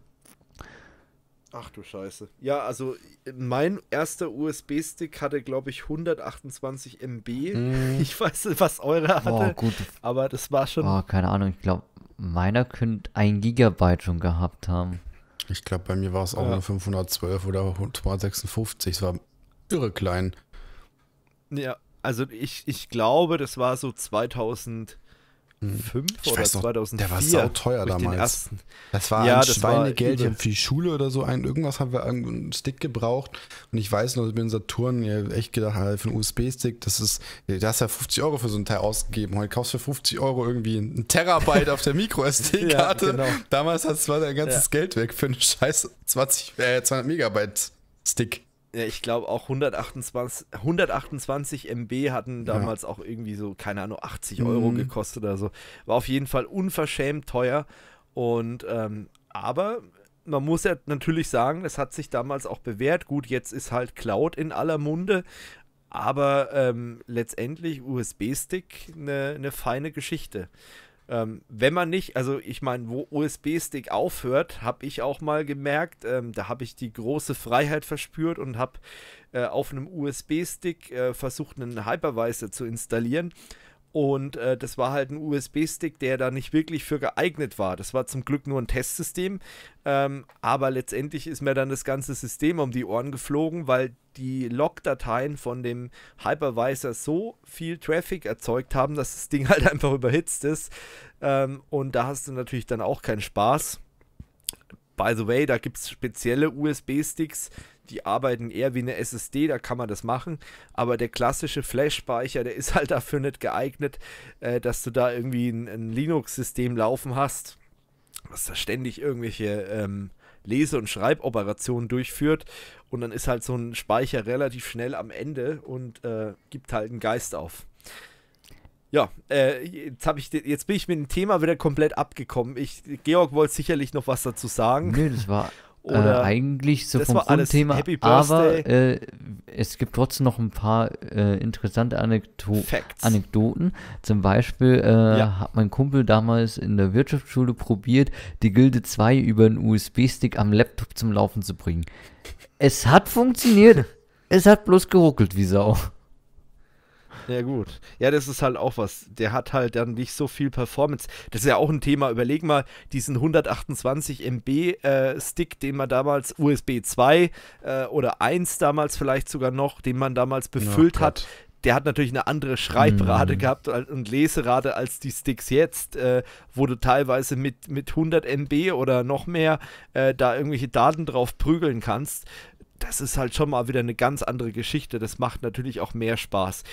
Ach du Scheiße. Ja, also mein erster USB-Stick hatte, glaube ich, 128 MB. Hm. Ich weiß nicht, was eure hatte. Oh, gut. aber das war schon. Oh, keine Ahnung, ich glaube, meiner könnte ein Gigabyte schon gehabt haben. Ich glaube, bei mir war es auch ja. nur 512 oder 256. Es war irre klein. Ja, also ich, ich glaube, das war so 2000. 2005 hm. oder weiß noch, Der war so teuer damals. Das war ja, ein das Schweinegeld. War ich habe für die Schule oder so ein, irgendwas haben wir einen Stick gebraucht. Und ich weiß noch, ich bin Saturn echt gedacht, ah, für einen USB-Stick, das ist, da hast ja 50 Euro für so ein Teil ausgegeben. Heute kaufst du für 50 Euro irgendwie einen Terabyte auf der Micro-SD-Karte. ja, genau. Damals hast du dein ganzes ja. Geld weg für einen scheiß 20, äh, 200 Megabyte Stick. Ja, ich glaube auch 128, 128 MB hatten damals ja. auch irgendwie so, keine Ahnung, 80 mhm. Euro mhm. gekostet oder so. War auf jeden Fall unverschämt teuer. Und ähm, aber man muss ja natürlich sagen, es hat sich damals auch bewährt. Gut, jetzt ist halt Cloud in aller Munde. Aber ähm, letztendlich USB-Stick eine ne feine Geschichte. Ähm, wenn man nicht, also ich meine, wo USB-Stick aufhört, habe ich auch mal gemerkt, ähm, da habe ich die große Freiheit verspürt und habe äh, auf einem USB-Stick äh, versucht, einen Hypervisor zu installieren und äh, das war halt ein USB-Stick, der da nicht wirklich für geeignet war. Das war zum Glück nur ein Testsystem. Ähm, aber letztendlich ist mir dann das ganze System um die Ohren geflogen, weil die Log-Dateien von dem Hypervisor so viel Traffic erzeugt haben, dass das Ding halt einfach überhitzt ist. Ähm, und da hast du natürlich dann auch keinen Spaß. By the way, da gibt es spezielle USB-Sticks, die arbeiten eher wie eine SSD, da kann man das machen. Aber der klassische Flash-Speicher, der ist halt dafür nicht geeignet, äh, dass du da irgendwie ein, ein Linux-System laufen hast, was da ständig irgendwelche ähm, Lese- und Schreiboperationen durchführt. Und dann ist halt so ein Speicher relativ schnell am Ende und äh, gibt halt einen Geist auf. Ja, äh, jetzt, ich, jetzt bin ich mit dem Thema wieder komplett abgekommen. Ich, Georg wollte sicherlich noch was dazu sagen. Nee, das war äh, eigentlich so vom Grundthema, aber äh, es gibt trotzdem noch ein paar äh, interessante Anekdo Facts. Anekdoten. Zum Beispiel äh, ja. hat mein Kumpel damals in der Wirtschaftsschule probiert, die Gilde 2 über einen USB-Stick am Laptop zum Laufen zu bringen. Es hat funktioniert. es hat bloß geruckelt wie Sau. Ja, gut. Ja, das ist halt auch was. Der hat halt dann nicht so viel Performance. Das ist ja auch ein Thema. Überleg mal, diesen 128 MB-Stick, äh, den man damals, USB 2 äh, oder 1 damals vielleicht sogar noch, den man damals befüllt oh hat, der hat natürlich eine andere Schreibrate mm. gehabt und Leserate als die Sticks jetzt, äh, wo du teilweise mit, mit 100 MB oder noch mehr äh, da irgendwelche Daten drauf prügeln kannst. Das ist halt schon mal wieder eine ganz andere Geschichte. Das macht natürlich auch mehr Spaß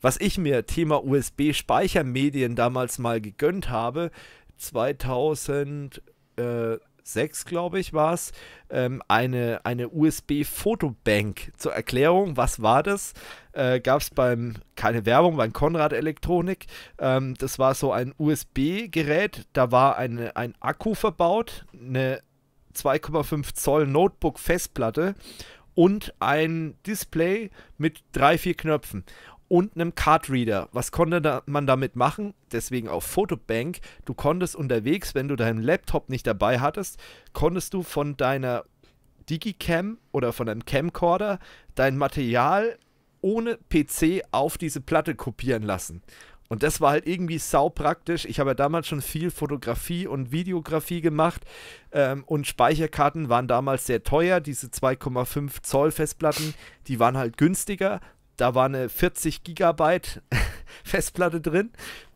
was ich mir Thema USB-Speichermedien damals mal gegönnt habe, 2006, glaube ich, war es, ähm, eine, eine USB-Fotobank. Zur Erklärung, was war das? Äh, Gab es beim, keine Werbung, beim Konrad Elektronik. Ähm, das war so ein USB-Gerät, da war eine, ein Akku verbaut, eine 2,5 Zoll Notebook-Festplatte und ein Display mit drei, vier Knöpfen und einem Cardreader. Was konnte da man damit machen? Deswegen auf Photobank. Du konntest unterwegs, wenn du deinen Laptop nicht dabei hattest, konntest du von deiner Digicam oder von einem Camcorder dein Material ohne PC auf diese Platte kopieren lassen. Und das war halt irgendwie sau praktisch. Ich habe ja damals schon viel Fotografie und Videografie gemacht ähm, und Speicherkarten waren damals sehr teuer. Diese 2,5 Zoll Festplatten, die waren halt günstiger da war eine 40 Gigabyte Festplatte drin.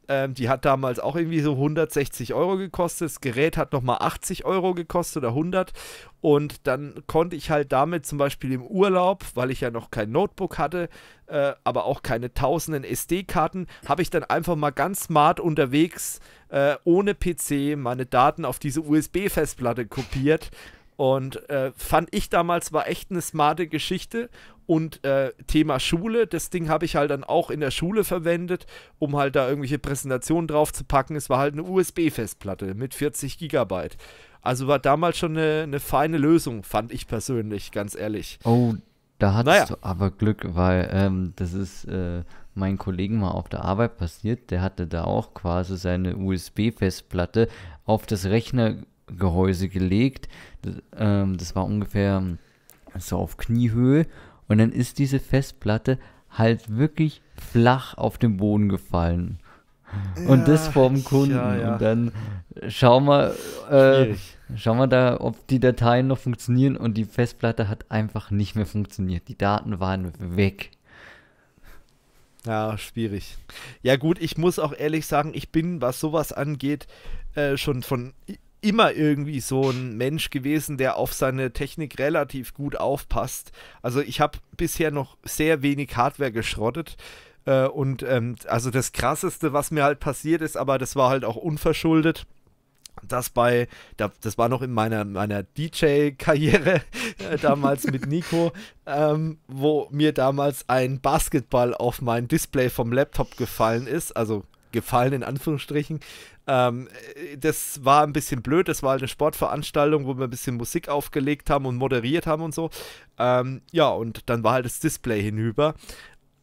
Ähm, die hat damals auch irgendwie so 160 Euro gekostet. Das Gerät hat nochmal 80 Euro gekostet oder 100. Und dann konnte ich halt damit zum Beispiel im Urlaub, weil ich ja noch kein Notebook hatte, äh, aber auch keine tausenden SD-Karten, habe ich dann einfach mal ganz smart unterwegs äh, ohne PC meine Daten auf diese USB-Festplatte kopiert und äh, fand ich damals war echt eine smarte Geschichte. Und äh, Thema Schule, das Ding habe ich halt dann auch in der Schule verwendet, um halt da irgendwelche Präsentationen drauf zu packen. Es war halt eine USB-Festplatte mit 40 Gigabyte. Also war damals schon eine, eine, feine Lösung, fand ich persönlich, ganz ehrlich. Oh, da hattest naja. du aber Glück, weil ähm, das ist äh, meinen Kollegen mal auf der Arbeit passiert. Der hatte da auch quasi seine USB-Festplatte auf das Rechner Gehäuse gelegt. Das, ähm, das war ungefähr so auf Kniehöhe. Und dann ist diese Festplatte halt wirklich flach auf den Boden gefallen. Und ja, das vorm Kunden. Ja, ja. Und dann schauen wir, äh, schauen wir da, ob die Dateien noch funktionieren. Und die Festplatte hat einfach nicht mehr funktioniert. Die Daten waren weg. Ja, schwierig. Ja gut, ich muss auch ehrlich sagen, ich bin, was sowas angeht, äh, schon von immer irgendwie so ein Mensch gewesen, der auf seine Technik relativ gut aufpasst. Also ich habe bisher noch sehr wenig Hardware geschrottet. Äh, und ähm, also das Krasseste, was mir halt passiert ist, aber das war halt auch unverschuldet. Das bei, das war noch in meiner, meiner DJ-Karriere äh, damals mit Nico, ähm, wo mir damals ein Basketball auf mein Display vom Laptop gefallen ist. Also gefallen, in Anführungsstrichen. Ähm, äh, das war ein bisschen blöd, das war halt eine Sportveranstaltung, wo wir ein bisschen Musik aufgelegt haben und moderiert haben und so. Ähm, ja, und dann war halt das Display hinüber.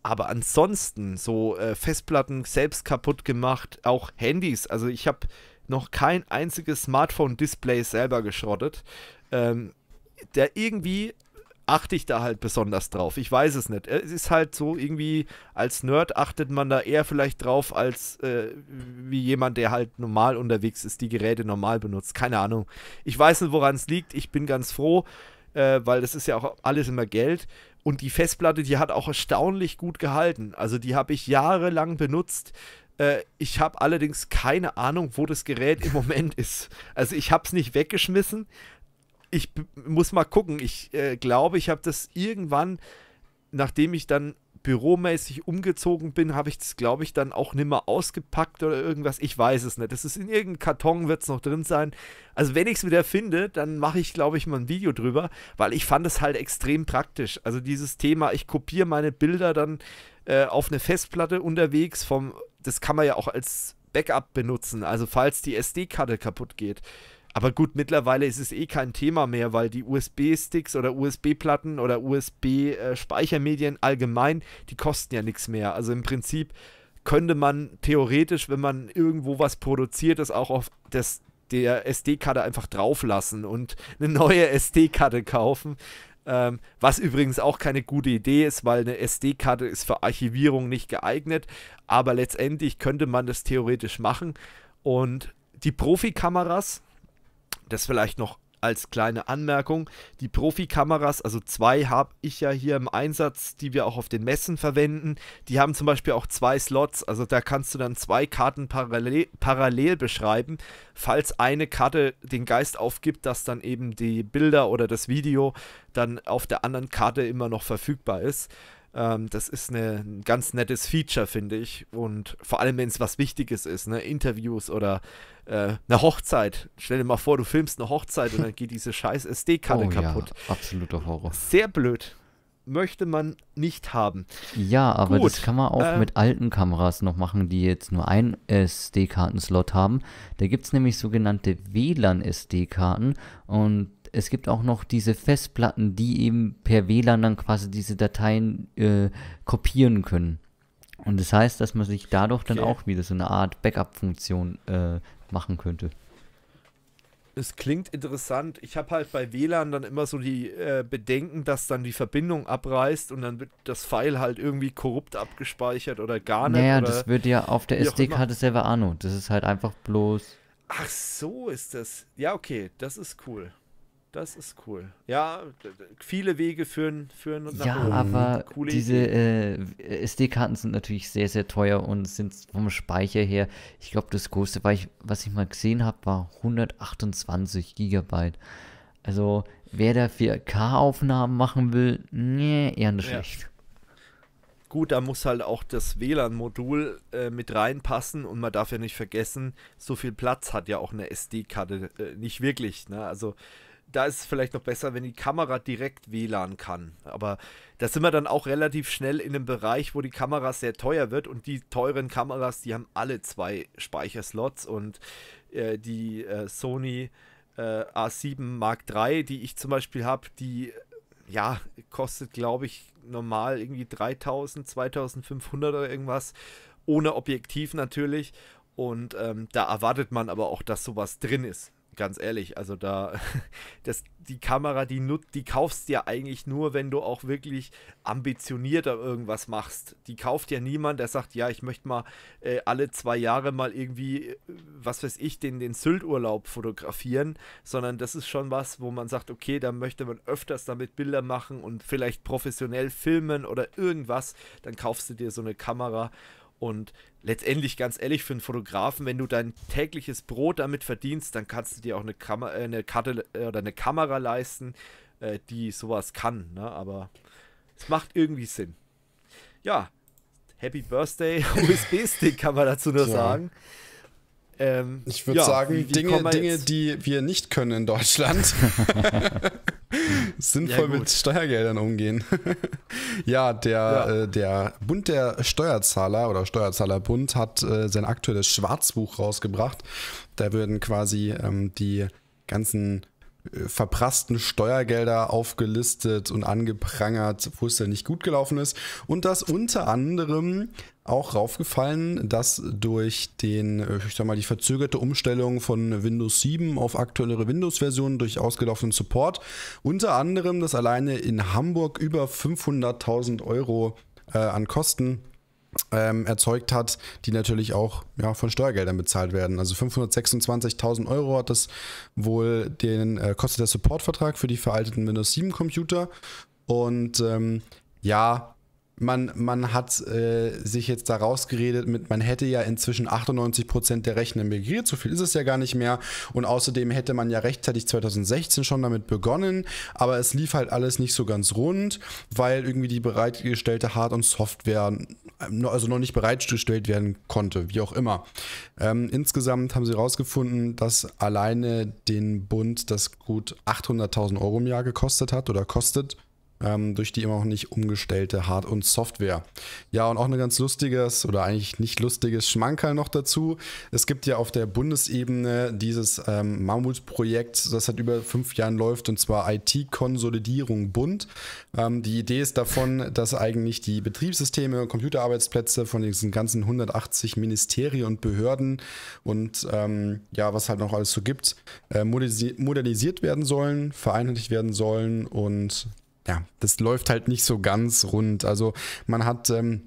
Aber ansonsten, so äh, Festplatten selbst kaputt gemacht, auch Handys. Also ich habe noch kein einziges Smartphone-Display selber geschrottet. Ähm, der irgendwie achte ich da halt besonders drauf. Ich weiß es nicht. Es ist halt so, irgendwie als Nerd achtet man da eher vielleicht drauf, als äh, wie jemand, der halt normal unterwegs ist, die Geräte normal benutzt. Keine Ahnung. Ich weiß nicht, woran es liegt. Ich bin ganz froh, äh, weil das ist ja auch alles immer Geld. Und die Festplatte, die hat auch erstaunlich gut gehalten. Also die habe ich jahrelang benutzt äh, ich habe allerdings keine Ahnung, wo das Gerät im Moment ist. Also ich habe es nicht weggeschmissen, ich muss mal gucken. Ich äh, glaube, ich habe das irgendwann, nachdem ich dann büromäßig umgezogen bin, habe ich das, glaube ich, dann auch nicht mehr ausgepackt oder irgendwas. Ich weiß es nicht. Das ist in irgendeinem Karton, wird es noch drin sein. Also wenn ich es wieder finde, dann mache ich, glaube ich, mal ein Video drüber, weil ich fand es halt extrem praktisch. Also dieses Thema, ich kopiere meine Bilder dann äh, auf eine Festplatte unterwegs vom, das kann man ja auch als Backup benutzen, also falls die SD-Karte kaputt geht. Aber gut, mittlerweile ist es eh kein Thema mehr, weil die USB-Sticks oder USB-Platten oder USB-Speichermedien allgemein, die kosten ja nichts mehr. Also im Prinzip könnte man theoretisch, wenn man irgendwo was produziert, das auch auf das, der SD-Karte einfach drauflassen und eine neue SD-Karte kaufen. Ähm, was übrigens auch keine gute Idee ist, weil eine SD-Karte ist für Archivierung nicht geeignet. Aber letztendlich könnte man das theoretisch machen. Und die Profikameras, das vielleicht noch als kleine Anmerkung. Die Profikameras, also zwei habe ich ja hier im Einsatz, die wir auch auf den Messen verwenden. Die haben zum Beispiel auch zwei Slots, also da kannst du dann zwei Karten parallel, parallel beschreiben. Falls eine Karte den Geist aufgibt, dass dann eben die Bilder oder das Video dann auf der anderen Karte immer noch verfügbar ist. Ähm, das ist eine, ein ganz nettes Feature, finde ich. Und vor allem, wenn es was Wichtiges ist, ne? Interviews oder äh, eine Hochzeit. Stell dir mal vor, du filmst eine Hochzeit und dann geht diese scheiß SD-Karte oh, kaputt. Ja, absoluter Horror. Sehr blöd. Möchte man nicht haben. Ja, aber Gut. das kann man auch ähm, mit alten Kameras noch machen, die jetzt nur einen SD-Karten-Slot haben. Da gibt es nämlich sogenannte WLAN-SD-Karten und es gibt auch noch diese Festplatten, die eben per WLAN dann quasi diese Dateien äh, kopieren können. Und das heißt, dass man sich dadurch okay. dann auch wieder so eine Art Backup-Funktion äh, machen könnte. Es klingt interessant. Ich habe halt bei WLAN dann immer so die äh, Bedenken, dass dann die Verbindung abreißt und dann wird das File halt irgendwie korrupt abgespeichert oder gar nicht. Naja, das wird ja auf der SD-Karte selber Anno. Das ist halt einfach bloß. Ach so ist das. Ja, okay, das ist cool. Das ist cool. Ja, viele Wege führen, führen nach Ja, oben. aber Coole diese äh, SD-Karten sind natürlich sehr, sehr teuer und sind vom Speicher her, ich glaube, das größte, was ich mal gesehen habe, war 128 Gigabyte. Also, wer da 4K-Aufnahmen machen will, nee, eher nicht schlecht. Ja. Gut, da muss halt auch das WLAN-Modul äh, mit reinpassen und man darf ja nicht vergessen, so viel Platz hat ja auch eine SD-Karte äh, nicht wirklich. Ne? Also, da ist es vielleicht noch besser, wenn die Kamera direkt WLAN kann. Aber da sind wir dann auch relativ schnell in einem Bereich, wo die Kamera sehr teuer wird und die teuren Kameras, die haben alle zwei Speicherslots und äh, die äh, Sony äh, A7 Mark III, die ich zum Beispiel habe, die ja kostet, glaube ich, normal irgendwie 3000, 2500 oder irgendwas, ohne Objektiv natürlich. Und ähm, da erwartet man aber auch, dass sowas drin ist ganz ehrlich, also da, das, die Kamera, die, nut, die kaufst ja eigentlich nur, wenn du auch wirklich ambitionierter irgendwas machst. Die kauft ja niemand, der sagt, ja, ich möchte mal äh, alle zwei Jahre mal irgendwie, äh, was weiß ich, den, den Sylt-Urlaub fotografieren, sondern das ist schon was, wo man sagt, okay, da möchte man öfters damit Bilder machen und vielleicht professionell filmen oder irgendwas, dann kaufst du dir so eine Kamera und letztendlich, ganz ehrlich, für einen Fotografen, wenn du dein tägliches Brot damit verdienst, dann kannst du dir auch eine, Kam äh, eine Karte äh, oder eine Kamera leisten, äh, die sowas kann. Ne? Aber es macht irgendwie Sinn. Ja, Happy Birthday USB-Stick kann man dazu nur ja. sagen. Ähm, ich würde ja, sagen, Dinge, Dinge, die wir nicht können in Deutschland. sinnvoll ja, mit Steuergeldern umgehen. ja, der, ja. Äh, der Bund der Steuerzahler oder Steuerzahlerbund hat äh, sein aktuelles Schwarzbuch rausgebracht. Da würden quasi ähm, die ganzen äh, verprassten Steuergelder aufgelistet und angeprangert, wo es denn nicht gut gelaufen ist. Und das unter anderem auch raufgefallen, dass durch den, äh, ich sag mal, die verzögerte Umstellung von Windows 7 auf aktuellere Windows-Versionen durch ausgelaufenen Support unter anderem, dass alleine in Hamburg über 500.000 Euro äh, an Kosten ähm, erzeugt hat, die natürlich auch ja, von Steuergeldern bezahlt werden. Also 526.000 Euro hat das wohl den äh, kostet der Supportvertrag für die veralteten Windows 7 Computer und ähm, ja, man, man hat äh, sich jetzt da rausgeredet mit, man hätte ja inzwischen 98% Prozent der Rechner migriert, so viel ist es ja gar nicht mehr. Und außerdem hätte man ja rechtzeitig 2016 schon damit begonnen, aber es lief halt alles nicht so ganz rund, weil irgendwie die bereitgestellte Hard- und Software ähm, also noch nicht bereitgestellt werden konnte, wie auch immer. Ähm, insgesamt haben sie herausgefunden, dass alleine den Bund das gut 800.000 Euro im Jahr gekostet hat oder kostet ähm, durch die immer noch nicht umgestellte Hard- und Software. Ja, und auch ein ganz lustiges oder eigentlich nicht lustiges Schmankerl noch dazu. Es gibt ja auf der Bundesebene dieses ähm, Mammutprojekt, das seit über fünf Jahren läuft, und zwar IT-Konsolidierung Bund. Ähm, die Idee ist davon, dass eigentlich die Betriebssysteme und Computerarbeitsplätze von diesen ganzen 180 Ministerien und Behörden und ähm, ja, was halt noch alles so gibt, äh, modernisiert werden sollen, vereinheitlicht werden sollen und ja, das läuft halt nicht so ganz rund. Also man hat ähm,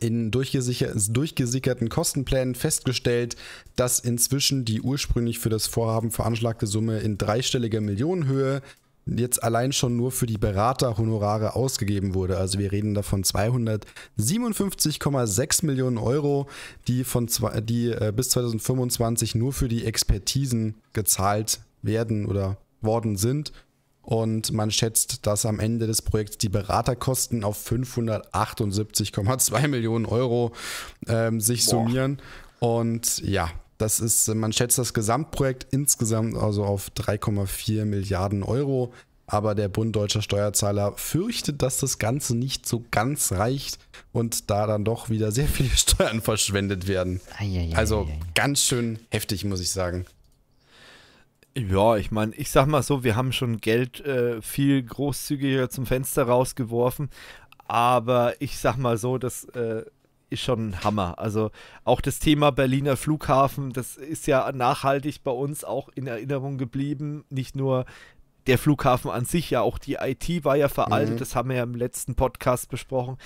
in durchgesickerten Kostenplänen festgestellt, dass inzwischen die ursprünglich für das Vorhaben veranschlagte Summe in dreistelliger Millionenhöhe jetzt allein schon nur für die Beraterhonorare ausgegeben wurde. Also wir reden davon 257,6 Millionen Euro, die, von, zwei, die äh, bis 2025 nur für die Expertisen gezahlt werden oder worden sind und man schätzt, dass am Ende des Projekts die Beraterkosten auf 578,2 Millionen Euro ähm, sich Boah. summieren. Und ja, das ist, man schätzt das Gesamtprojekt insgesamt also auf 3,4 Milliarden Euro. Aber der Bund deutscher Steuerzahler fürchtet, dass das Ganze nicht so ganz reicht und da dann doch wieder sehr viele Steuern verschwendet werden. Eieieiei. Also ganz schön heftig, muss ich sagen. Ja, ich meine, ich sag mal so, wir haben schon Geld äh, viel großzügiger zum Fenster rausgeworfen, aber ich sag mal so, das äh, ist schon ein Hammer. Also auch das Thema Berliner Flughafen, das ist ja nachhaltig bei uns auch in Erinnerung geblieben. Nicht nur der Flughafen an sich, ja auch die IT war ja veraltet, mhm. das haben wir ja im letzten Podcast besprochen.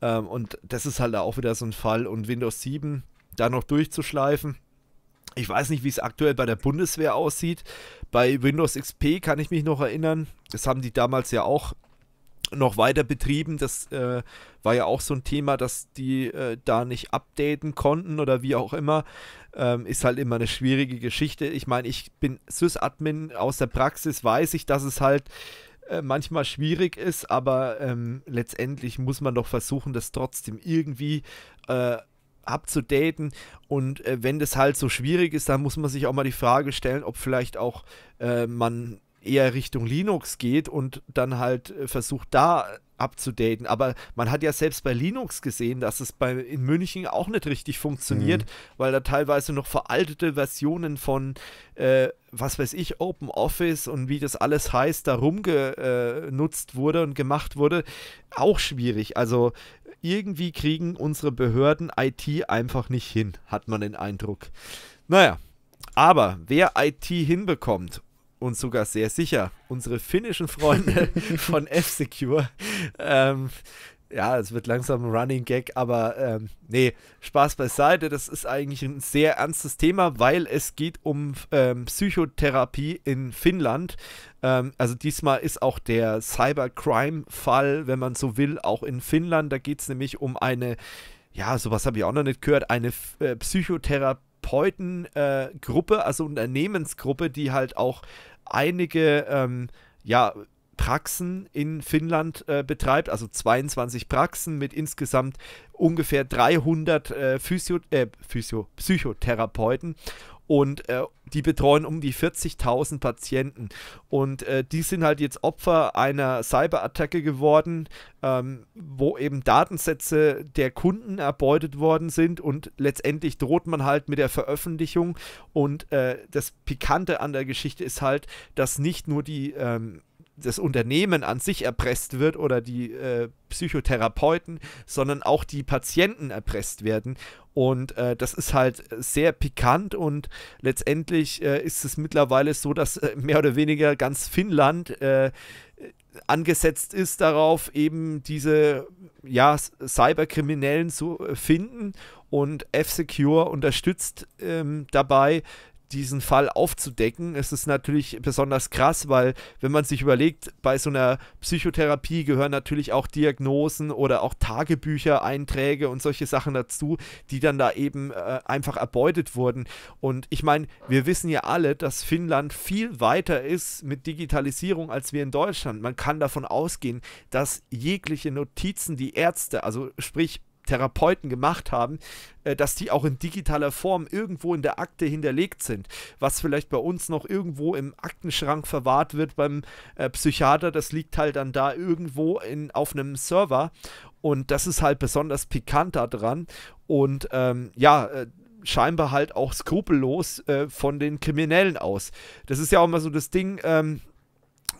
Ähm, und das ist halt auch wieder so ein Fall. Und Windows 7 da noch durchzuschleifen ich weiß nicht, wie es aktuell bei der Bundeswehr aussieht. Bei Windows XP kann ich mich noch erinnern. Das haben die damals ja auch noch weiter betrieben. Das äh, war ja auch so ein Thema, dass die äh, da nicht updaten konnten oder wie auch immer. Ähm, ist halt immer eine schwierige Geschichte. Ich meine, ich bin Sys-Admin aus der Praxis, weiß ich, dass es halt äh, manchmal schwierig ist, aber ähm, letztendlich muss man doch versuchen, das trotzdem irgendwie äh, abzudaten. Und äh, wenn das halt so schwierig ist, dann muss man sich auch mal die Frage stellen, ob vielleicht auch äh, man eher Richtung Linux geht und dann halt äh, versucht, da abzudaten. Aber man hat ja selbst bei Linux gesehen, dass es bei, in München auch nicht richtig funktioniert, mhm. weil da teilweise noch veraltete Versionen von äh, was weiß ich, Open Office und wie das alles heißt, da rumgenutzt wurde und gemacht wurde, auch schwierig. Also irgendwie kriegen unsere Behörden IT einfach nicht hin, hat man den Eindruck. Naja, aber wer IT hinbekommt und sogar sehr sicher, unsere finnischen Freunde von F-Secure, ähm, ja, es wird langsam ein Running Gag, aber ähm, nee, Spaß beiseite. Das ist eigentlich ein sehr ernstes Thema, weil es geht um ähm, Psychotherapie in Finnland. Ähm, also diesmal ist auch der Cybercrime-Fall, wenn man so will, auch in Finnland. Da geht es nämlich um eine, ja, sowas habe ich auch noch nicht gehört, eine äh, psychotherapeuten äh, also Unternehmensgruppe, die halt auch einige ähm, ja, Praxen in Finnland äh, betreibt, also 22 Praxen mit insgesamt ungefähr 300 äh, Physio, äh, Physio, Psychotherapeuten und äh, die betreuen um die 40.000 Patienten. Und äh, die sind halt jetzt Opfer einer Cyberattacke geworden, ähm, wo eben Datensätze der Kunden erbeutet worden sind und letztendlich droht man halt mit der Veröffentlichung. Und äh, das Pikante an der Geschichte ist halt, dass nicht nur die ähm, das Unternehmen an sich erpresst wird oder die äh, Psychotherapeuten, sondern auch die Patienten erpresst werden. Und äh, das ist halt sehr pikant und letztendlich äh, ist es mittlerweile so, dass äh, mehr oder weniger ganz Finnland äh, angesetzt ist darauf, eben diese ja, Cyberkriminellen zu äh, finden und F-Secure unterstützt ähm, dabei, diesen Fall aufzudecken. Es ist natürlich besonders krass, weil wenn man sich überlegt, bei so einer Psychotherapie gehören natürlich auch Diagnosen oder auch Tagebücher, Einträge und solche Sachen dazu, die dann da eben äh, einfach erbeutet wurden. Und ich meine, wir wissen ja alle, dass Finnland viel weiter ist mit Digitalisierung als wir in Deutschland. Man kann davon ausgehen, dass jegliche Notizen, die Ärzte, also sprich Therapeuten gemacht haben, äh, dass die auch in digitaler Form irgendwo in der Akte hinterlegt sind, was vielleicht bei uns noch irgendwo im Aktenschrank verwahrt wird beim äh, Psychiater, das liegt halt dann da irgendwo in, auf einem Server und das ist halt besonders pikant da dran. und ähm, ja, äh, scheinbar halt auch skrupellos äh, von den Kriminellen aus. Das ist ja auch immer so das Ding, ähm,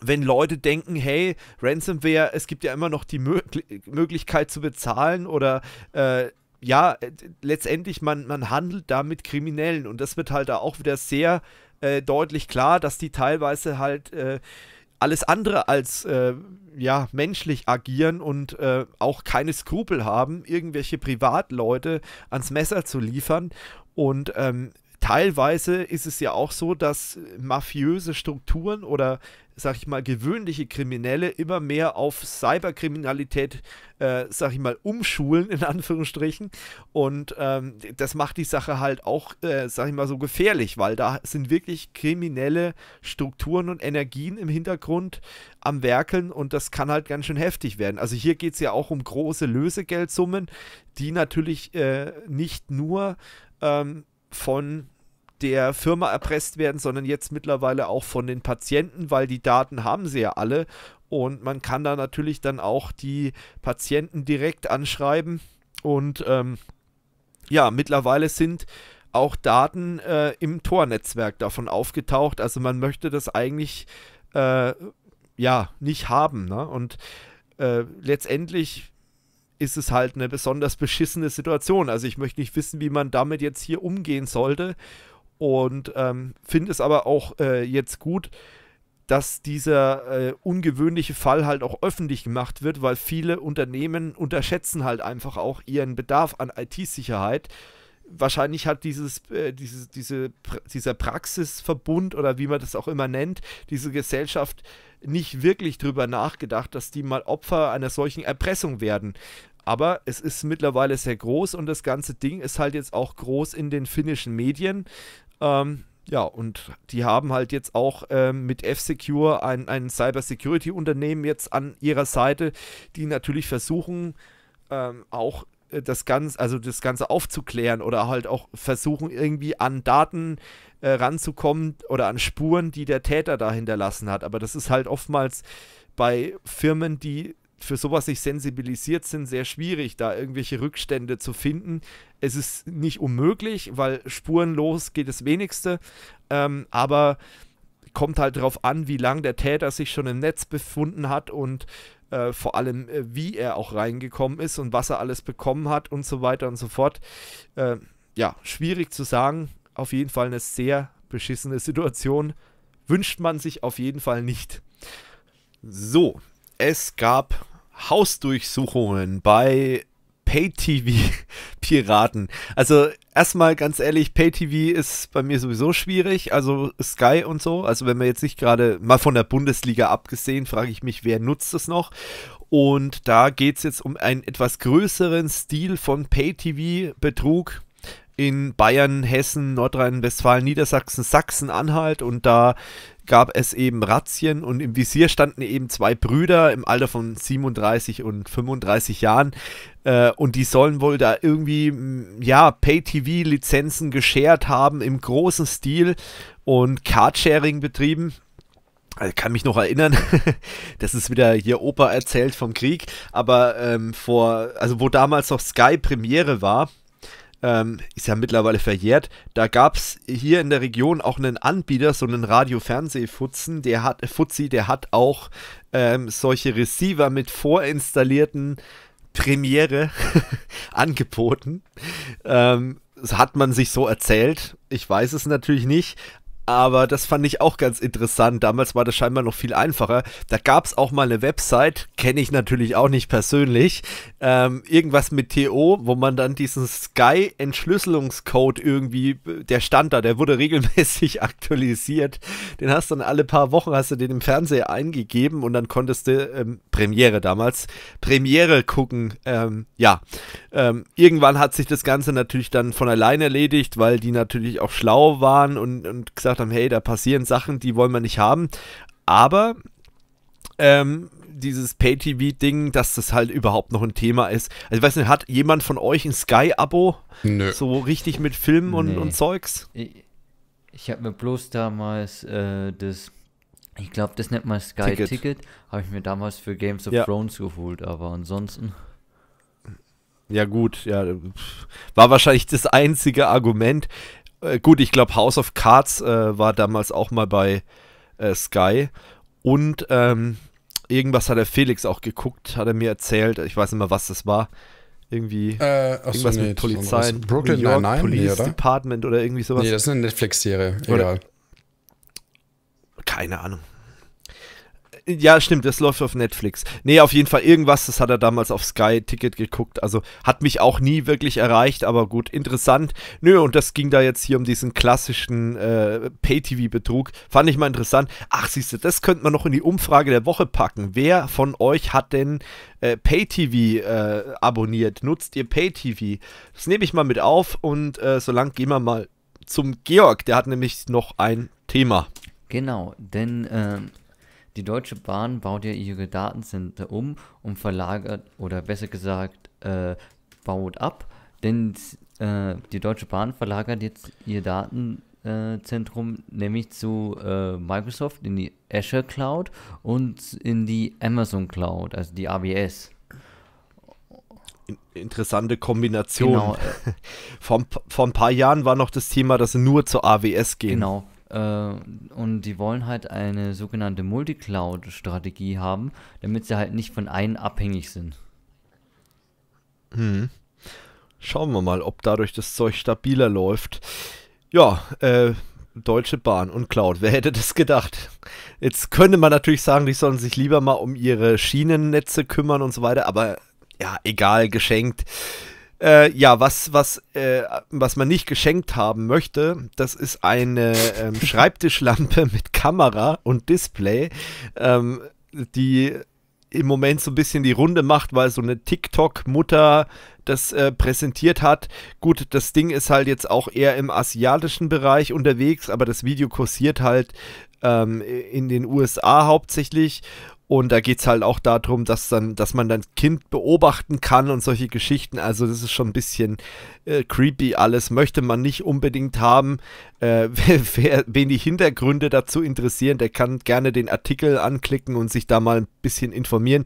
wenn Leute denken, hey, Ransomware, es gibt ja immer noch die Mö Möglichkeit zu bezahlen oder äh, ja, äh, letztendlich, man, man handelt da mit Kriminellen und das wird halt da auch wieder sehr äh, deutlich klar, dass die teilweise halt äh, alles andere als äh, ja, menschlich agieren und äh, auch keine Skrupel haben, irgendwelche Privatleute ans Messer zu liefern. Und ähm, teilweise ist es ja auch so, dass mafiöse Strukturen oder, sag ich mal, gewöhnliche Kriminelle immer mehr auf Cyberkriminalität, äh, sag ich mal, umschulen, in Anführungsstrichen. Und ähm, das macht die Sache halt auch, äh, sag ich mal, so gefährlich, weil da sind wirklich kriminelle Strukturen und Energien im Hintergrund am Werkeln und das kann halt ganz schön heftig werden. Also hier geht es ja auch um große Lösegeldsummen, die natürlich äh, nicht nur. Ähm, von der Firma erpresst werden, sondern jetzt mittlerweile auch von den Patienten, weil die Daten haben sie ja alle. Und man kann da natürlich dann auch die Patienten direkt anschreiben. Und ähm, ja, mittlerweile sind auch Daten äh, im Tor-Netzwerk davon aufgetaucht. Also man möchte das eigentlich äh, ja nicht haben. Ne? Und äh, letztendlich ist es halt eine besonders beschissene Situation. Also ich möchte nicht wissen, wie man damit jetzt hier umgehen sollte. Und ähm, finde es aber auch äh, jetzt gut, dass dieser äh, ungewöhnliche Fall halt auch öffentlich gemacht wird, weil viele Unternehmen unterschätzen halt einfach auch ihren Bedarf an IT-Sicherheit wahrscheinlich hat dieses, äh, dieses, diese, dieser Praxisverbund oder wie man das auch immer nennt, diese Gesellschaft nicht wirklich darüber nachgedacht, dass die mal Opfer einer solchen Erpressung werden. Aber es ist mittlerweile sehr groß und das ganze Ding ist halt jetzt auch groß in den finnischen Medien. Ähm, ja, und die haben halt jetzt auch ähm, mit F-Secure ein, ein Cyber-Security-Unternehmen jetzt an ihrer Seite, die natürlich versuchen, ähm, auch äh, das Ganze, also das Ganze aufzuklären oder halt auch versuchen, irgendwie an Daten äh, ranzukommen oder an Spuren, die der Täter da hinterlassen hat. Aber das ist halt oftmals bei Firmen, die für sowas nicht sensibilisiert sind, sehr schwierig, da irgendwelche Rückstände zu finden. Es ist nicht unmöglich, weil spurenlos geht das wenigste, ähm, aber kommt halt darauf an, wie lange der Täter sich schon im Netz befunden hat und äh, vor allem, äh, wie er auch reingekommen ist und was er alles bekommen hat und so weiter und so fort. Äh, ja, schwierig zu sagen. Auf jeden Fall eine sehr beschissene Situation. Wünscht man sich auf jeden Fall nicht. So, es gab Hausdurchsuchungen bei Pay-TV-Piraten. Also erstmal ganz ehrlich, Pay-TV ist bei mir sowieso schwierig, also Sky und so. Also wenn wir jetzt nicht gerade mal von der Bundesliga abgesehen, frage ich mich, wer nutzt das noch? Und da geht es jetzt um einen etwas größeren Stil von Pay-TV-Betrug in Bayern, Hessen, Nordrhein-Westfalen, Niedersachsen, Sachsen-Anhalt und da gab es eben Razzien und im Visier standen eben zwei Brüder im Alter von 37 und 35 Jahren äh, und die sollen wohl da irgendwie mm, ja Pay-TV-Lizenzen geschert haben im großen Stil und Cardsharing betrieben. Also kann mich noch erinnern, das ist wieder hier Opa erzählt vom Krieg, aber ähm, vor, also wo damals noch Sky Premiere war, ähm, ist ja mittlerweile verjährt, da gab es hier in der Region auch einen Anbieter, so einen Radio-Fernseh-Futzen, der hat, äh, Futzi, der hat auch ähm, solche Receiver mit vorinstallierten Premiere angeboten. Ähm, das hat man sich so erzählt. Ich weiß es natürlich nicht, aber das fand ich auch ganz interessant. Damals war das scheinbar noch viel einfacher. Da gab es auch mal eine Website, kenne ich natürlich auch nicht persönlich, ähm, irgendwas mit TO, wo man dann diesen Sky-Entschlüsselungscode irgendwie, der stand da, der wurde regelmäßig aktualisiert. Den hast du dann alle paar Wochen, hast du den im Fernseher eingegeben und dann konntest du ähm, Premiere damals, Premiere gucken. Ähm, ja, ähm, irgendwann hat sich das Ganze natürlich dann von alleine erledigt, weil die natürlich auch schlau waren und, und gesagt haben, hey, da passieren Sachen, die wollen wir nicht haben. Aber ähm, dieses Pay-TV-Ding, dass das halt überhaupt noch ein Thema ist. Also ich weiß nicht, hat jemand von euch ein Sky-Abo? Nö. So richtig mit Filmen und, nee. und Zeugs? Ich, ich habe mir bloß damals äh, das, ich glaube, das nennt man Sky-Ticket, Ticket, habe ich mir damals für Games of ja. Thrones geholt, aber ansonsten... Ja gut, ja, war wahrscheinlich das einzige Argument. Äh, gut, ich glaube, House of Cards äh, war damals auch mal bei äh, Sky. Und ähm, irgendwas hat der Felix auch geguckt, hat er mir erzählt. Ich weiß nicht mehr, was das war. Irgendwie äh, irgendwas nee, mit Polizei. Brooklyn New York, nein, nein, Police nee, oder? Department oder irgendwie sowas. Nee, das ist eine Netflix-Serie. Egal. Keine Ahnung. Ja, stimmt, das läuft auf Netflix. Nee, auf jeden Fall irgendwas, das hat er damals auf Sky Ticket geguckt. Also hat mich auch nie wirklich erreicht, aber gut, interessant. Nö, und das ging da jetzt hier um diesen klassischen äh, Pay-TV-Betrug. Fand ich mal interessant. Ach, siehst du, das könnte man noch in die Umfrage der Woche packen. Wer von euch hat denn äh, Pay-TV äh, abonniert? Nutzt ihr Pay-TV? Das nehme ich mal mit auf und äh, solange gehen wir mal zum Georg. Der hat nämlich noch ein Thema. Genau, denn ähm, die Deutsche Bahn baut ja ihre Datencenter um und verlagert, oder besser gesagt, äh, baut ab, denn äh, die Deutsche Bahn verlagert jetzt ihr Datenzentrum äh, nämlich zu äh, Microsoft in die Azure Cloud und in die Amazon Cloud, also die AWS interessante Kombination. Genau. vor, vor ein paar Jahren war noch das Thema, dass sie nur zur AWS gehen. Genau. Äh, und die wollen halt eine sogenannte Multicloud-Strategie haben, damit sie halt nicht von einem abhängig sind. Hm. Schauen wir mal, ob dadurch das Zeug stabiler läuft. Ja, äh, Deutsche Bahn und Cloud. Wer hätte das gedacht? Jetzt könnte man natürlich sagen, die sollen sich lieber mal um ihre Schienennetze kümmern und so weiter, aber ja, egal, geschenkt. Äh, ja, was, was, äh, was man nicht geschenkt haben möchte, das ist eine ähm, Schreibtischlampe mit Kamera und Display, ähm, die im Moment so ein bisschen die Runde macht, weil so eine TikTok-Mutter das äh, präsentiert hat. Gut, das Ding ist halt jetzt auch eher im asiatischen Bereich unterwegs, aber das Video kursiert halt ähm, in den USA hauptsächlich und da geht es halt auch darum, dass, dann, dass man dann Kind beobachten kann und solche Geschichten. Also das ist schon ein bisschen äh, creepy alles. Möchte man nicht unbedingt haben. Äh, wer, wen die Hintergründe dazu interessieren, der kann gerne den Artikel anklicken und sich da mal ein bisschen informieren.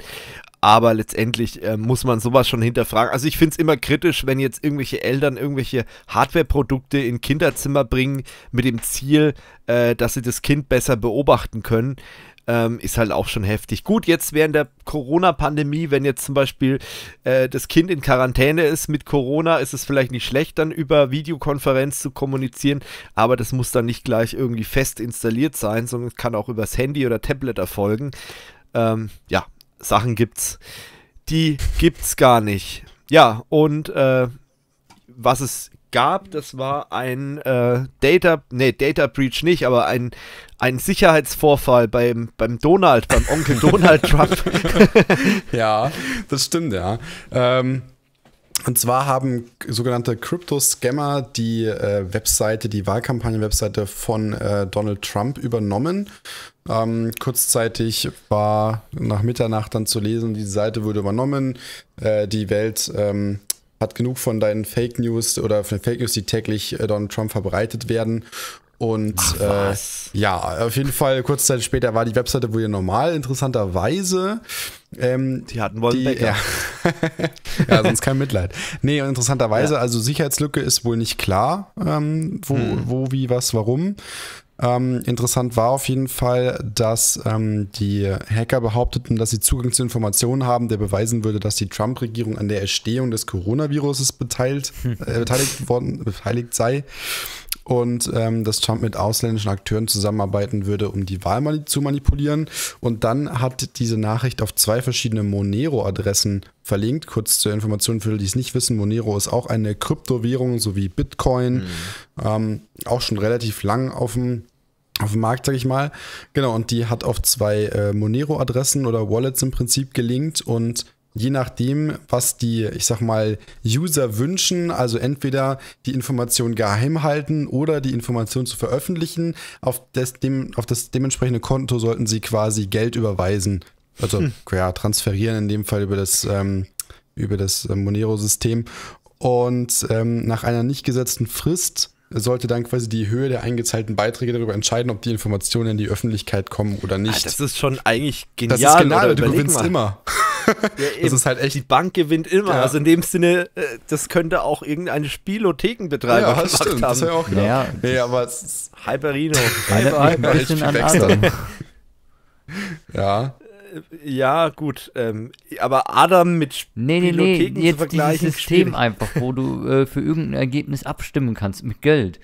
Aber letztendlich äh, muss man sowas schon hinterfragen. Also ich finde es immer kritisch, wenn jetzt irgendwelche Eltern irgendwelche Hardware-Produkte in Kinderzimmer bringen mit dem Ziel, äh, dass sie das Kind besser beobachten können ähm, ist halt auch schon heftig. Gut, jetzt während der Corona-Pandemie, wenn jetzt zum Beispiel äh, das Kind in Quarantäne ist mit Corona, ist es vielleicht nicht schlecht, dann über Videokonferenz zu kommunizieren, aber das muss dann nicht gleich irgendwie fest installiert sein, sondern es kann auch übers Handy oder Tablet erfolgen. Ähm, ja, Sachen gibt's. Die gibt's gar nicht. Ja, und äh, was es gab. Das war ein äh, Data, nee, Data Breach nicht, aber ein, ein Sicherheitsvorfall beim, beim Donald, beim Onkel Donald Trump. ja, das stimmt, ja. Ähm, und zwar haben sogenannte Crypto-Scammer die äh, Webseite, die wahlkampagnen webseite von äh, Donald Trump übernommen. Ähm, kurzzeitig war nach Mitternacht dann zu lesen, die Seite wurde übernommen, äh, die Welt ähm, hat genug von deinen Fake News oder von Fake News, die täglich äh, Donald Trump verbreitet werden. Und Ach, äh, ja, auf jeden Fall, kurze Zeit später war die Webseite wohl normal, interessanterweise. Ähm, die hatten wollen die, ja. ja, sonst kein Mitleid. Nee, und interessanterweise, ja. also Sicherheitslücke ist wohl nicht klar, ähm, wo, hm. wo, wie, was, warum. Ähm, interessant war auf jeden Fall, dass ähm, die Hacker behaupteten, dass sie Zugang zu Informationen haben, der beweisen würde, dass die Trump-Regierung an der Erstehung des Coronaviruses beteiligt, hm. äh, beteiligt, worden, beteiligt sei und ähm, dass Trump mit ausländischen Akteuren zusammenarbeiten würde, um die Wahl mani zu manipulieren. Und dann hat diese Nachricht auf zwei verschiedene Monero-Adressen verlinkt. Kurz zur Information für die, die es nicht wissen, Monero ist auch eine Kryptowährung sowie Bitcoin. Mhm. Ähm, auch schon relativ lang auf dem, auf dem Markt, sag ich mal. Genau, und die hat auf zwei äh, Monero-Adressen oder Wallets im Prinzip gelinkt und je nachdem, was die, ich sag mal, User wünschen, also entweder die Information geheim halten oder die Information zu veröffentlichen, auf das, dem, auf das dementsprechende Konto sollten sie quasi Geld überweisen. Also hm. ja, transferieren in dem Fall über das, ähm, das äh, Monero-System. Und ähm, nach einer nicht gesetzten Frist sollte dann quasi die Höhe der eingezahlten Beiträge darüber entscheiden, ob die Informationen in die Öffentlichkeit kommen oder nicht. Ah, das ist schon eigentlich genial. Das ist genial, genau, du gewinnst mal. immer. Ja, das ist halt echt. Die Bank gewinnt immer. Ja. Also in dem Sinne, äh, das könnte auch irgendeine Spielothekenbetreiber ja, das gemacht stimmt. haben. Das ja auch genau. Naja, nee, aber Hyperino. Hyper, Hyper, Hyper, Hyper, Hyper, Hyper, Hyper, Hyper, ja ja, gut. Ähm, aber Adam mit Sp nee, nee, nee, jetzt zu vergleichen. Dieses System schwierig. einfach, wo du äh, für irgendein Ergebnis abstimmen kannst mit Geld.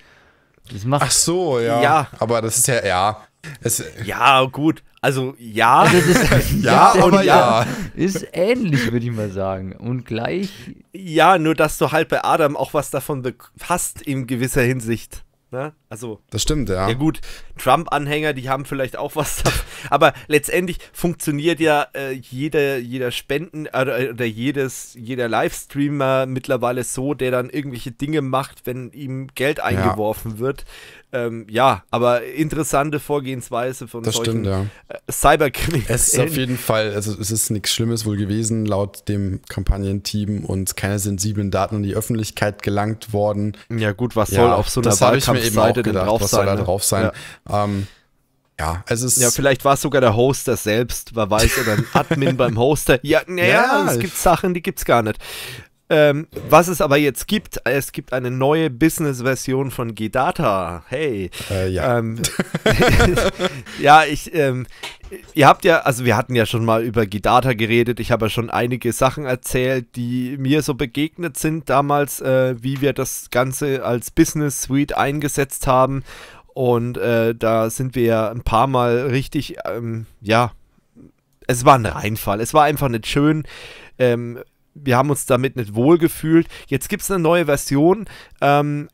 Das macht Ach so, ja. ja. Aber das ist ja, ja. Es, ja, gut. Also ja. Also ist, ja, ja, aber ja. Ist ähnlich, würde ich mal sagen. Und gleich. Ja, nur dass du halt bei Adam auch was davon hast in gewisser Hinsicht. Ne? Also. Das stimmt, ja. Ja, gut. Trump-Anhänger, die haben vielleicht auch was. aber letztendlich funktioniert ja äh, jeder, jeder Spenden äh, oder jedes, jeder Livestreamer mittlerweile so, der dann irgendwelche Dinge macht, wenn ihm Geld eingeworfen ja. wird, ähm, ja, aber interessante Vorgehensweise von das solchen ja. Äh, Cyberkriminellen. Es ist auf jeden Fall, also es ist nichts Schlimmes wohl gewesen, laut dem Kampagnenteam und keine sensiblen Daten in die Öffentlichkeit gelangt worden. Ja gut, was ja, soll auf so einer Wahlkampfseite denn drauf was sein? Soll da ne? drauf sein? Ja. Ähm, ja, also es ja, vielleicht war es sogar der Hoster selbst, wer weiß, oder ein Admin beim Hoster. Ja, naja, ja, es gibt Sachen, die gibt es gar nicht. Ähm, was es aber jetzt gibt, es gibt eine neue Business-Version von G-Data. Hey. Äh, ja. Ähm, ja, ich, ähm, ihr habt ja, also wir hatten ja schon mal über Gidata geredet. Ich habe ja schon einige Sachen erzählt, die mir so begegnet sind damals, äh, wie wir das Ganze als Business Suite eingesetzt haben. Und äh, da sind wir ja ein paar Mal richtig, ähm, ja, es war ein Reinfall. Es war einfach nicht schön. Ähm, wir haben uns damit nicht wohl gefühlt. Jetzt gibt es eine neue Version, ähm,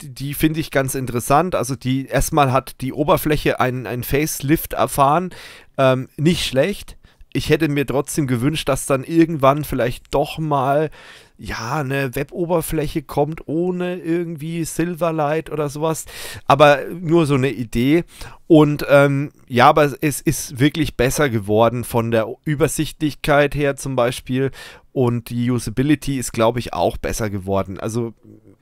die, die finde ich ganz interessant. Also die erstmal hat die Oberfläche einen, einen Facelift erfahren. Ähm, nicht schlecht. Ich hätte mir trotzdem gewünscht, dass dann irgendwann vielleicht doch mal ja, eine Web-Oberfläche kommt ohne irgendwie Silverlight oder sowas. Aber nur so eine Idee. Und ähm, ja, aber es ist wirklich besser geworden von der Übersichtlichkeit her zum Beispiel. Und die Usability ist, glaube ich, auch besser geworden. Also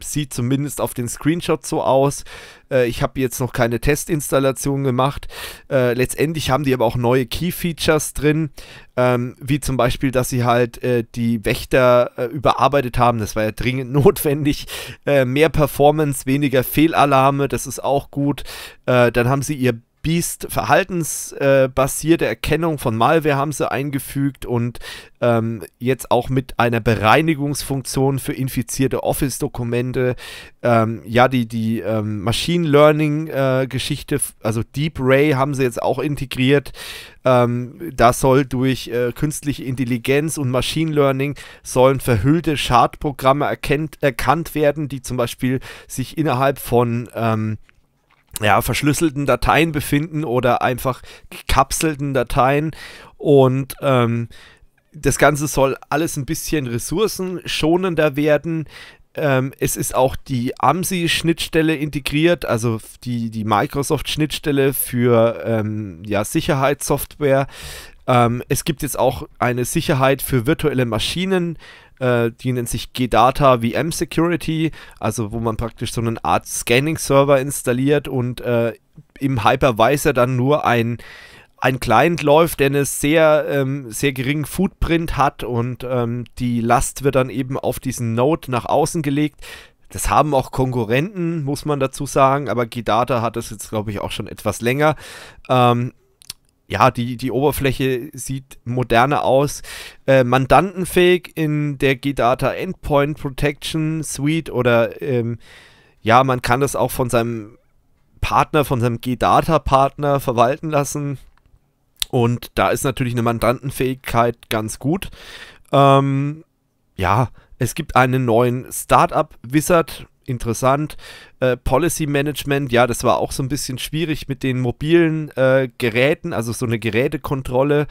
sieht zumindest auf den Screenshots so aus. Äh, ich habe jetzt noch keine Testinstallation gemacht. Äh, letztendlich haben die aber auch neue Key-Features drin, ähm, wie zum Beispiel, dass sie halt äh, die Wächter äh, überarbeitet haben. Das war ja dringend notwendig. Äh, mehr Performance, weniger Fehlalarme, das ist auch gut. Äh, dann haben sie ihr Beast verhaltensbasierte Erkennung von Malware haben sie eingefügt und ähm, jetzt auch mit einer Bereinigungsfunktion für infizierte Office-Dokumente. Ähm, ja, die, die ähm, Machine Learning-Geschichte, äh, also Deep Ray haben sie jetzt auch integriert. Ähm, da soll durch äh, künstliche Intelligenz und Machine Learning sollen verhüllte Schadprogramme erkannt werden, die zum Beispiel sich innerhalb von ähm, ja, verschlüsselten Dateien befinden oder einfach gekapselten Dateien. Und ähm, das Ganze soll alles ein bisschen ressourcenschonender werden. Ähm, es ist auch die AMSI-Schnittstelle integriert, also die, die Microsoft-Schnittstelle für ähm, ja, Sicherheitssoftware. Ähm, es gibt jetzt auch eine Sicherheit für virtuelle Maschinen äh, die nennt sich GData VM Security, also wo man praktisch so eine Art Scanning-Server installiert und äh, im Hypervisor dann nur ein ein Client läuft, der eine sehr, ähm, sehr geringen Footprint hat und ähm, die Last wird dann eben auf diesen Node nach außen gelegt. Das haben auch Konkurrenten, muss man dazu sagen, aber GData hat das jetzt, glaube ich, auch schon etwas länger. Ähm, ja, die, die Oberfläche sieht moderner aus. Äh, mandantenfähig in der G-Data Endpoint Protection Suite oder ähm, ja, man kann das auch von seinem Partner, von seinem G-Data partner verwalten lassen. Und da ist natürlich eine Mandantenfähigkeit ganz gut. Ähm, ja, es gibt einen neuen Startup Wizard interessant. Äh, Policy Management, ja, das war auch so ein bisschen schwierig mit den mobilen äh, Geräten, also so eine Gerätekontrolle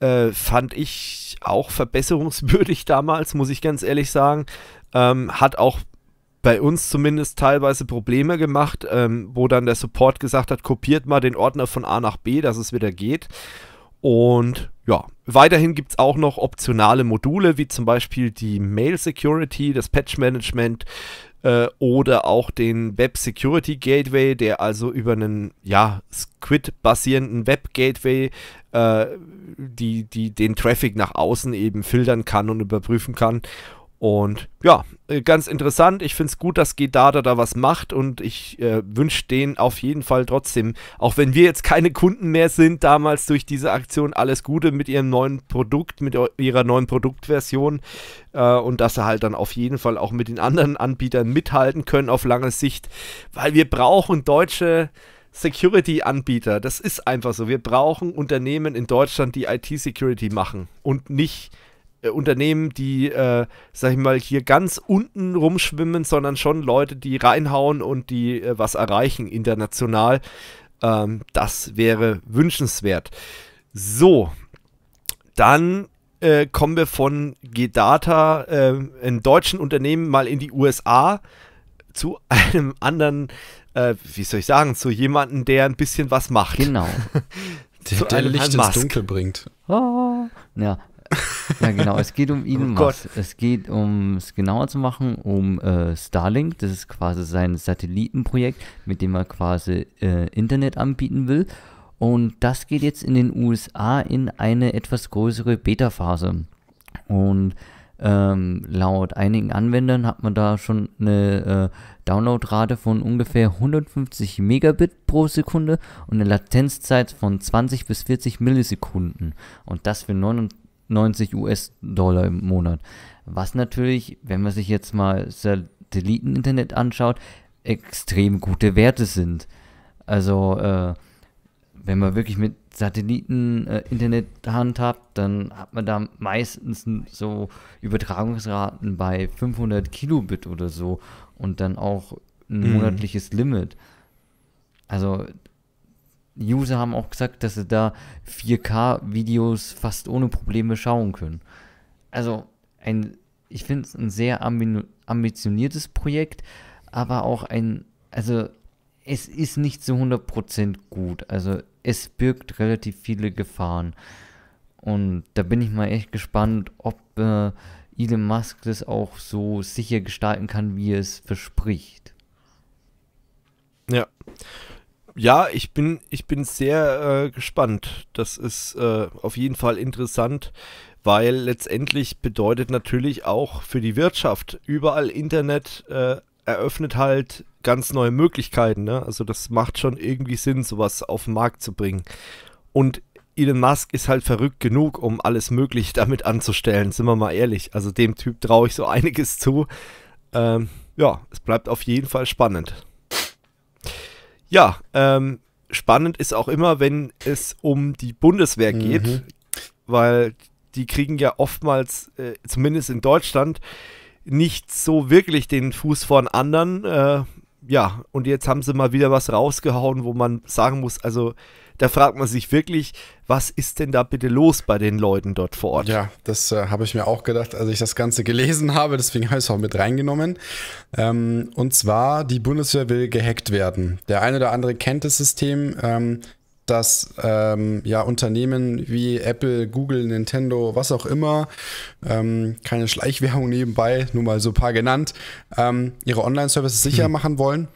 äh, fand ich auch verbesserungswürdig damals, muss ich ganz ehrlich sagen. Ähm, hat auch bei uns zumindest teilweise Probleme gemacht, ähm, wo dann der Support gesagt hat, kopiert mal den Ordner von A nach B, dass es wieder geht. Und ja, weiterhin gibt es auch noch optionale Module, wie zum Beispiel die Mail Security, das Patch Management, äh, oder auch den Web Security Gateway, der also über einen ja, Squid-basierenden Web Gateway äh, die, die, den Traffic nach außen eben filtern kann und überprüfen kann und ja, äh, ganz interessant. Ich finde es gut, dass Gedada da was macht und ich äh, wünsche denen auf jeden Fall trotzdem, auch wenn wir jetzt keine Kunden mehr sind, damals durch diese Aktion alles Gute mit ihrem neuen Produkt, mit ihrer neuen Produktversion äh, und dass sie halt dann auf jeden Fall auch mit den anderen Anbietern mithalten können auf lange Sicht, weil wir brauchen deutsche Security-Anbieter. Das ist einfach so. Wir brauchen Unternehmen in Deutschland, die IT-Security machen und nicht äh, Unternehmen, die, äh, sag ich mal, hier ganz unten rumschwimmen, sondern schon Leute, die reinhauen und die äh, was erreichen international. Ähm, das wäre wünschenswert. So, dann äh, kommen wir von Gedata, einem äh, deutschen Unternehmen, mal in die USA zu einem anderen, äh, wie soll ich sagen, zu jemandem, der ein bisschen was macht. Genau. der, der Licht Musk. ins Dunkel bringt. Oh. Ja, ja, genau. Es geht um oh Elon oh Musk. Es geht um, es genauer zu machen, um äh, Starlink. Das ist quasi sein Satellitenprojekt, mit dem er quasi äh, Internet anbieten will. Und das geht jetzt in den USA in eine etwas größere Beta-Phase. Und ähm, laut einigen Anwendern hat man da schon eine äh, Downloadrate von ungefähr 150 Megabit pro Sekunde und eine Latenzzeit von 20 bis 40 Millisekunden. Und das für 29. 90 US-Dollar im Monat. Was natürlich, wenn man sich jetzt mal Satelliteninternet anschaut, extrem gute Werte sind. Also, äh, wenn man wirklich mit Satelliten-Internet handhabt, dann hat man da meistens so Übertragungsraten bei 500 Kilobit oder so und dann auch ein mhm. monatliches Limit. Also User haben auch gesagt, dass sie da 4K-Videos fast ohne Probleme schauen können. Also, ein, ich finde es ein sehr ambitioniertes Projekt, aber auch ein, also, es ist nicht zu 100% gut. Also, es birgt relativ viele Gefahren. Und da bin ich mal echt gespannt, ob äh, Elon Musk das auch so sicher gestalten kann, wie er es verspricht. Ja ja, ich bin, ich bin sehr äh, gespannt. Das ist äh, auf jeden Fall interessant, weil letztendlich bedeutet natürlich auch für die Wirtschaft überall Internet äh, eröffnet halt ganz neue Möglichkeiten. Ne? Also das macht schon irgendwie Sinn, sowas auf den Markt zu bringen. Und Elon Musk ist halt verrückt genug, um alles Mögliche damit anzustellen, sind wir mal ehrlich. Also dem Typ traue ich so einiges zu. Ähm, ja, es bleibt auf jeden Fall spannend. Ja, ähm, spannend ist auch immer, wenn es um die Bundeswehr mhm. geht, mhm. weil die kriegen ja oftmals, äh, zumindest in Deutschland, nicht so wirklich den Fuß von anderen. Äh, ja, und jetzt haben sie mal wieder was rausgehauen, wo man sagen muss, also da fragt man sich wirklich, was ist denn da bitte los bei den Leuten dort vor Ort? Ja, das äh, habe ich mir auch gedacht, als ich das Ganze gelesen habe, deswegen habe ich es auch mit reingenommen. Ähm, und zwar, die Bundeswehr will gehackt werden. Der eine oder andere kennt das System. Ähm, dass ähm, ja Unternehmen wie Apple, Google, Nintendo, was auch immer, ähm, keine Schleichwährung nebenbei, nur mal so ein paar genannt, ähm, ihre Online-Services sicher hm. machen wollen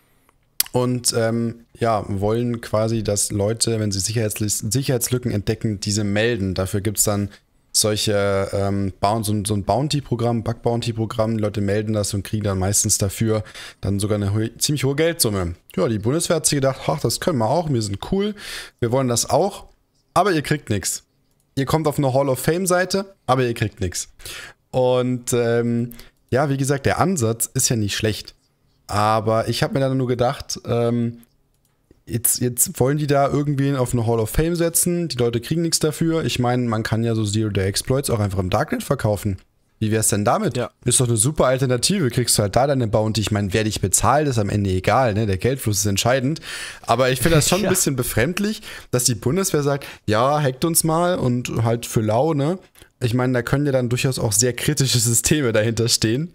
und ähm, ja, wollen quasi, dass Leute, wenn sie Sicherheitsl Sicherheitslücken entdecken, diese melden. Dafür gibt es dann solche ähm, so, so ein Bounty-Programm, Bug-Bounty-Programm, Leute melden das und kriegen dann meistens dafür dann sogar eine ho ziemlich hohe Geldsumme. Ja, die Bundeswehr hat sich gedacht, ach, das können wir auch, wir sind cool, wir wollen das auch, aber ihr kriegt nichts. Ihr kommt auf eine Hall of Fame-Seite, aber ihr kriegt nichts. Und ähm, ja, wie gesagt, der Ansatz ist ja nicht schlecht. Aber ich habe mir dann nur gedacht, ähm, Jetzt, jetzt, wollen die da irgendwen auf eine Hall of Fame setzen, die Leute kriegen nichts dafür. Ich meine, man kann ja so Zero-Day-Exploits auch einfach im Darknet verkaufen. Wie wäre es denn damit? Ja. Ist doch eine super Alternative. Kriegst du halt da deine Bounty. Ich meine, wer dich bezahlt, ist am Ende egal. Ne? Der Geldfluss ist entscheidend. Aber ich finde das schon ja. ein bisschen befremdlich, dass die Bundeswehr sagt, ja, hackt uns mal und halt für Laune ich meine, da können ja dann durchaus auch sehr kritische Systeme dahinter stehen.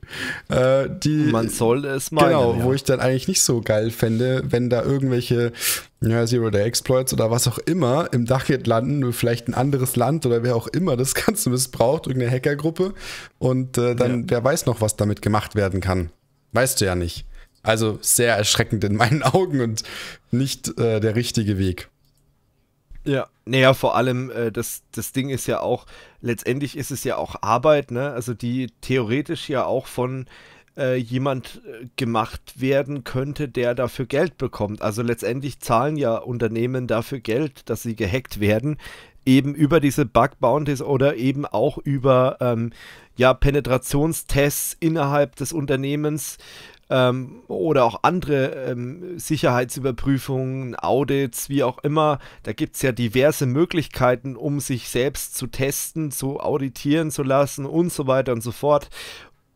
Äh, die, Man soll es mal. Genau, ja. wo ich dann eigentlich nicht so geil fände, wenn da irgendwelche ja, Zero-Day-Exploits oder was auch immer im Darknet landen, vielleicht ein anderes Land oder wer auch immer das Ganze missbraucht, irgendeine Hackergruppe. Und äh, dann, ja. wer weiß noch, was damit gemacht werden kann. Weißt du ja nicht. Also sehr erschreckend in meinen Augen und nicht äh, der richtige Weg. Ja, naja, vor allem, äh, das, das Ding ist ja auch, letztendlich ist es ja auch Arbeit, ne? Also die theoretisch ja auch von äh, jemand äh, gemacht werden könnte, der dafür Geld bekommt. Also letztendlich zahlen ja Unternehmen dafür Geld, dass sie gehackt werden, eben über diese Bug Bounties oder eben auch über ähm, ja, Penetrationstests innerhalb des Unternehmens, ähm, oder auch andere ähm, Sicherheitsüberprüfungen, Audits, wie auch immer. Da gibt es ja diverse Möglichkeiten, um sich selbst zu testen, zu auditieren zu lassen und so weiter und so fort.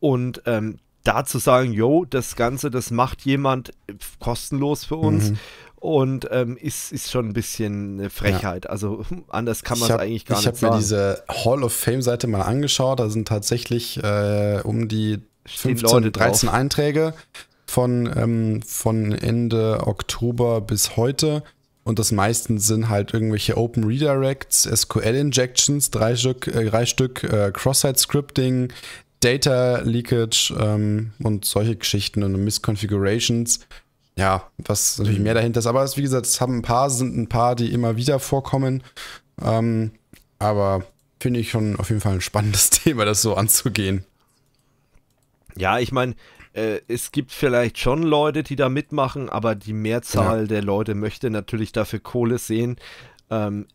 Und ähm, da zu sagen, yo, das Ganze, das macht jemand kostenlos für uns. Mhm. Und ähm, ist, ist schon ein bisschen eine Frechheit. Ja. Also hm, anders kann man es eigentlich gar nicht sagen. Ich habe mir diese Hall of Fame-Seite mal angeschaut. Da sind tatsächlich äh, um die 15, 13 Einträge von, ähm, von Ende Oktober bis heute. Und das meisten sind halt irgendwelche Open Redirects, SQL-Injections, drei Stück, äh, Stück äh, Cross-Site-Scripting, Data Leakage ähm, und solche Geschichten und Misconfigurations. Ja, was natürlich mehr dahinter ist. Aber es, wie gesagt, es haben ein paar, sind ein paar, die immer wieder vorkommen. Ähm, aber finde ich schon auf jeden Fall ein spannendes Thema, das so anzugehen. Ja, ich meine, äh, es gibt vielleicht schon Leute, die da mitmachen, aber die Mehrzahl ja. der Leute möchte natürlich dafür Kohle sehen. Ähm,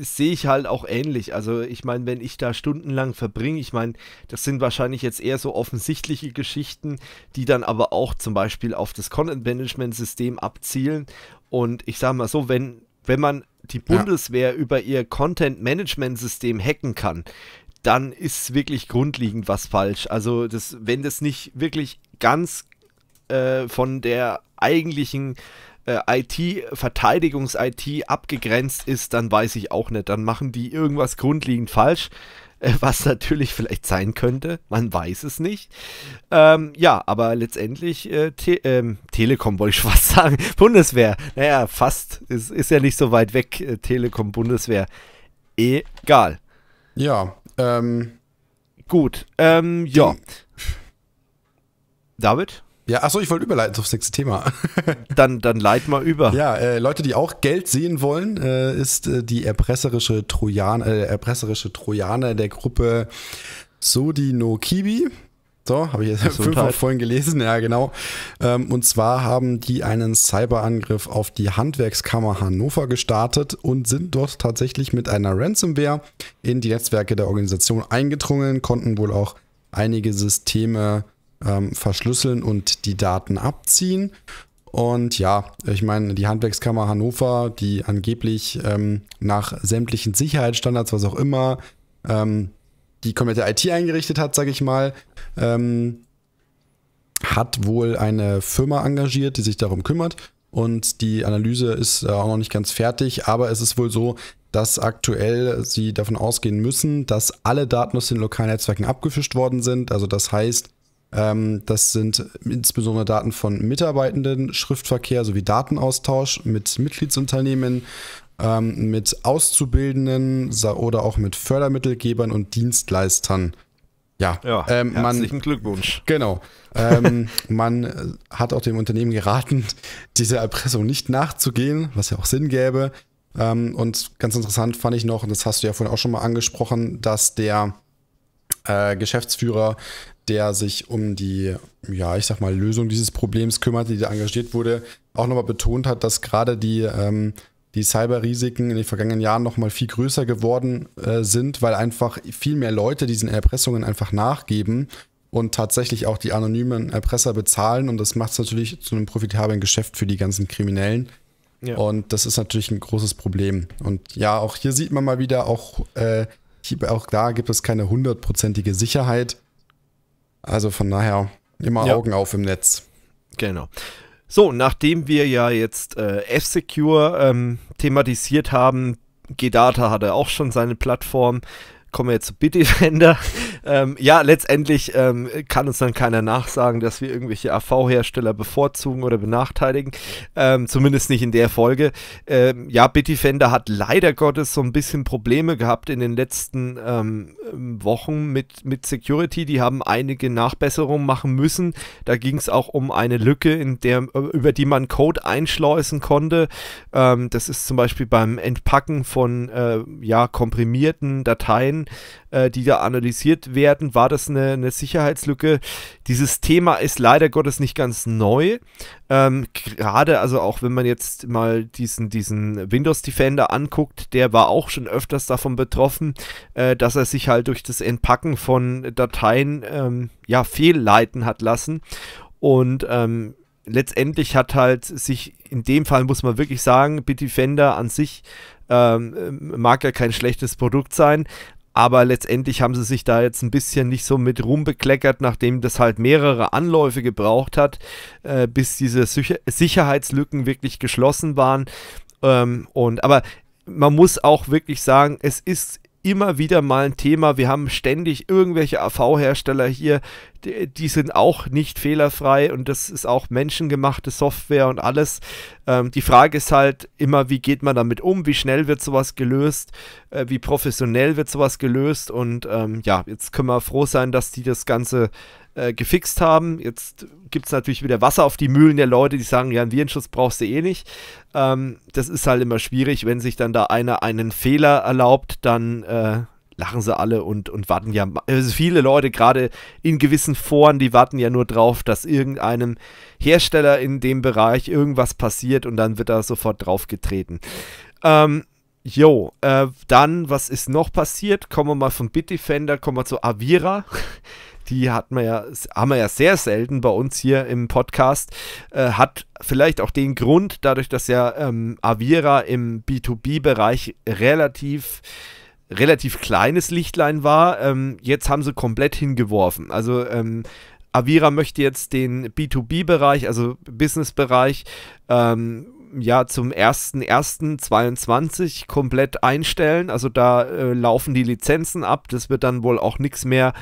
sehe ich halt auch ähnlich. Also ich meine, wenn ich da stundenlang verbringe, ich meine, das sind wahrscheinlich jetzt eher so offensichtliche Geschichten, die dann aber auch zum Beispiel auf das Content-Management-System abzielen. Und ich sage mal so, wenn, wenn man die Bundeswehr ja. über ihr Content-Management-System hacken kann, dann ist wirklich grundlegend was falsch. Also, das, wenn das nicht wirklich ganz äh, von der eigentlichen äh, IT, Verteidigungs-IT abgegrenzt ist, dann weiß ich auch nicht. Dann machen die irgendwas grundlegend falsch äh, was natürlich vielleicht sein könnte, man weiß es nicht. Ähm, ja, aber letztendlich äh, Te ähm, Telekom wollte ich fast sagen, Bundeswehr, naja, fast, ist, ist ja nicht so weit weg, äh, Telekom, Bundeswehr, egal. Ja, ähm. Gut, ähm, ja. David? Ja, achso, ich wollte überleiten aufs nächste Thema. dann, dann leit mal über. Ja, äh, Leute, die auch Geld sehen wollen, äh, ist äh, die erpresserische Trojan, äh, erpresserische Trojaner der Gruppe Sodi no Kibi. So, habe ich jetzt fünfmal vorhin gelesen, ja genau. Ähm, und zwar haben die einen Cyberangriff auf die Handwerkskammer Hannover gestartet und sind dort tatsächlich mit einer Ransomware in die Netzwerke der Organisation eingedrungen, konnten wohl auch einige Systeme ähm, verschlüsseln und die Daten abziehen. Und ja, ich meine, die Handwerkskammer Hannover, die angeblich ähm, nach sämtlichen Sicherheitsstandards, was auch immer, ähm, die komplette IT eingerichtet hat, sage ich mal, ähm, hat wohl eine Firma engagiert, die sich darum kümmert. Und die Analyse ist äh, auch noch nicht ganz fertig, aber es ist wohl so, dass aktuell sie davon ausgehen müssen, dass alle Daten aus den lokalen Netzwerken abgefischt worden sind. Also das heißt, ähm, das sind insbesondere Daten von Mitarbeitenden, Schriftverkehr sowie Datenaustausch mit Mitgliedsunternehmen ähm, mit Auszubildenden oder auch mit Fördermittelgebern und Dienstleistern. Ja, ja ähm, herzlichen man, Glückwunsch. Genau. Ähm, man äh, hat auch dem Unternehmen geraten, dieser Erpressung nicht nachzugehen, was ja auch Sinn gäbe. Ähm, und ganz interessant fand ich noch, und das hast du ja vorhin auch schon mal angesprochen, dass der äh, Geschäftsführer, der sich um die, ja, ich sag mal, Lösung dieses Problems kümmert, die da engagiert wurde, auch nochmal betont hat, dass gerade die ähm, die Cyberrisiken in den vergangenen Jahren noch mal viel größer geworden äh, sind, weil einfach viel mehr Leute diesen Erpressungen einfach nachgeben und tatsächlich auch die anonymen Erpresser bezahlen. Und das macht es natürlich zu einem profitablen Geschäft für die ganzen Kriminellen. Ja. Und das ist natürlich ein großes Problem. Und ja, auch hier sieht man mal wieder, auch, äh, hier, auch da gibt es keine hundertprozentige Sicherheit. Also von daher immer ja. Augen auf im Netz. Genau. So, nachdem wir ja jetzt äh, F-Secure ähm, thematisiert haben, G-Data hatte auch schon seine Plattform kommen wir jetzt zu Bitdefender. Ähm, ja, letztendlich ähm, kann uns dann keiner nachsagen, dass wir irgendwelche AV-Hersteller bevorzugen oder benachteiligen. Ähm, zumindest nicht in der Folge. Ähm, ja, Bitdefender hat leider Gottes so ein bisschen Probleme gehabt in den letzten ähm, Wochen mit, mit Security. Die haben einige Nachbesserungen machen müssen. Da ging es auch um eine Lücke, in der, über die man Code einschleusen konnte. Ähm, das ist zum Beispiel beim Entpacken von äh, ja, komprimierten Dateien äh, die da analysiert werden, war das eine, eine, Sicherheitslücke. Dieses Thema ist leider Gottes nicht ganz neu. Ähm, Gerade, also auch wenn man jetzt mal diesen, diesen Windows Defender anguckt, der war auch schon öfters davon betroffen, äh, dass er sich halt durch das Entpacken von Dateien ähm, ja, fehlleiten hat lassen. Und ähm, letztendlich hat halt sich in dem Fall muss man wirklich sagen, Bitdefender an sich ähm, äh, mag ja kein schlechtes Produkt sein, aber letztendlich haben sie sich da jetzt ein bisschen nicht so mit rumbekleckert, nachdem das halt mehrere Anläufe gebraucht hat, äh, bis diese Sicher Sicherheitslücken wirklich geschlossen waren. Ähm, und aber man muss auch wirklich sagen, es ist immer wieder mal ein Thema. Wir haben ständig irgendwelche AV-Hersteller hier, die, die, sind auch nicht fehlerfrei und das ist auch menschengemachte Software und alles. Ähm, die Frage ist halt immer, wie geht man damit um? Wie schnell wird sowas gelöst? Äh, wie professionell wird sowas gelöst? Und ähm, ja, jetzt können wir froh sein, dass die das Ganze äh, gefixt haben. Jetzt gibt es natürlich wieder Wasser auf die Mühlen der Leute, die sagen, ja, einen Virenschutz brauchst du eh nicht. Ähm, das ist halt immer schwierig, wenn sich dann da einer einen Fehler erlaubt, dann äh, lachen sie alle und, und warten ja. Also viele Leute, gerade in gewissen Foren, die warten ja nur drauf, dass irgendeinem Hersteller in dem Bereich irgendwas passiert und dann wird da sofort draufgetreten. Ähm, Jo, äh, dann, was ist noch passiert? Kommen wir mal von Bitdefender, kommen wir zu Avira die hat man ja, haben wir ja sehr selten bei uns hier im Podcast, äh, hat vielleicht auch den Grund, dadurch, dass ja ähm, Avira im B2B-Bereich relativ relativ kleines Lichtlein war, ähm, jetzt haben sie komplett hingeworfen. Also ähm, Avira möchte jetzt den B2B-Bereich, also Business-Bereich, ähm, ja zum 1.1.22 komplett einstellen. Also da äh, laufen die Lizenzen ab. Das wird dann wohl auch nichts mehr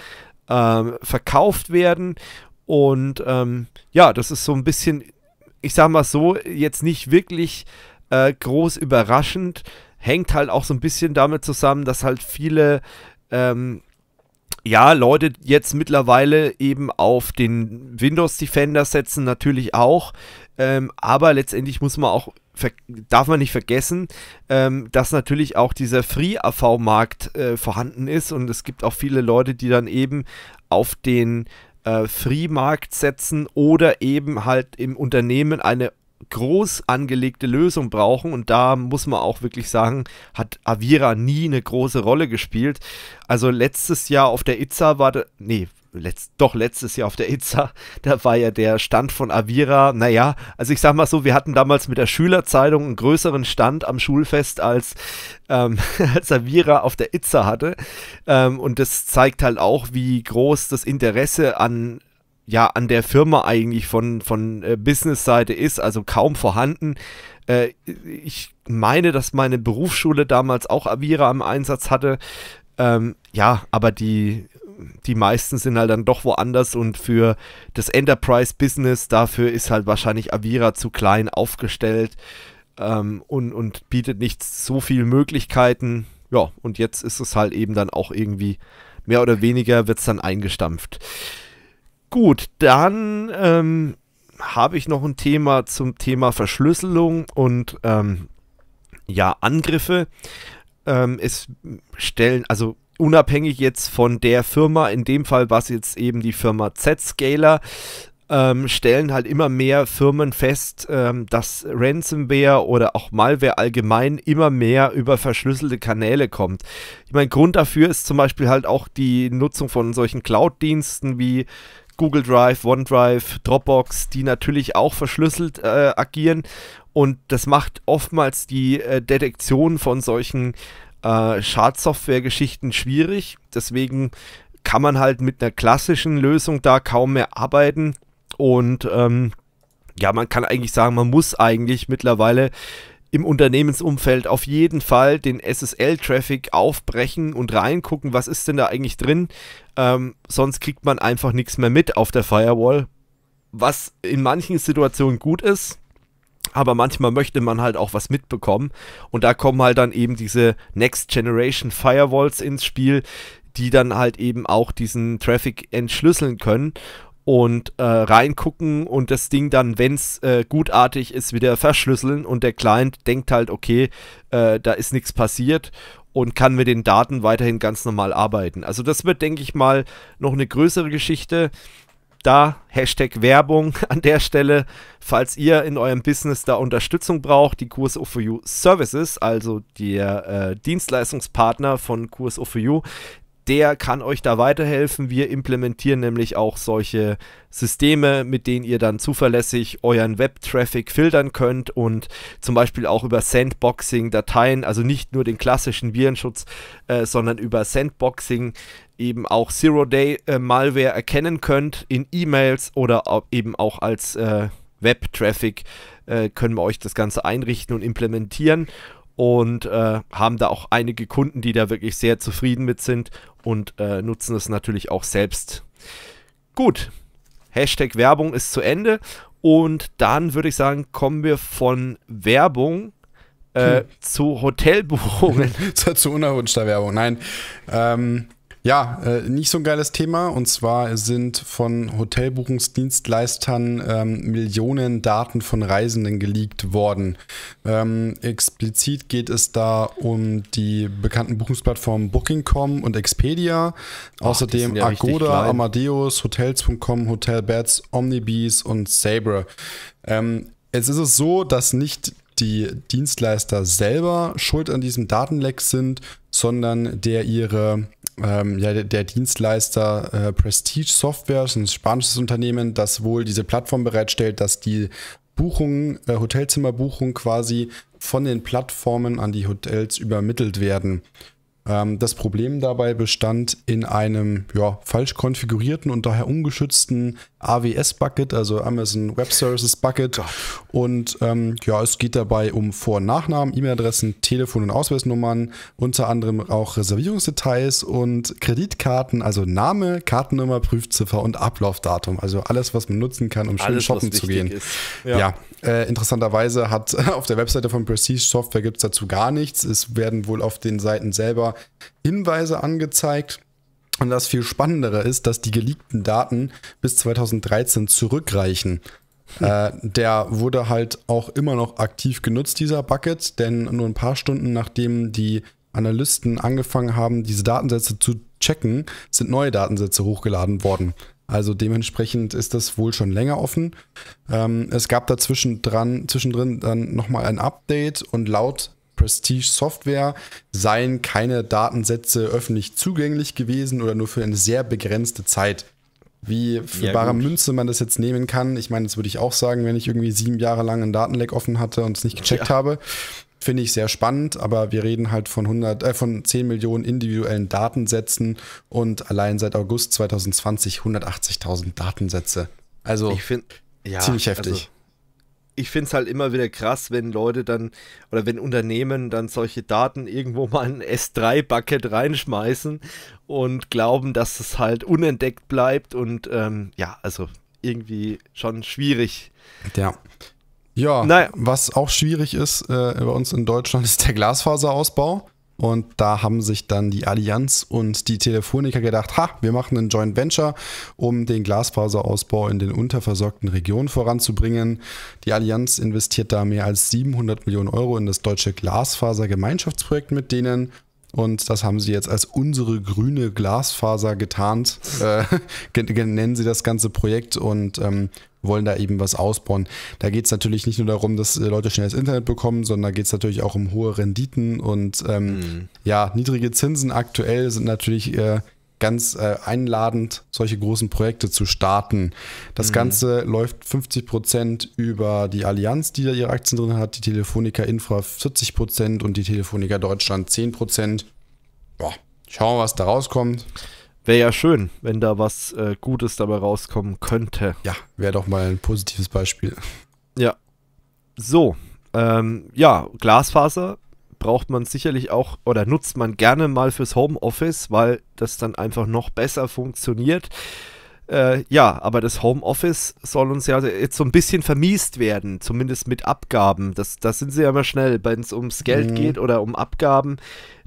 ähm, verkauft werden. Und ähm, ja, das ist so ein bisschen, ich sag mal so, jetzt nicht wirklich äh, groß überraschend. Hängt halt auch so ein bisschen damit zusammen, dass halt viele ähm, ja, Leute jetzt mittlerweile eben auf den Windows Defender setzen, natürlich auch. Ähm, aber letztendlich muss man auch darf man nicht vergessen, ähm, dass natürlich auch dieser Free-AV-Markt äh, vorhanden ist und es gibt auch viele Leute, die dann eben auf den äh, Free-Markt setzen oder eben halt im Unternehmen eine groß angelegte Lösung brauchen und da muss man auch wirklich sagen, hat Avira nie eine große Rolle gespielt. Also letztes Jahr auf der ITSA war, nee, letzt, doch letztes Jahr auf der Itza, da war ja der Stand von Avira, naja, also ich sag mal so, wir hatten damals mit der Schülerzeitung einen größeren Stand am Schulfest, als, ähm, als Avira auf der Itza hatte. Ähm, und das zeigt halt auch, wie groß das Interesse an ja, an der Firma eigentlich von, von äh, Business-Seite ist, also kaum vorhanden. Äh, ich meine, dass meine Berufsschule damals auch Avira im Einsatz hatte. Ähm, ja, aber die, die meisten sind halt dann doch woanders und für das Enterprise-Business, dafür ist halt wahrscheinlich Avira zu klein aufgestellt ähm, und, und bietet nicht so viele Möglichkeiten. Ja, und jetzt ist es halt eben dann auch irgendwie mehr oder weniger wird es dann eingestampft. Gut, dann ähm, habe ich noch ein Thema zum Thema Verschlüsselung und ähm, ja, Angriffe. Ähm, es stellen, also unabhängig jetzt von der Firma, in dem Fall war es jetzt eben die Firma Z-Scaler, ähm, stellen halt immer mehr Firmen fest, ähm, dass Ransomware oder auch Malware allgemein immer mehr über verschlüsselte Kanäle kommt. Ich meine, Grund dafür ist zum Beispiel halt auch die Nutzung von solchen Cloud-Diensten wie Google Drive, OneDrive, Dropbox, die natürlich auch verschlüsselt äh, agieren. Und das macht oftmals die äh, Detektion von solchen äh, Schadsoftware-Geschichten schwierig. Deswegen kann man halt mit einer klassischen Lösung da kaum mehr arbeiten. Und ähm, ja, man kann eigentlich sagen, man muss eigentlich mittlerweile im Unternehmensumfeld auf jeden Fall den SSL-Traffic aufbrechen und reingucken, was ist denn da eigentlich drin. Ähm, sonst kriegt man einfach nichts mehr mit auf der Firewall. Was in manchen Situationen gut ist, aber manchmal möchte man halt auch was mitbekommen. Und da kommen halt dann eben diese Next Generation Firewalls ins Spiel, die dann halt eben auch diesen Traffic entschlüsseln können und äh, reingucken und das Ding dann, wenn es äh, gutartig ist, wieder verschlüsseln und der Client denkt halt, okay, äh, da ist nichts passiert und kann mit den Daten weiterhin ganz normal arbeiten. Also das wird, denke ich mal, noch eine größere Geschichte da Hashtag Werbung an der Stelle, falls ihr in eurem Business da Unterstützung braucht, die QSO4U Services, also der äh, Dienstleistungspartner von QSO4U, der kann euch da weiterhelfen. Wir implementieren nämlich auch solche Systeme, mit denen ihr dann zuverlässig euren Web-Traffic filtern könnt und zum Beispiel auch über Sandboxing Dateien, also nicht nur den klassischen Virenschutz, äh, sondern über Sandboxing eben auch Zero-Day-Malware äh, erkennen könnt in E-Mails oder eben auch als äh, Web-Traffic äh, können wir euch das Ganze einrichten und implementieren und äh, haben da auch einige Kunden, die da wirklich sehr zufrieden mit sind und äh, nutzen es natürlich auch selbst. Gut, Hashtag Werbung ist zu Ende und dann würde ich sagen, kommen wir von Werbung äh, hm. zu Hotelbuchungen. zu, unerwünschter Werbung, nein. Ähm, ja, äh, nicht so ein geiles Thema. Und zwar sind von Hotelbuchungsdienstleistern ähm, Millionen Daten von Reisenden geleakt worden. Ähm, explizit geht es da um die bekannten Buchungsplattformen Booking.com und Expedia. Ach, Außerdem ja Agoda, Amadeus, Hotels.com, Hotelbeds, Omnibis und Sabre. Ähm, es ist es so, dass nicht die Dienstleister selber schuld an diesem Datenleck sind, sondern der ihre ähm, ja, der Dienstleister äh, Prestige Software, ein spanisches Unternehmen, das wohl diese Plattform bereitstellt, dass die Buchungen, äh, Hotelzimmerbuchungen quasi von den Plattformen an die Hotels übermittelt werden. Ähm, das Problem dabei bestand in einem ja, falsch konfigurierten und daher ungeschützten AWS-Bucket, also Amazon Web Services Bucket. Und ähm, ja, es geht dabei um Vor- und Nachnamen, E-Mail-Adressen, Telefon- und Ausweisnummern, unter anderem auch Reservierungsdetails und Kreditkarten, also Name, Kartennummer, Prüfziffer und Ablaufdatum. Also alles, was man nutzen kann, um schön alles, shoppen zu gehen. Ja, ja äh, interessanterweise hat auf der Webseite von Prestige Software gibt es dazu gar nichts. Es werden wohl auf den Seiten selber Hinweise angezeigt, und das viel Spannendere ist, dass die geleakten Daten bis 2013 zurückreichen. Hm. Äh, der wurde halt auch immer noch aktiv genutzt, dieser Bucket, denn nur ein paar Stunden nachdem die Analysten angefangen haben, diese Datensätze zu checken, sind neue Datensätze hochgeladen worden. Also dementsprechend ist das wohl schon länger offen. Ähm, es gab dazwischen dran, zwischendrin dann nochmal ein Update und laut Prestige Software seien keine Datensätze öffentlich zugänglich gewesen oder nur für eine sehr begrenzte Zeit. Wie für ja, bare gut. Münze man das jetzt nehmen kann, ich meine, das würde ich auch sagen, wenn ich irgendwie sieben Jahre lang einen Datenleck offen hatte und es nicht gecheckt ja. habe. Finde ich sehr spannend, aber wir reden halt von 100, äh, von 10 Millionen individuellen Datensätzen und allein seit August 2020 180.000 Datensätze. Also ich find, ja, ziemlich heftig. Also ich finde es halt immer wieder krass, wenn Leute dann oder wenn Unternehmen dann solche Daten irgendwo mal in S3-Bucket reinschmeißen und glauben, dass es halt unentdeckt bleibt und ähm, ja, also irgendwie schon schwierig. Ja. Ja, naja. was auch schwierig ist äh, bei uns in Deutschland, ist der Glasfaserausbau. Und da haben sich dann die Allianz und die Telefonica gedacht, ha, wir machen ein Joint Venture, um den Glasfaserausbau in den unterversorgten Regionen voranzubringen. Die Allianz investiert da mehr als 700 Millionen Euro in das deutsche Glasfasergemeinschaftsprojekt mit denen. Und das haben sie jetzt als unsere grüne Glasfaser getarnt, äh, nennen sie das ganze Projekt und ähm, wollen da eben was ausbauen. Da geht es natürlich nicht nur darum, dass äh, Leute schnell das Internet bekommen, sondern da geht es natürlich auch um hohe Renditen und ähm, mhm. ja, niedrige Zinsen aktuell sind natürlich äh, ganz äh, einladend, solche großen Projekte zu starten. Das mhm. Ganze läuft 50 Prozent über die Allianz, die da ihre Aktien drin hat, die Telefonica Infra 40 Prozent und die Telefonica Deutschland 10 Prozent. Boah, schauen wir, was da rauskommt. Wäre ja schön, wenn da was äh, Gutes dabei rauskommen könnte. Ja, wäre doch mal ein positives Beispiel. Ja. So, ähm, ja, Glasfaser braucht man sicherlich auch oder nutzt man gerne mal fürs Homeoffice, weil das dann einfach noch besser funktioniert. Äh, ja, aber das Homeoffice soll uns ja jetzt so ein bisschen vermiest werden, zumindest mit Abgaben. Das, das sind sie ja immer schnell, wenn es ums Geld mhm. geht oder um Abgaben.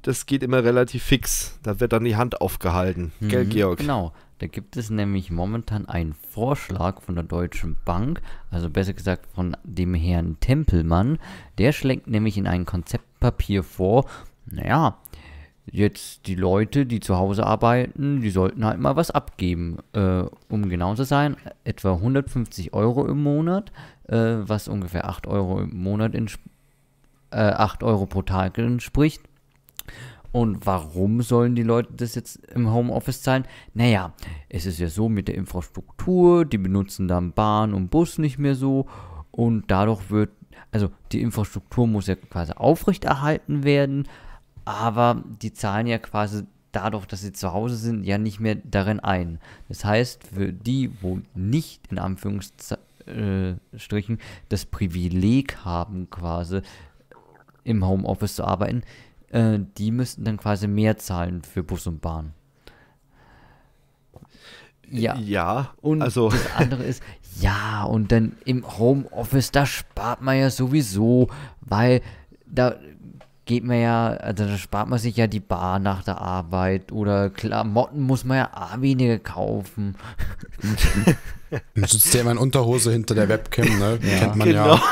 Das geht immer relativ fix. Da wird dann die Hand aufgehalten. Mhm. Gell, Georg? Genau. Da gibt es nämlich momentan einen Vorschlag von der Deutschen Bank, also besser gesagt von dem Herrn Tempelmann. Der schlägt nämlich in ein Konzeptpapier vor, naja, jetzt die Leute, die zu Hause arbeiten, die sollten halt mal was abgeben. Äh, um genau zu sein, etwa 150 Euro im Monat, äh, was ungefähr 8 Euro im Monat äh, 8 Euro pro Tag entspricht. Und warum sollen die Leute das jetzt im Homeoffice zahlen? Naja, es ist ja so mit der Infrastruktur, die benutzen dann Bahn und Bus nicht mehr so und dadurch wird, also die Infrastruktur muss ja quasi aufrechterhalten werden aber die zahlen ja quasi dadurch, dass sie zu Hause sind, ja nicht mehr darin ein. Das heißt, für die, wo nicht in Anführungsstrichen das Privileg haben, quasi im Homeoffice zu arbeiten, äh, die müssten dann quasi mehr zahlen für Bus und Bahn. Ja. Ja, und also. das andere ist, ja, und dann im Homeoffice, da spart man ja sowieso, weil da geht man ja, also da spart man sich ja die Bar nach der Arbeit oder Klamotten muss man ja auch weniger kaufen. Dann sitzt ja immer in Unterhose hinter der Webcam, ne? Ja. Kennt man genau. ja.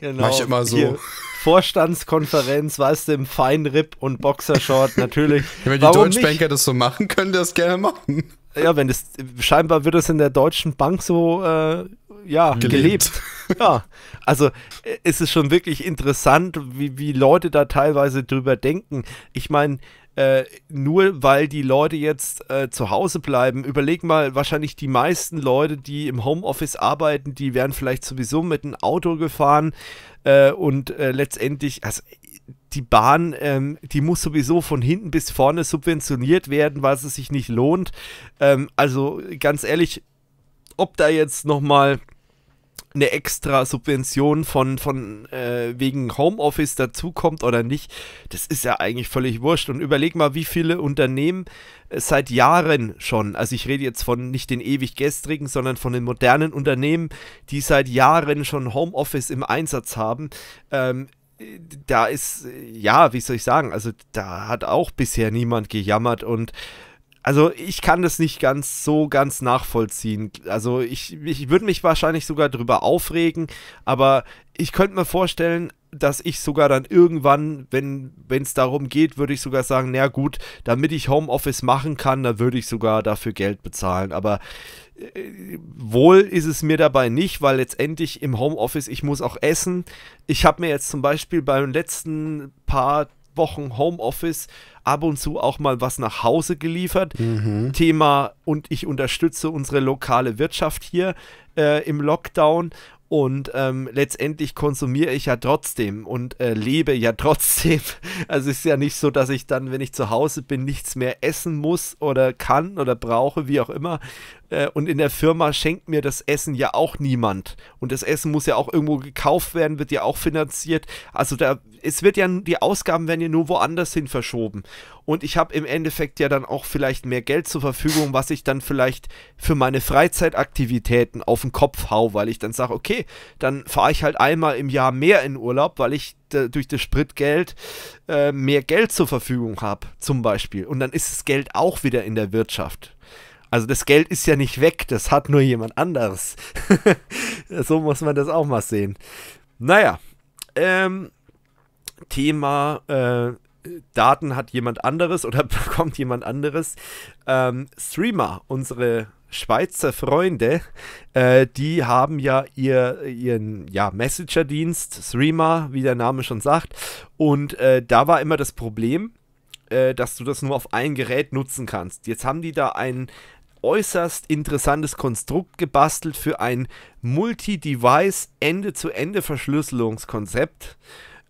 Genau. Mach ich immer so. Hier. Vorstandskonferenz, weißt du, im Feinripp und Boxershort, natürlich. wenn die Deutschbänker das so machen, können die das gerne machen ja, wenn das, scheinbar wird das in der Deutschen Bank so, äh, ja, gelebt. gelebt. Ja, also äh, es ist schon wirklich interessant, wie, wie Leute da teilweise drüber denken. Ich meine, äh, nur weil die Leute jetzt äh, zu Hause bleiben. Überleg mal, wahrscheinlich die meisten Leute, die im Homeoffice arbeiten, die werden vielleicht sowieso mit dem Auto gefahren äh, und äh, letztendlich, also die Bahn, ähm, die muss sowieso von hinten bis vorne subventioniert werden, weil es sich nicht lohnt. Ähm, also ganz ehrlich, ob da jetzt nochmal eine extra Subvention von, von äh, wegen Homeoffice dazukommt oder nicht, das ist ja eigentlich völlig wurscht. Und überleg mal, wie viele Unternehmen äh, seit Jahren schon, also ich rede jetzt von nicht den ewig gestrigen, sondern von den modernen Unternehmen, die seit Jahren schon Homeoffice im Einsatz haben, ähm, da ist, ja, wie soll ich sagen, also da hat auch bisher niemand gejammert und also ich kann das nicht ganz so ganz nachvollziehen. Also ich, ich würde mich wahrscheinlich sogar drüber aufregen, aber ich könnte mir vorstellen, dass ich sogar dann irgendwann, wenn es darum geht, würde ich sogar sagen, na gut, damit ich Homeoffice machen kann, da würde ich sogar dafür Geld bezahlen. Aber wohl ist es mir dabei nicht, weil letztendlich im Homeoffice, ich muss auch essen. Ich habe mir jetzt zum Beispiel beim letzten paar Wochen Homeoffice ab und zu auch mal was nach Hause geliefert. Mhm. Thema und ich unterstütze unsere lokale Wirtschaft hier äh, im Lockdown und ähm, letztendlich konsumiere ich ja trotzdem und äh, lebe ja trotzdem. Also es ist ja nicht so, dass ich dann, wenn ich zu Hause bin, nichts mehr essen muss oder kann oder brauche, wie auch immer. Äh, und in der Firma schenkt mir das Essen ja auch niemand. Und das Essen muss ja auch irgendwo gekauft werden, wird ja auch finanziert. Also da, es wird ja, die Ausgaben werden ja nur woanders hin verschoben. Und ich habe im Endeffekt ja dann auch vielleicht mehr Geld zur Verfügung, was ich dann vielleicht für meine Freizeitaktivitäten auf den Kopf hau, weil ich dann sage, okay, dann fahre ich halt einmal im Jahr mehr in Urlaub, weil ich durch das Spritgeld äh, mehr Geld zur Verfügung habe, zum Beispiel. Und dann ist das Geld auch wieder in der Wirtschaft. Also das Geld ist ja nicht weg, das hat nur jemand anderes. so muss man das auch mal sehen. Naja, ähm, Thema äh, Daten hat jemand anderes oder bekommt jemand anderes. Ähm, Streamer, unsere Schweizer Freunde, äh, die haben ja ihr, ihren ja, Messenger-Dienst, Streamer, wie der Name schon sagt. Und äh, da war immer das Problem, äh, dass du das nur auf ein Gerät nutzen kannst. Jetzt haben die da ein, äußerst interessantes Konstrukt gebastelt für ein Multi-Device Ende-zu-Ende-Verschlüsselungskonzept.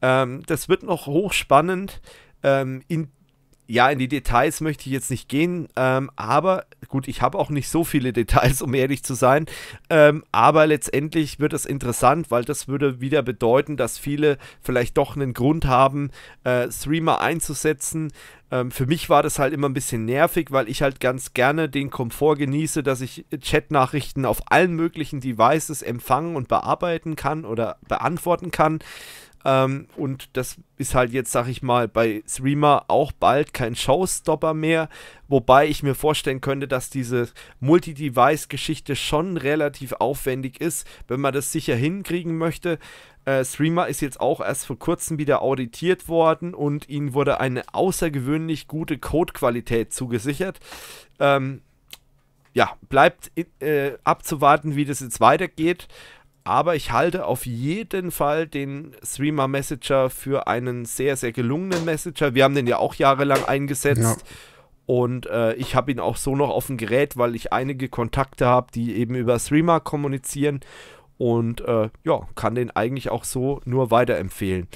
Ähm, das wird noch hochspannend. Ähm, in, ja, in die Details möchte ich jetzt nicht gehen, ähm, aber gut, ich habe auch nicht so viele Details, um ehrlich zu sein. Ähm, aber letztendlich wird es interessant, weil das würde wieder bedeuten, dass viele vielleicht doch einen Grund haben, äh, Streamer einzusetzen. Ähm, für mich war das halt immer ein bisschen nervig, weil ich halt ganz gerne den Komfort genieße, dass ich Chatnachrichten auf allen möglichen Devices empfangen und bearbeiten kann oder beantworten kann. Ähm, und das ist halt jetzt, sag ich mal, bei Streamer auch bald kein Showstopper mehr. Wobei ich mir vorstellen könnte, dass diese Multi-Device-Geschichte schon relativ aufwendig ist, wenn man das sicher hinkriegen möchte. Äh, Streamer ist jetzt auch erst vor kurzem wieder auditiert worden und ihnen wurde eine außergewöhnlich gute Codequalität zugesichert. Ähm, ja, bleibt äh, abzuwarten, wie das jetzt weitergeht. Aber ich halte auf jeden Fall den Streamer Messenger für einen sehr, sehr gelungenen Messenger. Wir haben den ja auch jahrelang eingesetzt. Ja. Und äh, ich habe ihn auch so noch auf dem Gerät, weil ich einige Kontakte habe, die eben über Streamer kommunizieren und äh, ja, kann den eigentlich auch so nur weiterempfehlen.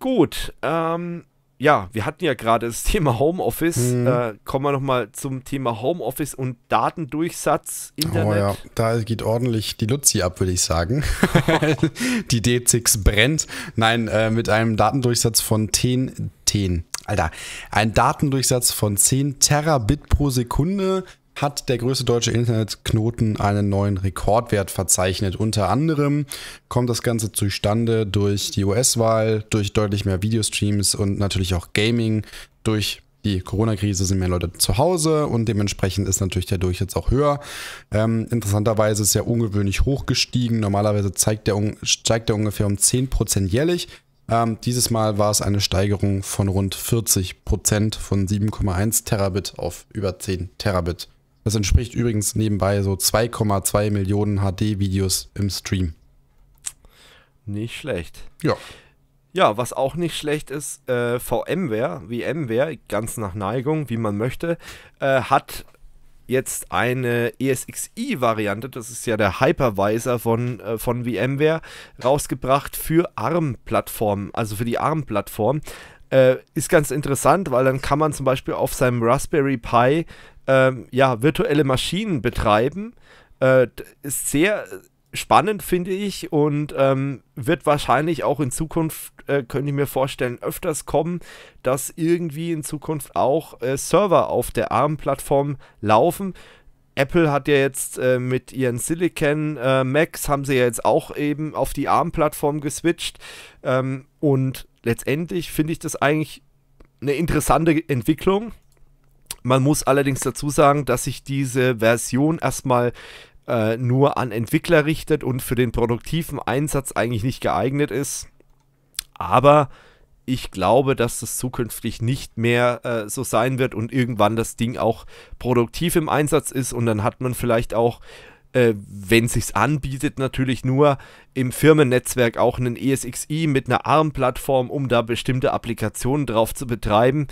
Gut, ähm, ja, wir hatten ja gerade das Thema Homeoffice. Hm. Äh, kommen wir nochmal zum Thema Homeoffice und Datendurchsatz, Internet. Oh ja, da geht ordentlich die Luzi ab, würde ich sagen. die D6 brennt. Nein, äh, mit einem Datendurchsatz von 10, 10, Alter, ein Datendurchsatz von 10 Terabit pro Sekunde hat der größte deutsche Internetknoten einen neuen Rekordwert verzeichnet. Unter anderem kommt das Ganze zustande durch die US-Wahl, durch deutlich mehr Videostreams und natürlich auch Gaming, durch die Corona-Krise sind mehr Leute zu Hause und dementsprechend ist natürlich der Durchsatz auch höher. Ähm, interessanterweise ist er ungewöhnlich hoch gestiegen. Normalerweise zeigt der, steigt er ungefähr um 10% jährlich. Ähm, dieses Mal war es eine Steigerung von rund 40% von 7,1 Terabit auf über 10 Terabit. Das entspricht übrigens nebenbei so 2,2 Millionen HD-Videos im Stream. Nicht schlecht. Ja. Ja, was auch nicht schlecht ist, äh, VMware, VMware, ganz nach Neigung, wie man möchte, äh, hat jetzt eine ESXi-Variante, das ist ja der Hypervisor von, äh, von VMware, rausgebracht für ARM-Plattformen, also für die ARM-Plattform. Äh, ist ganz interessant, weil dann kann man zum Beispiel auf seinem Raspberry Pi ähm, ja, virtuelle Maschinen betreiben. Äh, ist sehr äh, spannend, finde ich, und ähm, wird wahrscheinlich auch in Zukunft, äh, könnte ich mir vorstellen, öfters kommen, dass irgendwie in Zukunft auch äh, Server auf der ARM-Plattform laufen. Apple hat ja jetzt äh, mit ihren Silicon äh, Macs, haben sie ja jetzt auch eben auf die ARM-Plattform geswitcht. Ähm, und letztendlich finde ich das eigentlich eine interessante Entwicklung. Man muss allerdings dazu sagen, dass sich diese Version erstmal äh, nur an Entwickler richtet und für den produktiven Einsatz eigentlich nicht geeignet ist. Aber ich glaube, dass das zukünftig nicht mehr äh, so sein wird und irgendwann das Ding auch produktiv im Einsatz ist und dann hat man vielleicht auch äh, wenn sich anbietet, natürlich nur im Firmennetzwerk auch einen ESXi mit einer ARM-Plattform, um da bestimmte Applikationen drauf zu betreiben.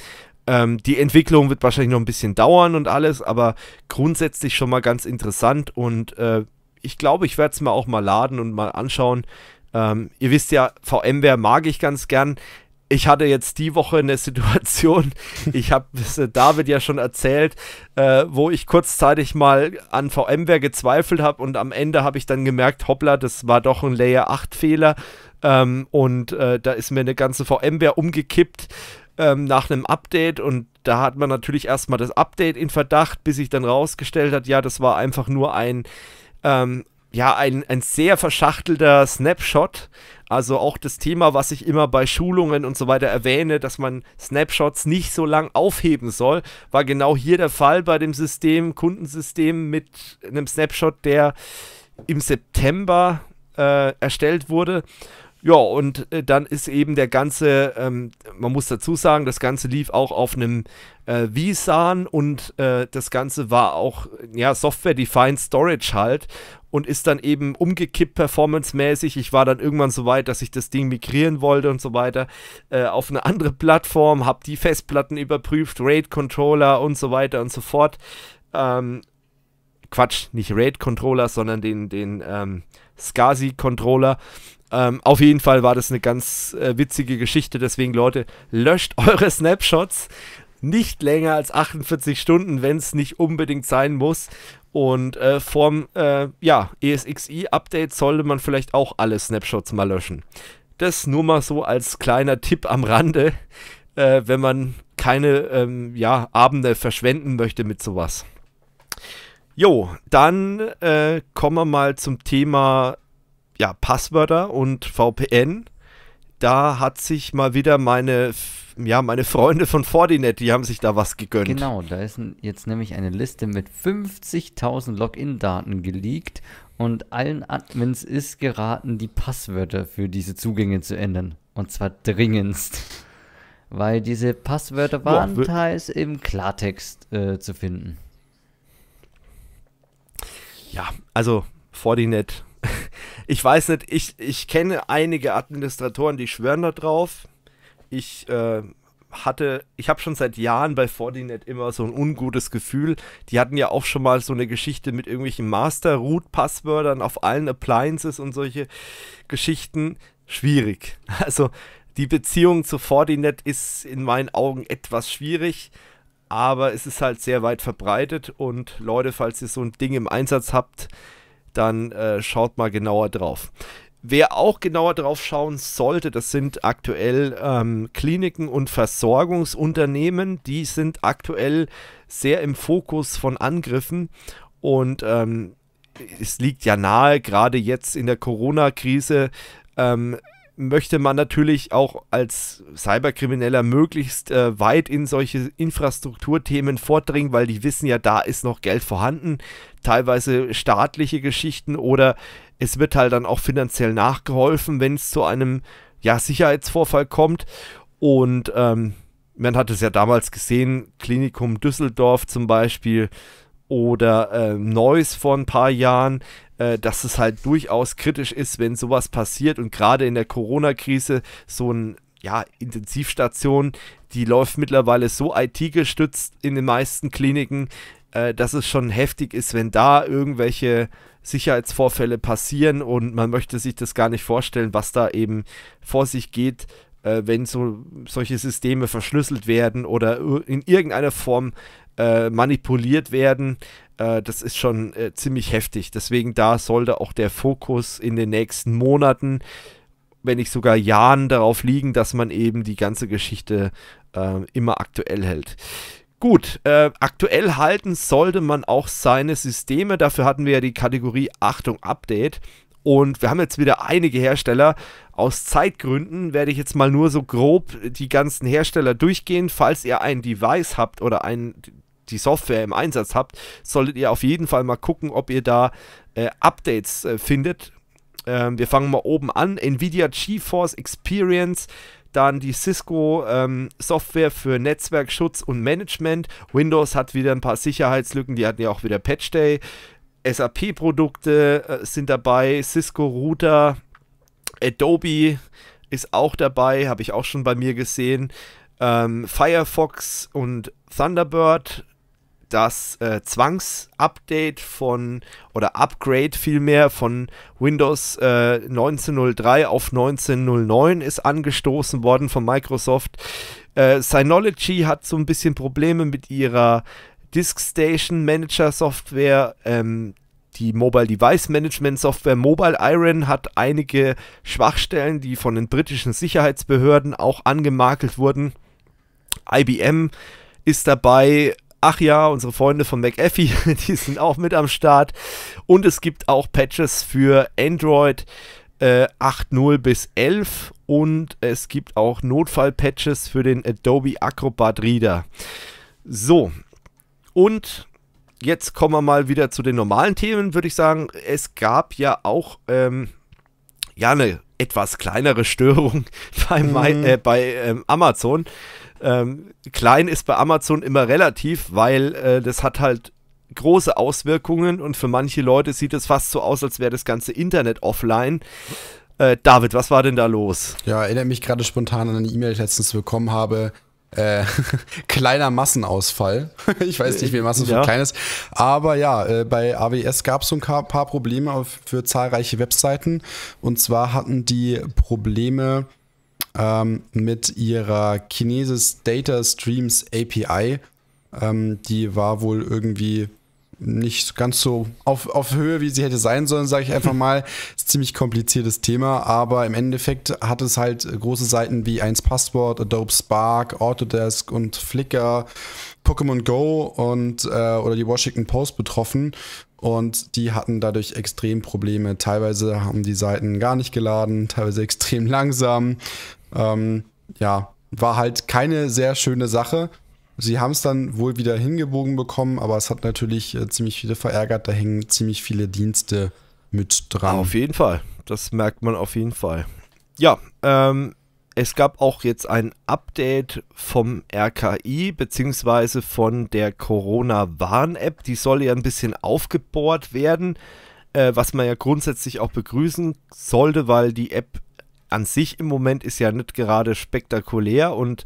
Ähm, die Entwicklung wird wahrscheinlich noch ein bisschen dauern und alles, aber grundsätzlich schon mal ganz interessant und äh, ich glaube, ich werde es mir auch mal laden und mal anschauen. Ähm, ihr wisst ja, VMware mag ich ganz gern. Ich hatte jetzt die Woche eine Situation, ich habe äh, David ja schon erzählt, äh, wo ich kurzzeitig mal an VMware gezweifelt habe und am Ende habe ich dann gemerkt, hoppla, das war doch ein Layer 8 Fehler ähm, und äh, da ist mir eine ganze VMware umgekippt ähm, nach einem Update und da hat man natürlich erstmal das Update in Verdacht, bis sich dann rausgestellt hat, ja, das war einfach nur ein, ähm, ja, ein, ein sehr verschachtelter Snapshot. Also auch das Thema, was ich immer bei Schulungen und so weiter erwähne, dass man Snapshots nicht so lang aufheben soll, war genau hier der Fall bei dem System, Kundensystem mit einem Snapshot, der im September äh, erstellt wurde. Ja, und äh, dann ist eben der ganze, ähm, man muss dazu sagen, das Ganze lief auch auf einem äh, VSAN und äh, das Ganze war auch, äh, ja, Software-Defined Storage halt und ist dann eben umgekippt performancemäßig. Ich war dann irgendwann so weit, dass ich das Ding migrieren wollte und so weiter äh, auf eine andere Plattform, habe die Festplatten überprüft, RAID-Controller und so weiter und so fort. Ähm, Quatsch, nicht RAID-Controller, sondern den, den ähm, SCSI-Controller ähm, auf jeden Fall war das eine ganz äh, witzige Geschichte. Deswegen, Leute, löscht eure Snapshots nicht länger als 48 Stunden, wenn es nicht unbedingt sein muss. Und äh, vorm äh, ja, ESXi-Update sollte man vielleicht auch alle Snapshots mal löschen. Das nur mal so als kleiner Tipp am Rande, äh, wenn man keine ähm, ja, Abende verschwenden möchte mit sowas. Jo, dann äh, kommen wir mal zum Thema ja, Passwörter und VPN. Da hat sich mal wieder meine, ja, meine Freunde von Fortinet, die haben sich da was gegönnt. Genau, da ist jetzt nämlich eine Liste mit 50.000 Login-Daten geleakt und allen Admins ist geraten, die Passwörter für diese Zugänge zu ändern. Und zwar dringendst. Weil diese Passwörter waren Boah, teils im Klartext äh, zu finden. Ja, also Fortinet ich weiß nicht, ich, ich kenne einige Administratoren, die schwören da drauf. Ich äh, hatte, ich habe schon seit Jahren bei Fortinet immer so ein ungutes Gefühl. Die hatten ja auch schon mal so eine Geschichte mit irgendwelchen Master-Root-Passwörtern auf allen Appliances und solche Geschichten. Schwierig. Also die Beziehung zu Fortinet ist in meinen Augen etwas schwierig, aber es ist halt sehr weit verbreitet und Leute, falls ihr so ein Ding im Einsatz habt, dann äh, schaut mal genauer drauf. Wer auch genauer drauf schauen sollte, das sind aktuell ähm, Kliniken und Versorgungsunternehmen, die sind aktuell sehr im Fokus von Angriffen und ähm, es liegt ja nahe, gerade jetzt in der Corona-Krise ähm, möchte man natürlich auch als Cyberkrimineller möglichst äh, weit in solche Infrastrukturthemen vordringen, weil die wissen ja, da ist noch Geld vorhanden, teilweise staatliche Geschichten oder es wird halt dann auch finanziell nachgeholfen, wenn es zu einem ja, Sicherheitsvorfall kommt. Und ähm, man hat es ja damals gesehen, Klinikum Düsseldorf zum Beispiel, oder äh, Noise vor ein paar Jahren, äh, dass es halt durchaus kritisch ist, wenn sowas passiert und gerade in der Corona-Krise so ein ja, Intensivstation, die läuft mittlerweile so IT-gestützt in den meisten Kliniken, äh, dass es schon heftig ist, wenn da irgendwelche Sicherheitsvorfälle passieren und man möchte sich das gar nicht vorstellen, was da eben vor sich geht, äh, wenn so solche Systeme verschlüsselt werden oder in irgendeiner Form äh, manipuliert werden, äh, das ist schon äh, ziemlich heftig. Deswegen da sollte auch der Fokus in den nächsten Monaten, wenn nicht sogar Jahren darauf liegen, dass man eben die ganze Geschichte äh, immer aktuell hält. Gut, äh, aktuell halten sollte man auch seine Systeme. Dafür hatten wir ja die Kategorie Achtung Update. Und wir haben jetzt wieder einige Hersteller. Aus Zeitgründen werde ich jetzt mal nur so grob die ganzen Hersteller durchgehen. Falls ihr ein Device habt oder ein die Software im Einsatz habt, solltet ihr auf jeden Fall mal gucken, ob ihr da äh, Updates äh, findet. Ähm, wir fangen mal oben an. Nvidia GeForce Experience, dann die Cisco ähm, Software für Netzwerkschutz und Management. Windows hat wieder ein paar Sicherheitslücken, die hatten ja auch wieder Patch Day. SAP-Produkte äh, sind dabei, Cisco Router, Adobe ist auch dabei, habe ich auch schon bei mir gesehen. Ähm, Firefox und Thunderbird das äh, Zwangsupdate von oder Upgrade vielmehr von Windows äh, 1903 auf 1909 ist angestoßen worden von Microsoft. Äh, Synology hat so ein bisschen Probleme mit ihrer Disk Station Manager Software. Ähm, die Mobile Device Management Software Mobile Iron hat einige Schwachstellen, die von den britischen Sicherheitsbehörden auch angemakelt wurden. IBM ist dabei, Ach ja, unsere Freunde von McAfee, die sind auch mit am Start. Und es gibt auch Patches für Android äh, 8.0 bis 11 und es gibt auch Notfall-Patches für den Adobe Acrobat Reader. So, und jetzt kommen wir mal wieder zu den normalen Themen, würde ich sagen. Es gab ja auch ähm, ja eine etwas kleinere Störung bei, mhm. My, äh, bei ähm, Amazon. Ähm, klein ist bei Amazon immer relativ, weil äh, das hat halt große Auswirkungen und für manche Leute sieht es fast so aus, als wäre das ganze Internet offline. Äh, David, was war denn da los? Ja, erinnert mich gerade spontan an eine E-Mail, die ich letztens bekommen habe. Äh, kleiner Massenausfall. ich weiß nicht, wie Massenausfall ja. klein ist. Aber ja, äh, bei AWS gab es so ein paar Probleme für zahlreiche Webseiten. Und zwar hatten die Probleme, ähm, mit ihrer Kinesis Data Streams API. Ähm, die war wohl irgendwie nicht ganz so auf, auf Höhe, wie sie hätte sein sollen, sage ich einfach mal. Ist ziemlich kompliziertes Thema, aber im Endeffekt hat es halt große Seiten wie 1Passwort, Adobe Spark, Autodesk und Flickr, Pokémon Go und äh, oder die Washington Post betroffen. Und die hatten dadurch extrem Probleme. Teilweise haben die Seiten gar nicht geladen, teilweise extrem langsam. Ähm, ja, war halt keine sehr schöne Sache. Sie haben es dann wohl wieder hingebogen bekommen, aber es hat natürlich äh, ziemlich viele verärgert. Da hängen ziemlich viele Dienste mit dran. Auf jeden Fall. Das merkt man auf jeden Fall. Ja, ähm, es gab auch jetzt ein Update vom RKI beziehungsweise von der Corona-Warn-App. Die soll ja ein bisschen aufgebohrt werden, äh, was man ja grundsätzlich auch begrüßen sollte, weil die App an sich im Moment ist ja nicht gerade spektakulär und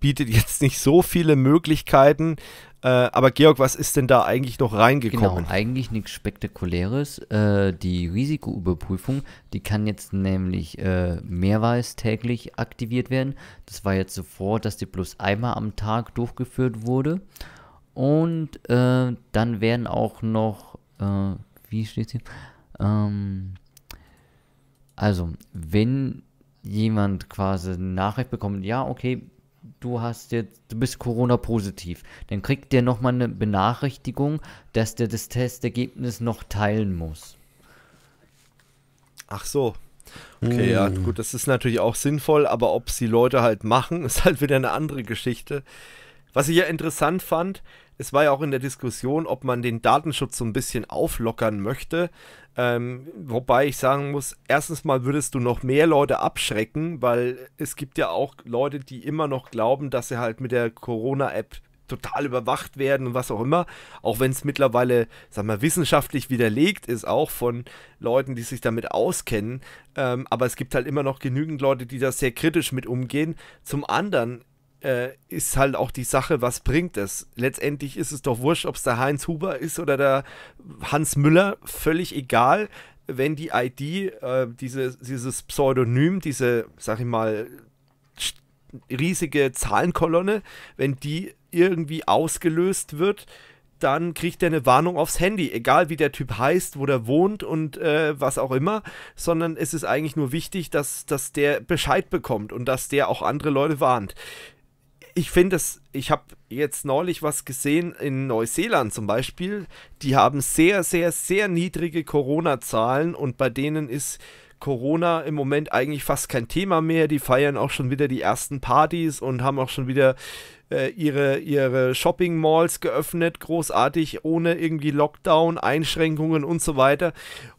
bietet jetzt nicht so viele Möglichkeiten. Äh, aber Georg, was ist denn da eigentlich noch reingekommen? Genau, eigentlich nichts Spektakuläres. Äh, die Risikoüberprüfung, die kann jetzt nämlich äh, mehrmals täglich aktiviert werden. Das war jetzt sofort, dass die bloß einmal am Tag durchgeführt wurde. Und äh, dann werden auch noch, äh, wie steht hier? Ähm, also, wenn jemand quasi eine Nachricht bekommt, ja, okay, du hast jetzt, du bist Corona-positiv, dann kriegt der nochmal eine Benachrichtigung, dass der das Testergebnis noch teilen muss. Ach so. Okay, mm. ja, hm. gut, das ist natürlich auch sinnvoll, aber ob es die Leute halt machen, ist halt wieder eine andere Geschichte. Was ich ja interessant fand, es war ja auch in der Diskussion, ob man den Datenschutz so ein bisschen auflockern möchte. Ähm, wobei ich sagen muss, erstens mal würdest du noch mehr Leute abschrecken, weil es gibt ja auch Leute, die immer noch glauben, dass sie halt mit der Corona-App total überwacht werden und was auch immer, auch wenn es mittlerweile, sag mal, wissenschaftlich widerlegt ist, auch von Leuten, die sich damit auskennen. Ähm, aber es gibt halt immer noch genügend Leute, die da sehr kritisch mit umgehen. Zum anderen äh, ist halt auch die Sache, was bringt es? Letztendlich ist es doch wurscht, ob es der Heinz Huber ist oder der Hans Müller, völlig egal, wenn die ID, äh, diese, dieses Pseudonym, diese, sag ich mal, riesige Zahlenkolonne, wenn die irgendwie ausgelöst wird, dann kriegt er eine Warnung aufs Handy, egal wie der Typ heißt, wo der wohnt und äh, was auch immer, sondern es ist eigentlich nur wichtig, dass, dass der Bescheid bekommt und dass der auch andere Leute warnt ich finde es, ich habe jetzt neulich was gesehen in Neuseeland zum Beispiel. Die haben sehr, sehr, sehr niedrige Corona-Zahlen und bei denen ist Corona im Moment eigentlich fast kein Thema mehr. Die feiern auch schon wieder die ersten Partys und haben auch schon wieder äh, ihre, ihre Shopping-Malls geöffnet, großartig, ohne irgendwie Lockdown, Einschränkungen und so weiter.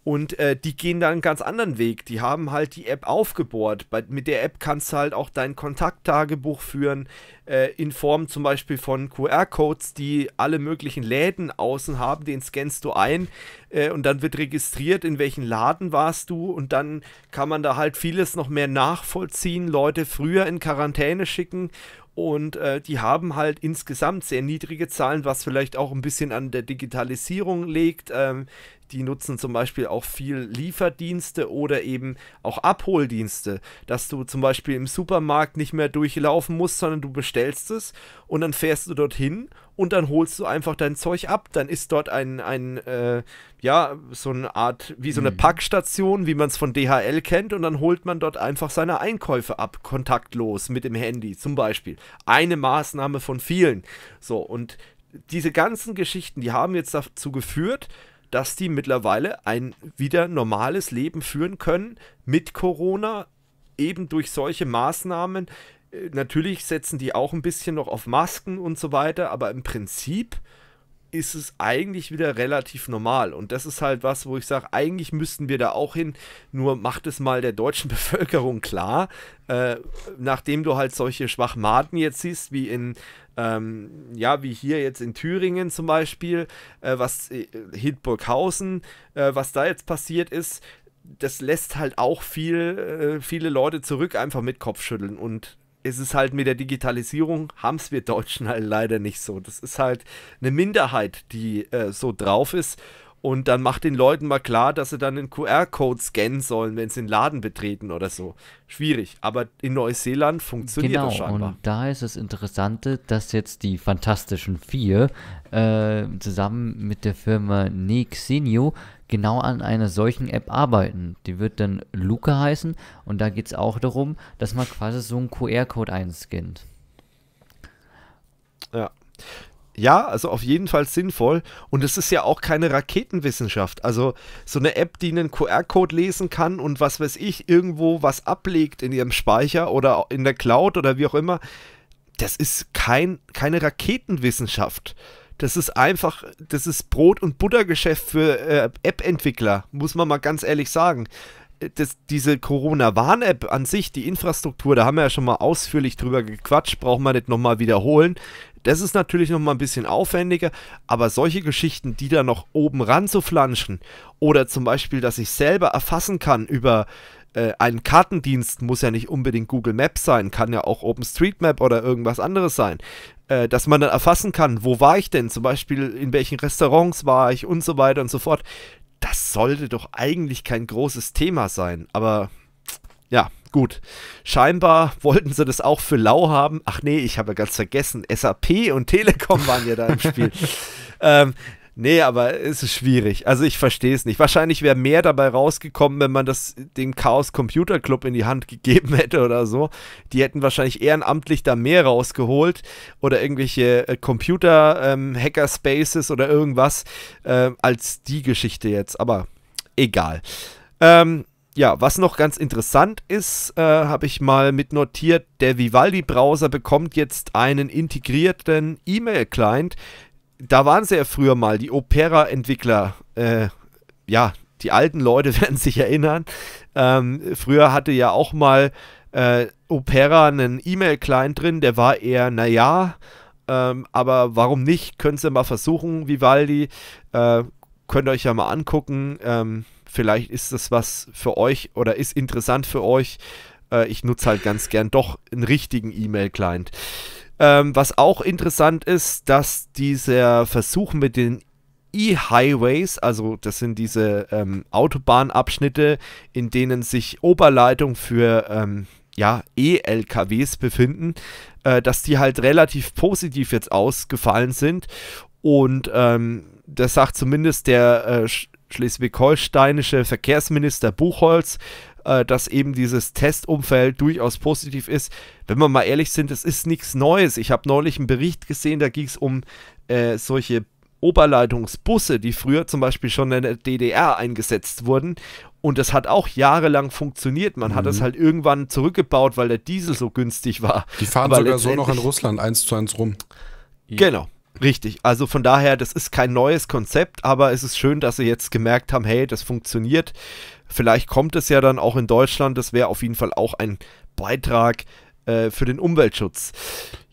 Und äh, die gehen da einen ganz anderen Weg. Die haben halt die App aufgebohrt. Bei, mit der App kannst du halt auch dein Kontakttagebuch führen, äh, in Form zum Beispiel von QR-Codes, die alle möglichen Läden außen haben. Den scannst du ein äh, und dann wird registriert, in welchen Laden warst du. Und dann kann man da halt vieles noch mehr nachvollziehen, Leute früher in Quarantäne schicken und äh, die haben halt insgesamt sehr niedrige Zahlen, was vielleicht auch ein bisschen an der Digitalisierung liegt. Ähm, die nutzen zum Beispiel auch viel Lieferdienste oder eben auch Abholdienste, dass du zum Beispiel im Supermarkt nicht mehr durchlaufen musst, sondern du bestellst es und dann fährst du dorthin und dann holst du einfach dein Zeug ab. Dann ist dort ein, ein äh, ja, so eine Art, wie so eine mhm. Packstation, wie man es von DHL kennt, und dann holt man dort einfach seine Einkäufe ab, kontaktlos mit dem Handy zum Beispiel. Eine Maßnahme von vielen. So, und diese ganzen Geschichten, die haben jetzt dazu geführt, dass die mittlerweile ein wieder normales Leben führen können mit Corona, eben durch solche Maßnahmen. Äh, natürlich setzen die auch ein bisschen noch auf Masken und so weiter, aber im Prinzip ist es eigentlich wieder relativ normal. Und das ist halt was, wo ich sage, eigentlich müssten wir da auch hin, nur macht es mal der deutschen Bevölkerung klar, äh, nachdem du halt solche Schwachmaten jetzt siehst, wie in, ähm, ja, wie hier jetzt in Thüringen zum Beispiel, äh, was äh, Hildburghausen, äh, was da jetzt passiert ist, das lässt halt auch viel, äh, viele Leute zurück einfach mit Kopfschütteln und ist es halt mit der Digitalisierung, haben es wir Deutschen halt leider nicht so. Das ist halt eine Minderheit, die äh, so drauf ist. Und dann macht den Leuten mal klar, dass sie dann einen QR-Code scannen sollen, wenn sie den Laden betreten oder so. Schwierig. Aber in Neuseeland funktioniert genau, das scheinbar. Und da ist das Interessante, dass jetzt die Fantastischen Vier äh, zusammen mit der Firma Nexenio genau an einer solchen App arbeiten. Die wird dann Luca heißen und da geht es auch darum, dass man quasi so einen QR-Code einscannt. Ja. Ja, also auf jeden Fall sinnvoll. Und es ist ja auch keine Raketenwissenschaft. Also so eine App, die einen QR-Code lesen kann und was weiß ich, irgendwo was ablegt in ihrem Speicher oder in der Cloud oder wie auch immer, das ist kein, keine Raketenwissenschaft. Das ist einfach, das ist Brot- und Buttergeschäft für äh, App-Entwickler, muss man mal ganz ehrlich sagen. Äh, das, diese Corona-Warn-App an sich, die Infrastruktur, da haben wir ja schon mal ausführlich drüber gequatscht, brauchen wir nicht nochmal wiederholen. Das ist natürlich nochmal ein bisschen aufwendiger, aber solche Geschichten, die da noch oben ran zu flanschen oder zum Beispiel, dass ich selber erfassen kann über äh, einen Kartendienst, muss ja nicht unbedingt Google Maps sein, kann ja auch OpenStreetMap oder irgendwas anderes sein. Äh, dass man dann erfassen kann, wo war ich denn, zum Beispiel in welchen Restaurants war ich und so weiter und so fort. Das sollte doch eigentlich kein großes Thema sein, aber ja, gut. Scheinbar wollten sie das auch für lau haben. Ach nee, ich habe ja ganz vergessen, SAP und Telekom waren ja da im Spiel. ähm, Nee, aber es ist schwierig. Also ich verstehe es nicht. Wahrscheinlich wäre mehr dabei rausgekommen, wenn man das dem Chaos Computer Club in die Hand gegeben hätte oder so. Die hätten wahrscheinlich ehrenamtlich da mehr rausgeholt oder irgendwelche äh, Computer-Hacker-Spaces ähm, oder irgendwas äh, als die Geschichte jetzt. Aber egal. Ähm, ja, was noch ganz interessant ist, äh, habe ich mal mitnotiert, der Vivaldi-Browser bekommt jetzt einen integrierten E-Mail-Client, da waren sie ja früher mal, die Opera-Entwickler. Äh, ja, die alten Leute werden sich erinnern. Ähm, früher hatte ja auch mal äh, Opera einen E-Mail-Client drin, der war eher, naja, ähm, aber warum nicht? Könnt ihr mal versuchen, Vivaldi. Äh, könnt ihr euch ja mal angucken. Ähm, vielleicht ist das was für euch oder ist interessant für euch. Äh, ich nutze halt ganz gern doch einen richtigen E-Mail-Client. Ähm, was auch interessant ist, dass dieser Versuch mit den E-Highways, also das sind diese ähm, Autobahnabschnitte, in denen sich Oberleitungen für ähm, ja, E-LKWs befinden, äh, dass die halt relativ positiv jetzt ausgefallen sind. Und ähm, das sagt zumindest der äh, schleswig-holsteinische Verkehrsminister Buchholz, äh, dass eben dieses Testumfeld durchaus positiv ist. Wenn wir mal ehrlich sind, es ist nichts Neues. Ich habe neulich einen Bericht gesehen, da ging es um äh, solche Oberleitungsbusse, die früher zum Beispiel schon in der DDR eingesetzt wurden. Und das hat auch jahrelang funktioniert. Man mhm. hat es halt irgendwann zurückgebaut, weil der Diesel so günstig war. Die fahren Aber sogar so noch in Russland eins zu eins rum. Genau. Richtig, also von daher, das ist kein neues Konzept, aber es ist schön, dass sie jetzt gemerkt haben, hey, das funktioniert. Vielleicht kommt es ja dann auch in Deutschland, das wäre auf jeden Fall auch ein Beitrag äh, für den Umweltschutz.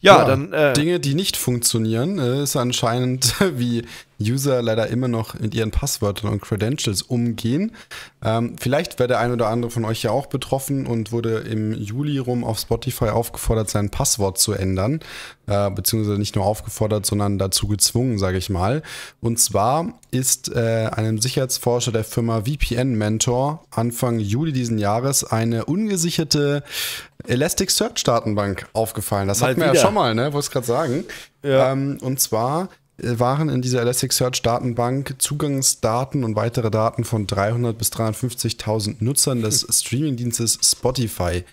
Ja, dann. Äh, Dinge, die nicht funktionieren, äh, ist anscheinend, wie User leider immer noch mit ihren Passwörtern und Credentials umgehen. Ähm, vielleicht wäre der ein oder andere von euch ja auch betroffen und wurde im Juli rum auf Spotify aufgefordert, sein Passwort zu ändern. Äh, beziehungsweise nicht nur aufgefordert, sondern dazu gezwungen, sage ich mal. Und zwar ist äh, einem Sicherheitsforscher der Firma VPN Mentor Anfang Juli diesen Jahres eine ungesicherte Elasticsearch-Datenbank aufgefallen. Das Mal hat mir ja schon mal, ne? Wollte es gerade sagen. Ja. Ähm, und zwar äh, waren in dieser Elasticsearch-Datenbank Zugangsdaten und weitere Daten von 300 bis 350.000 Nutzern des hm. Streamingdienstes Spotify.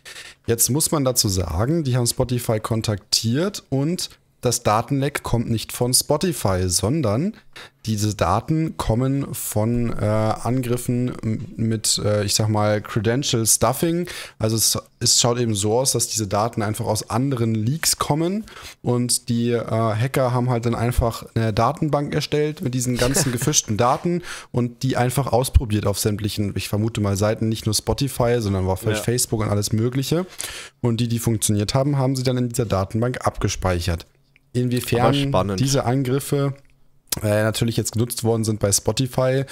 Jetzt muss man dazu sagen, die haben Spotify kontaktiert und das Datenleck kommt nicht von Spotify, sondern diese Daten kommen von äh, Angriffen mit, äh, ich sag mal, Credential Stuffing. Also es, es, schaut eben so aus, dass diese Daten einfach aus anderen Leaks kommen und die äh, Hacker haben halt dann einfach eine Datenbank erstellt mit diesen ganzen gefischten Daten und die einfach ausprobiert auf sämtlichen, ich vermute mal, Seiten, nicht nur Spotify, sondern auch vielleicht ja. Facebook und alles Mögliche. Und die, die funktioniert haben, haben sie dann in dieser Datenbank abgespeichert inwiefern diese Angriffe äh, natürlich jetzt genutzt worden sind bei Spotify,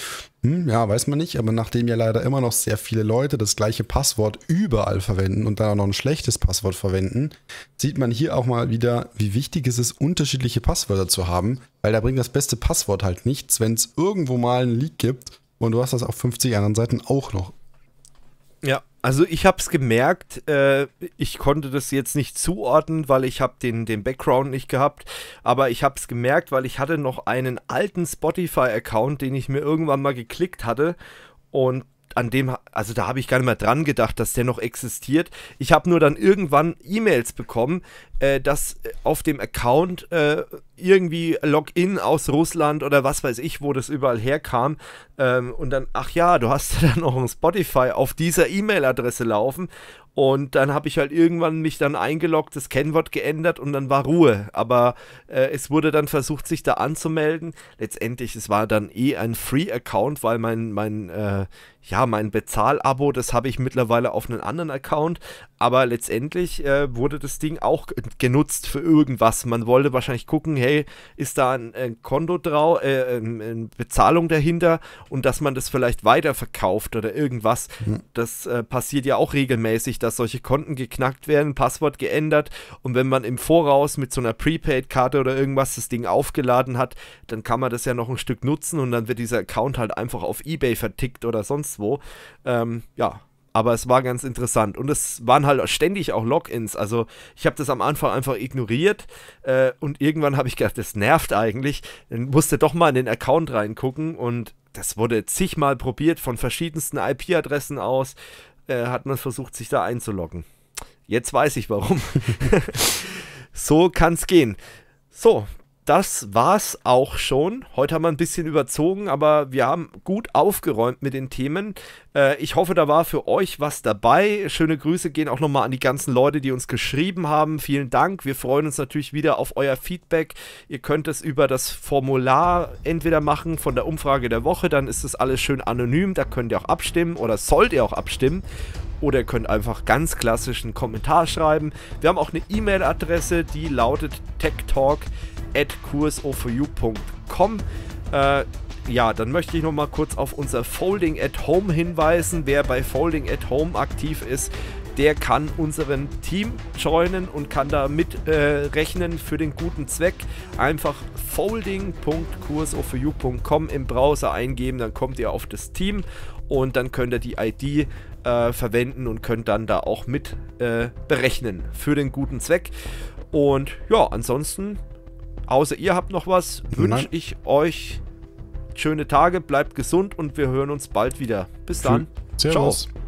hm, ja, weiß man nicht, aber nachdem ja leider immer noch sehr viele Leute das gleiche Passwort überall verwenden und dann auch noch ein schlechtes Passwort verwenden, sieht man hier auch mal wieder, wie wichtig es ist, unterschiedliche Passwörter zu haben, weil da bringt das beste Passwort halt nichts, wenn es irgendwo mal einen Leak gibt und du hast das auf 50 anderen Seiten auch noch. Ja, also ich habe es gemerkt, äh, ich konnte das jetzt nicht zuordnen, weil ich habe den, den Background nicht gehabt, aber ich habe es gemerkt, weil ich hatte noch einen alten Spotify-Account, den ich mir irgendwann mal geklickt hatte und an dem, also da habe ich gar nicht mehr dran gedacht, dass der noch existiert. Ich habe nur dann irgendwann E-Mails bekommen, äh, dass äh, auf dem Account äh, irgendwie Login aus Russland oder was weiß ich, wo das überall herkam. Ähm, und dann, ach ja, du hast ja dann noch ein Spotify auf dieser E-Mail-Adresse laufen. Und dann habe ich halt irgendwann mich dann eingeloggt, das Kennwort geändert und dann war Ruhe. Aber äh, es wurde dann versucht, sich da anzumelden. Letztendlich, es war dann eh ein Free-Account, weil mein, mein, äh, ja, mein Bezahlabo, das habe ich mittlerweile auf einen anderen Account. Aber letztendlich äh, wurde das Ding auch genutzt für irgendwas. Man wollte wahrscheinlich gucken, hey, ist da ein, ein Konto drauf, äh, eine Bezahlung dahinter und dass man das vielleicht weiterverkauft oder irgendwas. Mhm. Das äh, passiert ja auch regelmäßig, dass solche Konten geknackt werden, Passwort geändert und wenn man im Voraus mit so einer Prepaid-Karte oder irgendwas das Ding aufgeladen hat, dann kann man das ja noch ein Stück nutzen und dann wird dieser Account halt einfach auf Ebay vertickt oder sonst wo. Ähm, ja, aber es war ganz interessant. Und es waren halt ständig auch Logins. Also ich habe das am Anfang einfach ignoriert äh, und irgendwann habe ich gedacht, das nervt eigentlich. Dann musste doch mal in den Account reingucken und das wurde zigmal probiert von verschiedensten IP-Adressen aus. Äh, hat man versucht, sich da einzuloggen. Jetzt weiß ich warum. so kann es gehen. So, das war's auch schon. Heute haben wir ein bisschen überzogen, aber wir haben gut aufgeräumt mit den Themen. Äh, ich hoffe, da war für euch was dabei. Schöne Grüße gehen auch nochmal an die ganzen Leute, die uns geschrieben haben. Vielen Dank. Wir freuen uns natürlich wieder auf euer Feedback. Ihr könnt es über das Formular entweder machen von der Umfrage der Woche, dann ist das alles schön anonym. Da könnt ihr auch abstimmen oder sollt ihr auch abstimmen oder ihr könnt einfach ganz klassisch einen Kommentar schreiben. Wir haben auch eine E-Mail-Adresse, die lautet techtalk.com at kursoforyou.com. Äh, ja, dann möchte ich noch mal kurz auf unser Folding at Home hinweisen. Wer bei Folding at Home aktiv ist, der kann unseren Team joinen und kann da mitrechnen äh, für den guten Zweck. Einfach folding.curseoforyou.com im Browser eingeben, dann kommt ihr auf das Team und dann könnt ihr die ID äh, verwenden und könnt dann da auch mit äh, berechnen für den guten Zweck. Und ja, ansonsten Außer ihr habt noch was, wünsche ich euch schöne Tage, bleibt gesund und wir hören uns bald wieder. Bis dann. Servus. Ciao.